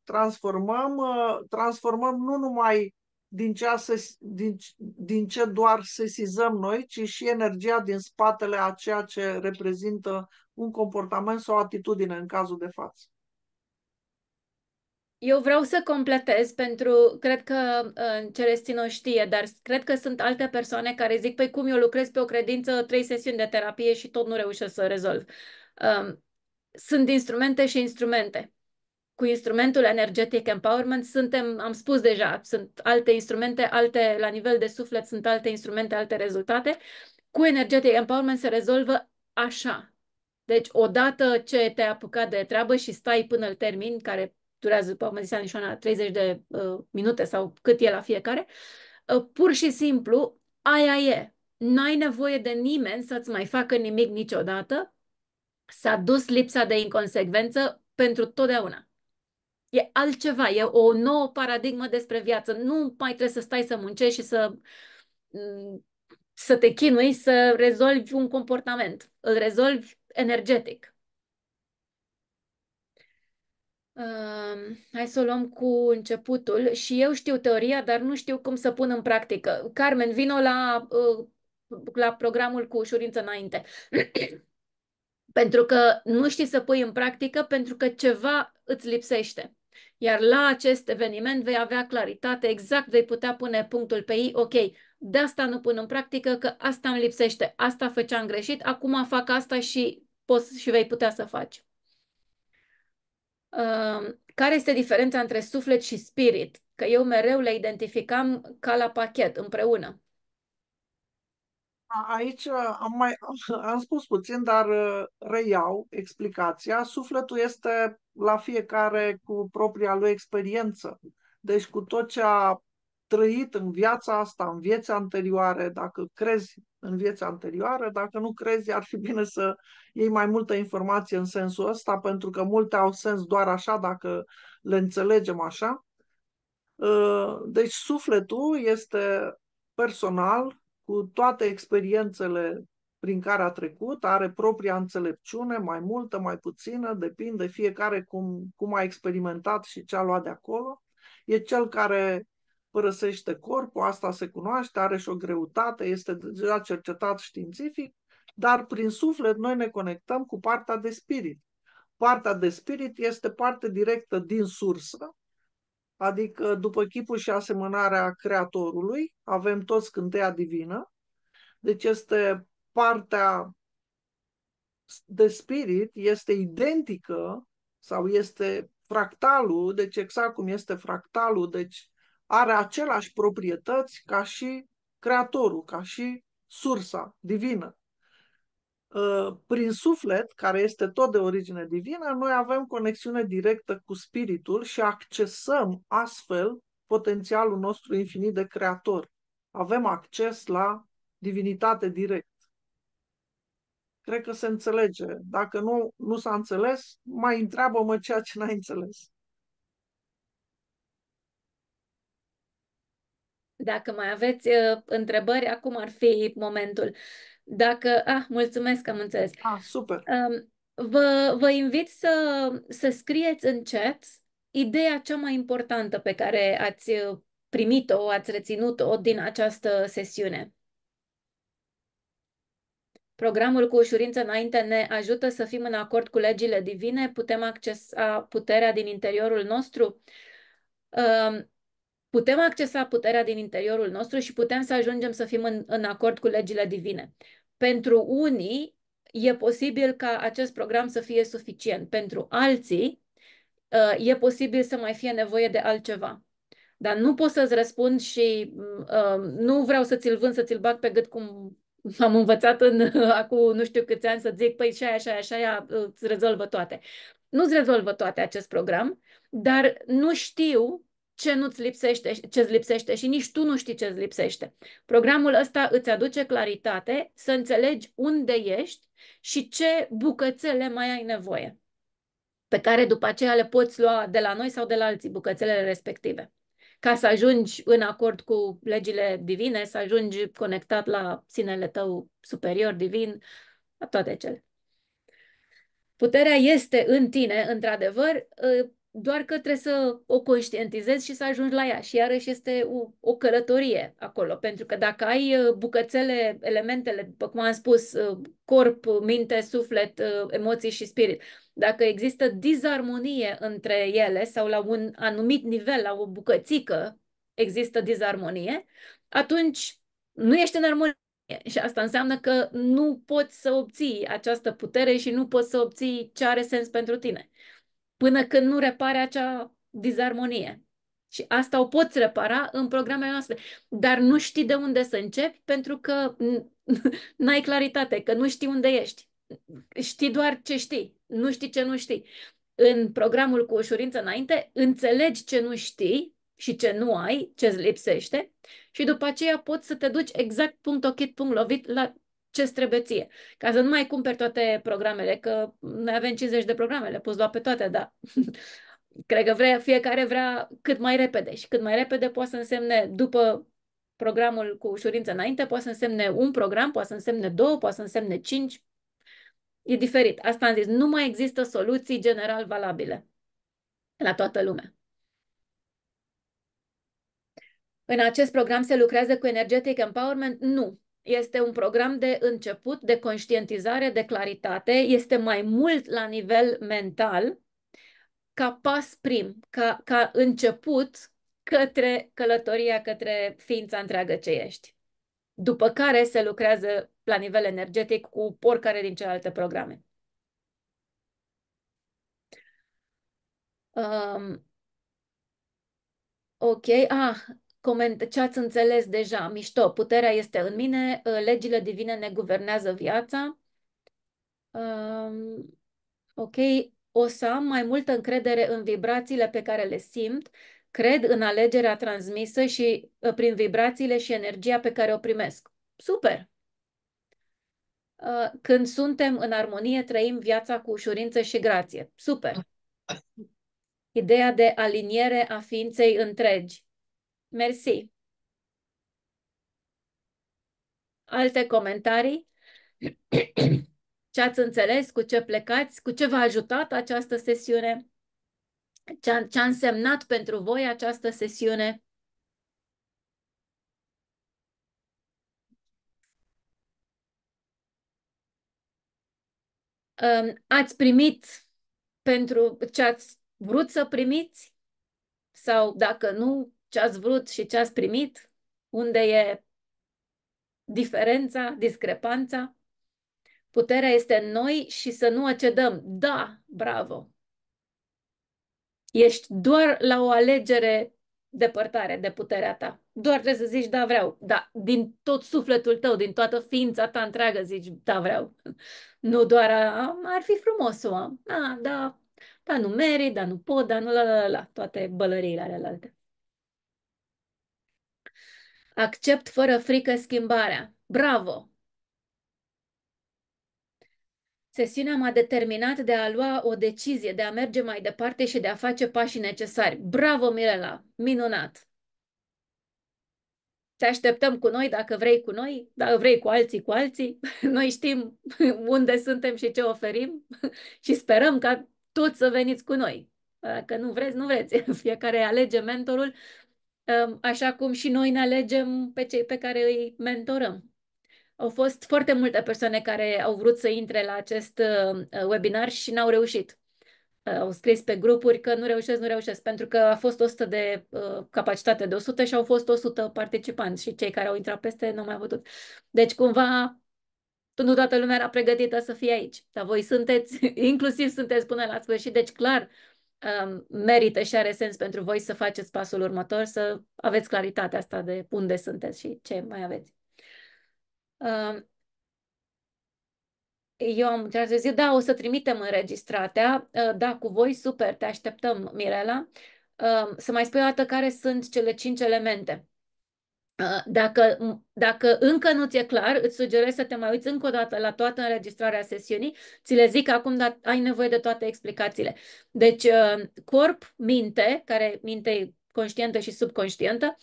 transformăm, transformăm nu numai din, cea se, din, din ce doar sesizăm noi, ci și energia din spatele a ceea ce reprezintă un comportament sau o atitudine în cazul de față. Eu vreau să completez pentru, cred că uh, Celestino știe, dar cred că sunt alte persoane care zic, păi cum eu lucrez pe o credință trei sesiuni de terapie și tot nu reușesc să rezolv. Um, sunt instrumente și instrumente. Cu instrumentul energetic empowerment suntem, am spus deja, sunt alte instrumente, alte, la nivel de suflet sunt alte instrumente, alte rezultate. Cu energetic empowerment se rezolvă așa. Deci, odată ce te-ai apucat de treabă și stai până îl termin, care durează, cum zicea Nișoana, 30 de uh, minute sau cât e la fiecare, uh, pur și simplu, aia e. N-ai nevoie de nimeni să-ți mai facă nimic niciodată. S-a dus lipsa de inconsecvență pentru totdeauna. E altceva, e o nouă paradigmă despre viață. Nu mai trebuie să stai să muncești și să mm, să te chinui să rezolvi un comportament. Îl rezolvi energetic. Uh, Uh, hai să o luăm cu începutul. Și eu știu teoria, dar nu știu cum să pun în practică. Carmen, vino la, uh, la programul cu ușurință înainte. pentru că nu știi să pui în practică, pentru că ceva îți lipsește. Iar la acest eveniment vei avea claritate, exact vei putea pune punctul pe ei, ok, de asta nu pun în practică, că asta îmi lipsește, asta făceam greșit, acum fac asta și poți și vei putea să faci. Um, care este diferența între suflet și spirit? Că eu mereu le identificam ca la pachet, împreună. Aici uh, am, mai, am spus puțin, dar uh, reiau explicația. Sufletul este la fiecare cu propria lui experiență. Deci cu tot ce a trăit în viața asta, în vieți anterioare, dacă crezi în viața anterioară, dacă nu crezi, ar fi bine să iei mai multă informație în sensul ăsta, pentru că multe au sens doar așa, dacă le înțelegem așa. Uh, deci sufletul este personal, cu toate experiențele prin care a trecut, are propria înțelepciune, mai multă, mai puțină, depinde fiecare cum, cum a experimentat și ce a luat de acolo. E cel care părăsește corpul, asta se cunoaște, are și o greutate, este deja cercetat științific, dar prin suflet noi ne conectăm cu partea de spirit. Partea de spirit este parte directă din sursă, adică după chipul și asemănarea Creatorului, avem toți scânteia divină, deci este partea de spirit, este identică sau este fractalul, deci exact cum este fractalul, deci are aceleași proprietăți ca și creatorul, ca și sursa divină. Uh, prin suflet, care este tot de origine divină, noi avem conexiune directă cu spiritul și accesăm astfel potențialul nostru infinit de creator. Avem acces la divinitate direct. Cred că se înțelege. Dacă nu, nu s-a înțeles, mai întreabă-mă ceea ce n-ai înțeles. Dacă mai aveți uh, întrebări, acum ar fi momentul. Dacă, ah, mulțumesc că am înțeles. Ah, super. Uh, vă, vă invit să, să scrieți în chat ideea cea mai importantă pe care ați uh, primit-o, ați reținut-o din această sesiune. Programul cu ușurință înainte ne ajută să fim în acord cu legile divine, putem accesa puterea din interiorul nostru. Um, putem accesa puterea din interiorul nostru și putem să ajungem să fim în, în acord cu legile divine. Pentru unii e posibil ca acest program să fie suficient, pentru alții uh, e posibil să mai fie nevoie de altceva. Dar nu pot să-ți răspund și uh, nu vreau să ți-l vând, să ți-l bag pe gât cum am învățat în, uh, acum nu știu câți ani să zic, păi și aia, și aia, și aia, îți rezolvă toate. Nu-ți rezolvă toate acest program, dar nu știu ce nu-ți lipsește, ce-ți lipsește și nici tu nu știi ce-ți lipsește. Programul ăsta îți aduce claritate să înțelegi unde ești și ce bucățele mai ai nevoie, pe care după aceea le poți lua de la noi sau de la alții, bucățele respective ca să ajungi în acord cu legile divine, să ajungi conectat la sinele tău superior, divin, la toate cele. Puterea este în tine, într-adevăr, doar că trebuie să o conștientizezi și să ajungi la ea. Și iarăși este o, o călătorie acolo, pentru că dacă ai uh, bucățele, elementele, după cum am spus, uh, corp, minte, suflet, uh, emoții și spirit, dacă există dizarmonie între ele sau la un anumit nivel, la o bucățică, există dizarmonie, atunci nu ești în armonie. Și asta înseamnă că nu poți să obții această putere și nu poți să obții ce are sens pentru tine până când nu repare acea dizarmonie. Și asta o poți repara în programele noastre, dar nu știi de unde să începi pentru că n-ai claritate, că nu știi unde ești. Știi doar ce știi, nu știi ce nu știi. În programul cu ușurință înainte, înțelegi ce nu știi și ce nu ai, ce îți lipsește și după aceea poți să te duci exact punct ochit, punct lovit la ce trebuie ție. Ca să nu mai cumperi toate programele, că noi avem 50 de programe, le poți lua pe toate, dar cred că vrea, fiecare vrea cât mai repede și cât mai repede poate să însemne după programul cu ușurință înainte, poate să însemne un program, poate să însemne două, poate să însemne cinci. E diferit. Asta am zis. Nu mai există soluții general valabile la toată lumea. În acest program se lucrează cu energetic empowerment? Nu este un program de început, de conștientizare, de claritate, este mai mult la nivel mental, ca pas prim, ca, ca început către călătoria, către ființa întreagă ce ești. După care se lucrează la nivel energetic cu oricare din celelalte programe. Um, ok, ah, coment, ce ați înțeles deja, mișto, puterea este în mine, uh, legile divine ne guvernează viața. Um, ok, o să am mai multă încredere în vibrațiile pe care le simt, cred în alegerea transmisă și uh, prin vibrațiile și energia pe care o primesc. Super! Uh, când suntem în armonie, trăim viața cu ușurință și grație. Super! Ideea de aliniere a ființei întregi. Mersi. Alte comentarii? Ce ați înțeles? Cu ce plecați? Cu ce v-a ajutat această sesiune? Ce a, ce a însemnat pentru voi această sesiune? Ați primit pentru ce ați vrut să primiți? Sau dacă nu, ce ați vrut și ce ați primit, unde e diferența, discrepanța. Puterea este în noi și să nu acedăm. Da, bravo! Ești doar la o alegere depărtare de puterea ta. Doar trebuie să zici, da, vreau. Da, din tot sufletul tău, din toată ființa ta întreagă zici, da, vreau. Nu doar, a, ar fi frumos o am. A, da, da, nu merit, da, nu pot, da, nu, la, la, la, la toate bălăriile alealte. Accept fără frică schimbarea. Bravo! Sesiunea m-a determinat de a lua o decizie, de a merge mai departe și de a face pașii necesari. Bravo, Mirela! Minunat! Te așteptăm cu noi dacă vrei cu noi, dacă vrei cu alții, cu alții. Noi știm unde suntem și ce oferim și sperăm ca toți să veniți cu noi. Dacă nu vreți, nu vreți. Fiecare alege mentorul așa cum și noi ne alegem pe cei pe care îi mentorăm. Au fost foarte multe persoane care au vrut să intre la acest uh, uh, webinar și n-au reușit. Uh, au scris pe grupuri că nu reușesc, nu reușesc, pentru că a fost 100 de capacitate de 100 și au fost 100 participanți și cei care au intrat peste nu au mai putut. Deci cumva nu toată lumea era pregătită să fie aici, dar voi sunteți, inclusiv sunteți până la sfârșit, deci clar, um, merită și are sens pentru voi să faceți pasul următor, să aveți claritatea asta de unde sunteți și ce mai aveți. Um, eu am întrebat, zic, da, o să trimitem înregistratea, uh, da, cu voi, super, te așteptăm, Mirela. Um, să mai spui o dată care sunt cele cinci elemente. Dacă, dacă încă nu ți-e clar, îți sugerez să te mai uiți încă o dată la toată înregistrarea sesiunii. Ți le zic acum, dar ai nevoie de toate explicațiile. Deci, corp, minte, care minte e conștientă și subconștientă,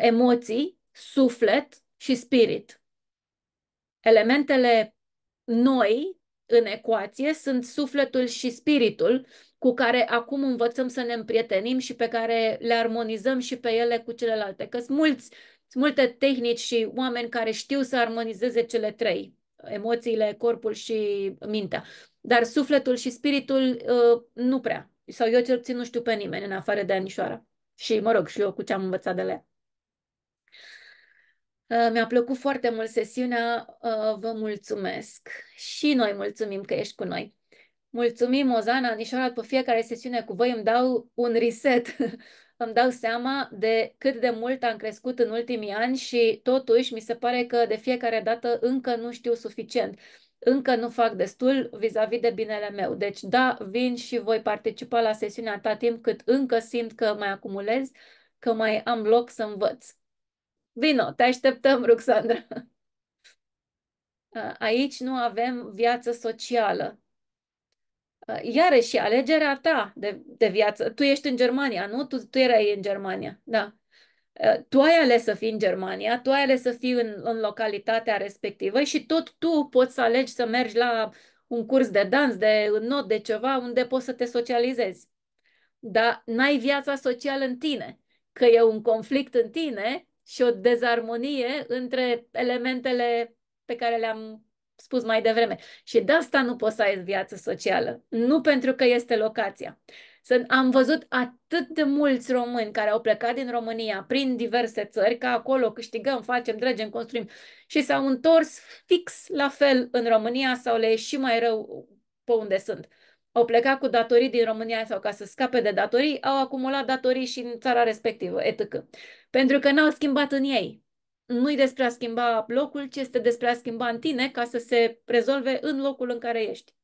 emoții, suflet și spirit. Elementele noi în ecuație sunt sufletul și spiritul cu care acum învățăm să ne împrietenim și pe care le armonizăm și pe ele cu celelalte. Că sunt mulți sunt multe tehnici și oameni care știu să armonizeze cele trei, emoțiile, corpul și mintea. Dar sufletul și spiritul uh, nu prea. Sau eu cel puțin nu știu pe nimeni în afară de anișoara. Și, mă rog, și eu cu ce am învățat de la uh, Mi-a plăcut foarte mult sesiunea, uh, vă mulțumesc și noi mulțumim că ești cu noi. Mulțumim, Ozana, Nișoara, pe fiecare sesiune cu voi îmi dau un reset îmi dau seama de cât de mult am crescut în ultimii ani și totuși mi se pare că de fiecare dată încă nu știu suficient. Încă nu fac destul vis-a-vis de binele meu. Deci, da, vin și voi participa la sesiunea atât timp cât încă simt că mai acumulez, că mai am loc să învăț. Vino, te așteptăm, Ruxandra! Aici nu avem viață socială. Ă, iarăși alegerea ta de, de viață. Tu ești în Germania, nu? Tu, tu erai în Germania, da. Ă, tu ai ales să fii în Germania, tu ai ales să fii în, în localitatea respectivă și tot tu poți să alegi să mergi la un curs de dans, de not, de ceva, unde poți să te socializezi. Dar n-ai viața socială în tine, că e un conflict în tine și o dezarmonie între elementele pe care le-am spus mai devreme. Și de asta nu poți să ai viață socială. Nu pentru că este locația. Am văzut atât de mulți români care au plecat din România prin diverse țări, că acolo câștigăm, facem, dragem, construim și s-au întors fix la fel în România sau le e și mai rău pe unde sunt. Au plecat cu datorii din România sau ca să scape de datorii, au acumulat datorii și în țara respectivă, etc. Pentru că n-au schimbat în ei nu e despre a schimba locul, ci este despre a schimba în tine ca să se rezolve în locul în care ești.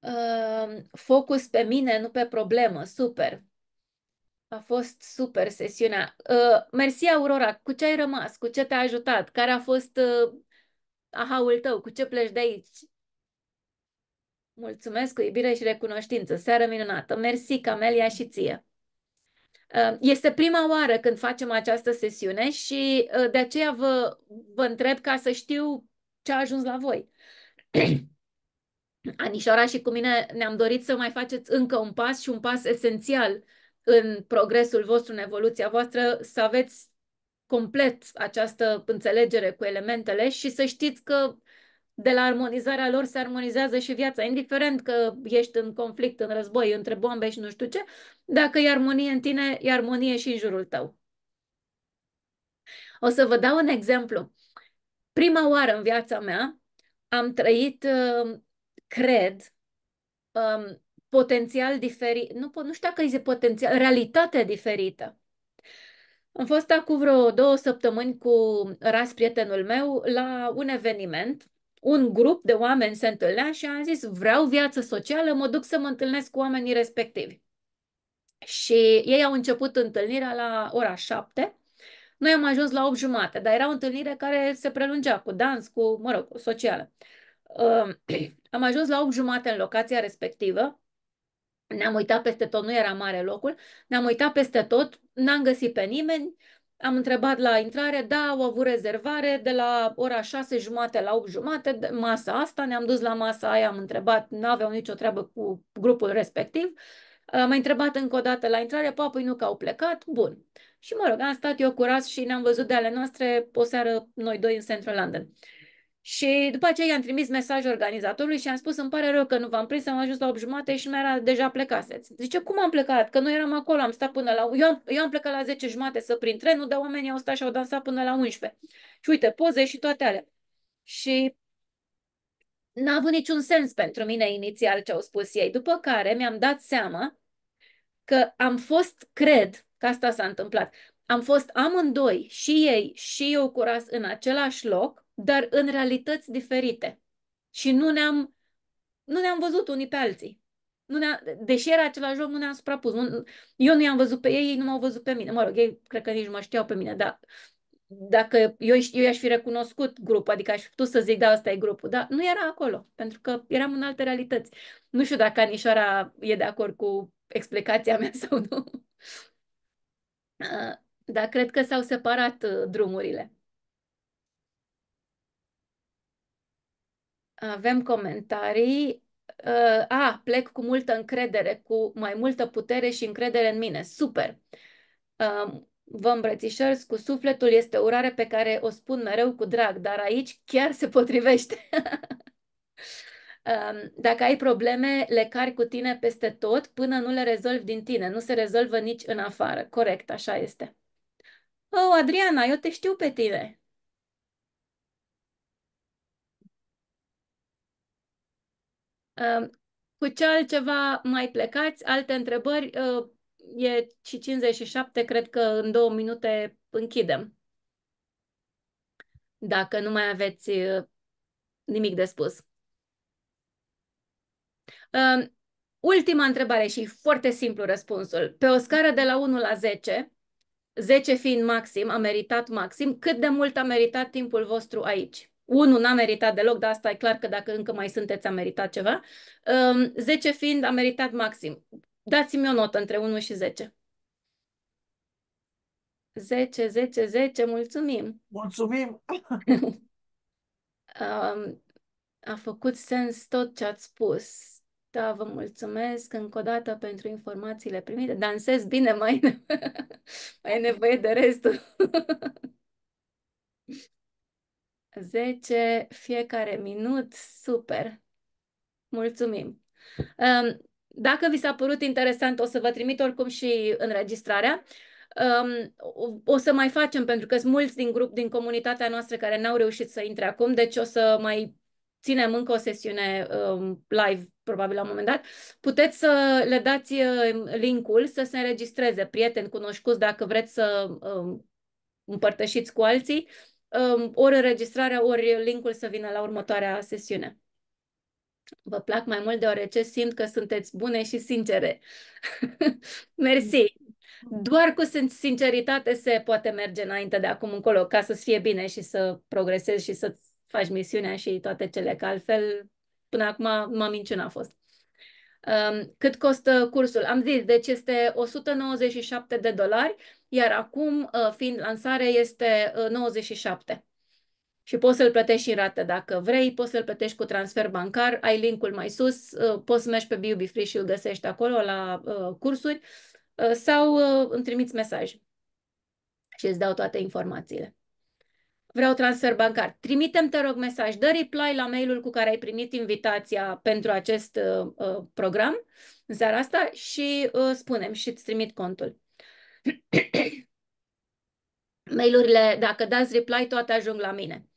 Ehm, focus pe mine, nu pe problemă. Super! A fost super sesiunea. Ehm, mersi, Aurora! Cu ce ai rămas? Cu ce te-a ajutat? Care a fost ehm, ahaul tău? Cu ce pleci de aici? Mulțumesc cu iubire și recunoștință. Seară minunată! Mersi, Camelia, și ție! Uh, este prima oară când facem această sesiune și uh, de aceea vă, vă întreb ca să știu ce a ajuns la voi. Anișora și cu mine ne-am dorit să mai faceți încă un pas și un pas esențial în progresul vostru, în evoluția voastră, să aveți complet această înțelegere cu elementele și să știți că de la armonizarea lor se armonizează și viața, indiferent că ești în conflict, în război, între bombe și nu știu ce, dacă e armonie în tine, e armonie și în jurul tău. O să vă dau un exemplu. Prima oară în viața mea am trăit, uh, cred, um, potențial diferit, nu, nu știu dacă e potențial, realitate diferită. Am fost acum vreo două săptămâni cu Ras, prietenul meu, la un eveniment un grup de oameni se întâlnea și am zis, vreau viață socială, mă duc să mă întâlnesc cu oamenii respectivi. Și ei au început întâlnirea la ora șapte, Noi am ajuns la 8 jumate, dar era o întâlnire care se prelungea cu dans, cu, mă rog, socială. Uh, am ajuns la 8 jumate în locația respectivă, ne-am uitat peste tot, nu era mare locul, ne-am uitat peste tot, n-am găsit pe nimeni, uh, am întrebat la intrare, da, au avut rezervare de la ora 6 jumate la 8 jumate, masa asta, ne-am dus la masa aia, am întrebat, nu aveau nicio treabă cu grupul respectiv. Am întrebat încă o dată la intrare, papui păi nu că au plecat, bun. Și mă rog, am stat eu curat și ne-am văzut de ale noastre o seară noi doi în Central London. Uh, și după aceea i-am trimis mesaj organizatorului și am spus, îmi pare rău că nu v-am prins, am ajuns la 8 jumate și mi-era deja plecaseți. Zice, cum am plecat? Că noi eram acolo, am stat până la... Eu am, eu am plecat la 10 jumate să prind trenul, dar oamenii au stat și au dansat până la 11. Și uite, poze și toate alea. Și n-a avut niciun sens pentru mine inițial ce au spus ei. După care mi-am dat seama că am fost, cred că asta s-a întâmplat, am fost amândoi, și ei și eu curas în același loc, dar în realități diferite. Și nu ne-am, nu ne-am văzut unii pe alții. Nu ne deși era același joc, nu ne-am suprapus. Nu, eu nu i-am văzut pe ei, ei nu m-au văzut pe mine. Mă rog, ei cred că nici nu mă știau pe mine, dar dacă eu, eu i-aș fi recunoscut grupul, adică aș fi putut să zic, da, asta e grupul, dar nu era acolo, pentru că eram în alte realități. Nu știu dacă Anișoara e de acord cu explicația mea sau nu. Dar cred că s-au separat uh, drumurile. Avem comentarii. Uh, a, plec cu multă încredere, cu mai multă putere și încredere în mine. Super! Uh, vă îmbrățișez cu sufletul, este o urare pe care o spun mereu cu drag, dar aici chiar se potrivește. Dacă ai probleme, le cari cu tine peste tot până nu le rezolvi din tine, nu se rezolvă nici în afară. Corect, așa este. Oh, Adriana, eu te știu pe tine. Cu ce altceva mai plecați? Alte întrebări? Ă, e și 57, cred că în două minute închidem. Dacă nu mai aveți ă, nimic de spus. Ă, ultima întrebare și foarte simplu răspunsul. Pe o scară de la 1 la 10, 10 fiind maxim, a meritat maxim, cât de mult a meritat timpul vostru aici? Unul n-a meritat deloc, dar asta e clar că dacă încă mai sunteți, a meritat ceva. Um, ehm, 10 fiind, a meritat maxim. Dați-mi o notă între 1 și 10. 10, 10, 10, mulțumim! Mulțumim! um, a făcut sens tot ce ați spus. Da, vă mulțumesc încă o dată pentru informațiile primite. Dansez bine, mai, mai e nevoie de restul. 10 fiecare minut, super! Mulțumim! Dacă vi s-a părut interesant, o să vă trimit oricum și înregistrarea. Um, o să mai facem, pentru că sunt mulți din grup, din comunitatea noastră care n-au reușit să intre acum, deci o să mai ținem încă o sesiune um, live, probabil la un moment dat. Puteți să le dați um, linkul să se înregistreze, prieteni cunoscuți, dacă vreți să um, împărtășiți cu alții ori înregistrarea, ori linkul să vină la următoarea sesiune. Vă plac mai mult deoarece simt că sunteți bune și sincere. Mersi! Doar cu sinceritate se poate merge înainte de acum încolo, ca să-ți fie bine și să progresezi și să faci misiunea și toate cele, că altfel, până acum, m-am m-am minciuna a fost. Cât costă cursul? Am zis, deci este 197 de dolari, iar acum, uh, fiind lansare, este 97. Uh, și poți să-l plătești în rată dacă vrei, poți să-l plătești cu transfer bancar, ai linkul mai sus, uh, poți să mergi pe BUB Free și îl găsești acolo la cursuri sau îmi trimiți mesaj și îți dau toate informațiile vreau transfer bancar. Trimitem, te rog, mesaj, dă reply la mailul cu care ai primit invitația pentru acest uh, uh, program în seara asta și uh, spunem și îți trimit contul. Mailurile, dacă dați reply, toate ajung la mine.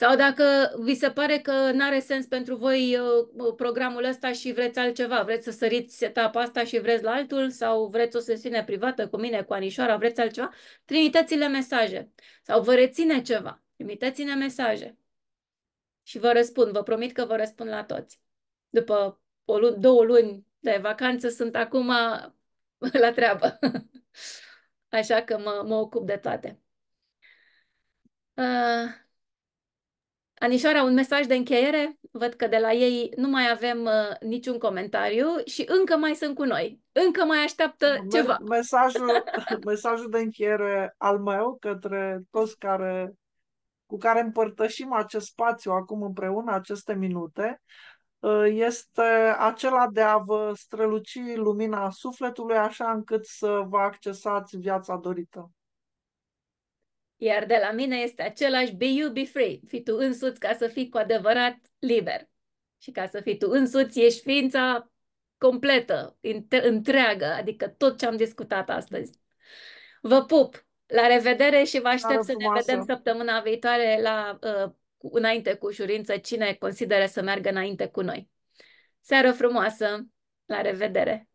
Sau dacă vi se pare că nu are sens pentru voi uh, uh, programul ăsta și vreți altceva, vreți să săriți etapa asta și vreți la altul sau vreți o sesiune privată cu mine, cu Anișoara, vreți altceva, trimiteți-le mesaje. Sau vă reține ceva, trimiteți-ne mesaje. Și vă răspund, vă promit că vă răspund la toți. După o luni, două luni de vacanță sunt acum la treabă. Așa că mă, mă ocup de toate. Uh... Anișoara, un mesaj de încheiere? Văd că de la ei nu mai avem uh, niciun comentariu și încă mai sunt cu noi. Încă mai așteaptă Me- ceva. Mesajul, mesajul de încheiere al meu către toți care, cu care împărtășim acest spațiu acum împreună, aceste minute, uh, este acela de a vă străluci lumina sufletului așa încât să vă accesați viața dorită. Iar de la mine este același be you, be free. Fii tu însuți ca să fii cu adevărat liber. Și ca să fii tu însuți, ești ființa completă, întreagă, adică tot ce am discutat astăzi. Vă pup! La revedere și vă aștept să ne vedem săptămâna viitoare la uh, înainte cu ușurință cine consideră să meargă înainte cu noi. Seară frumoasă! La revedere!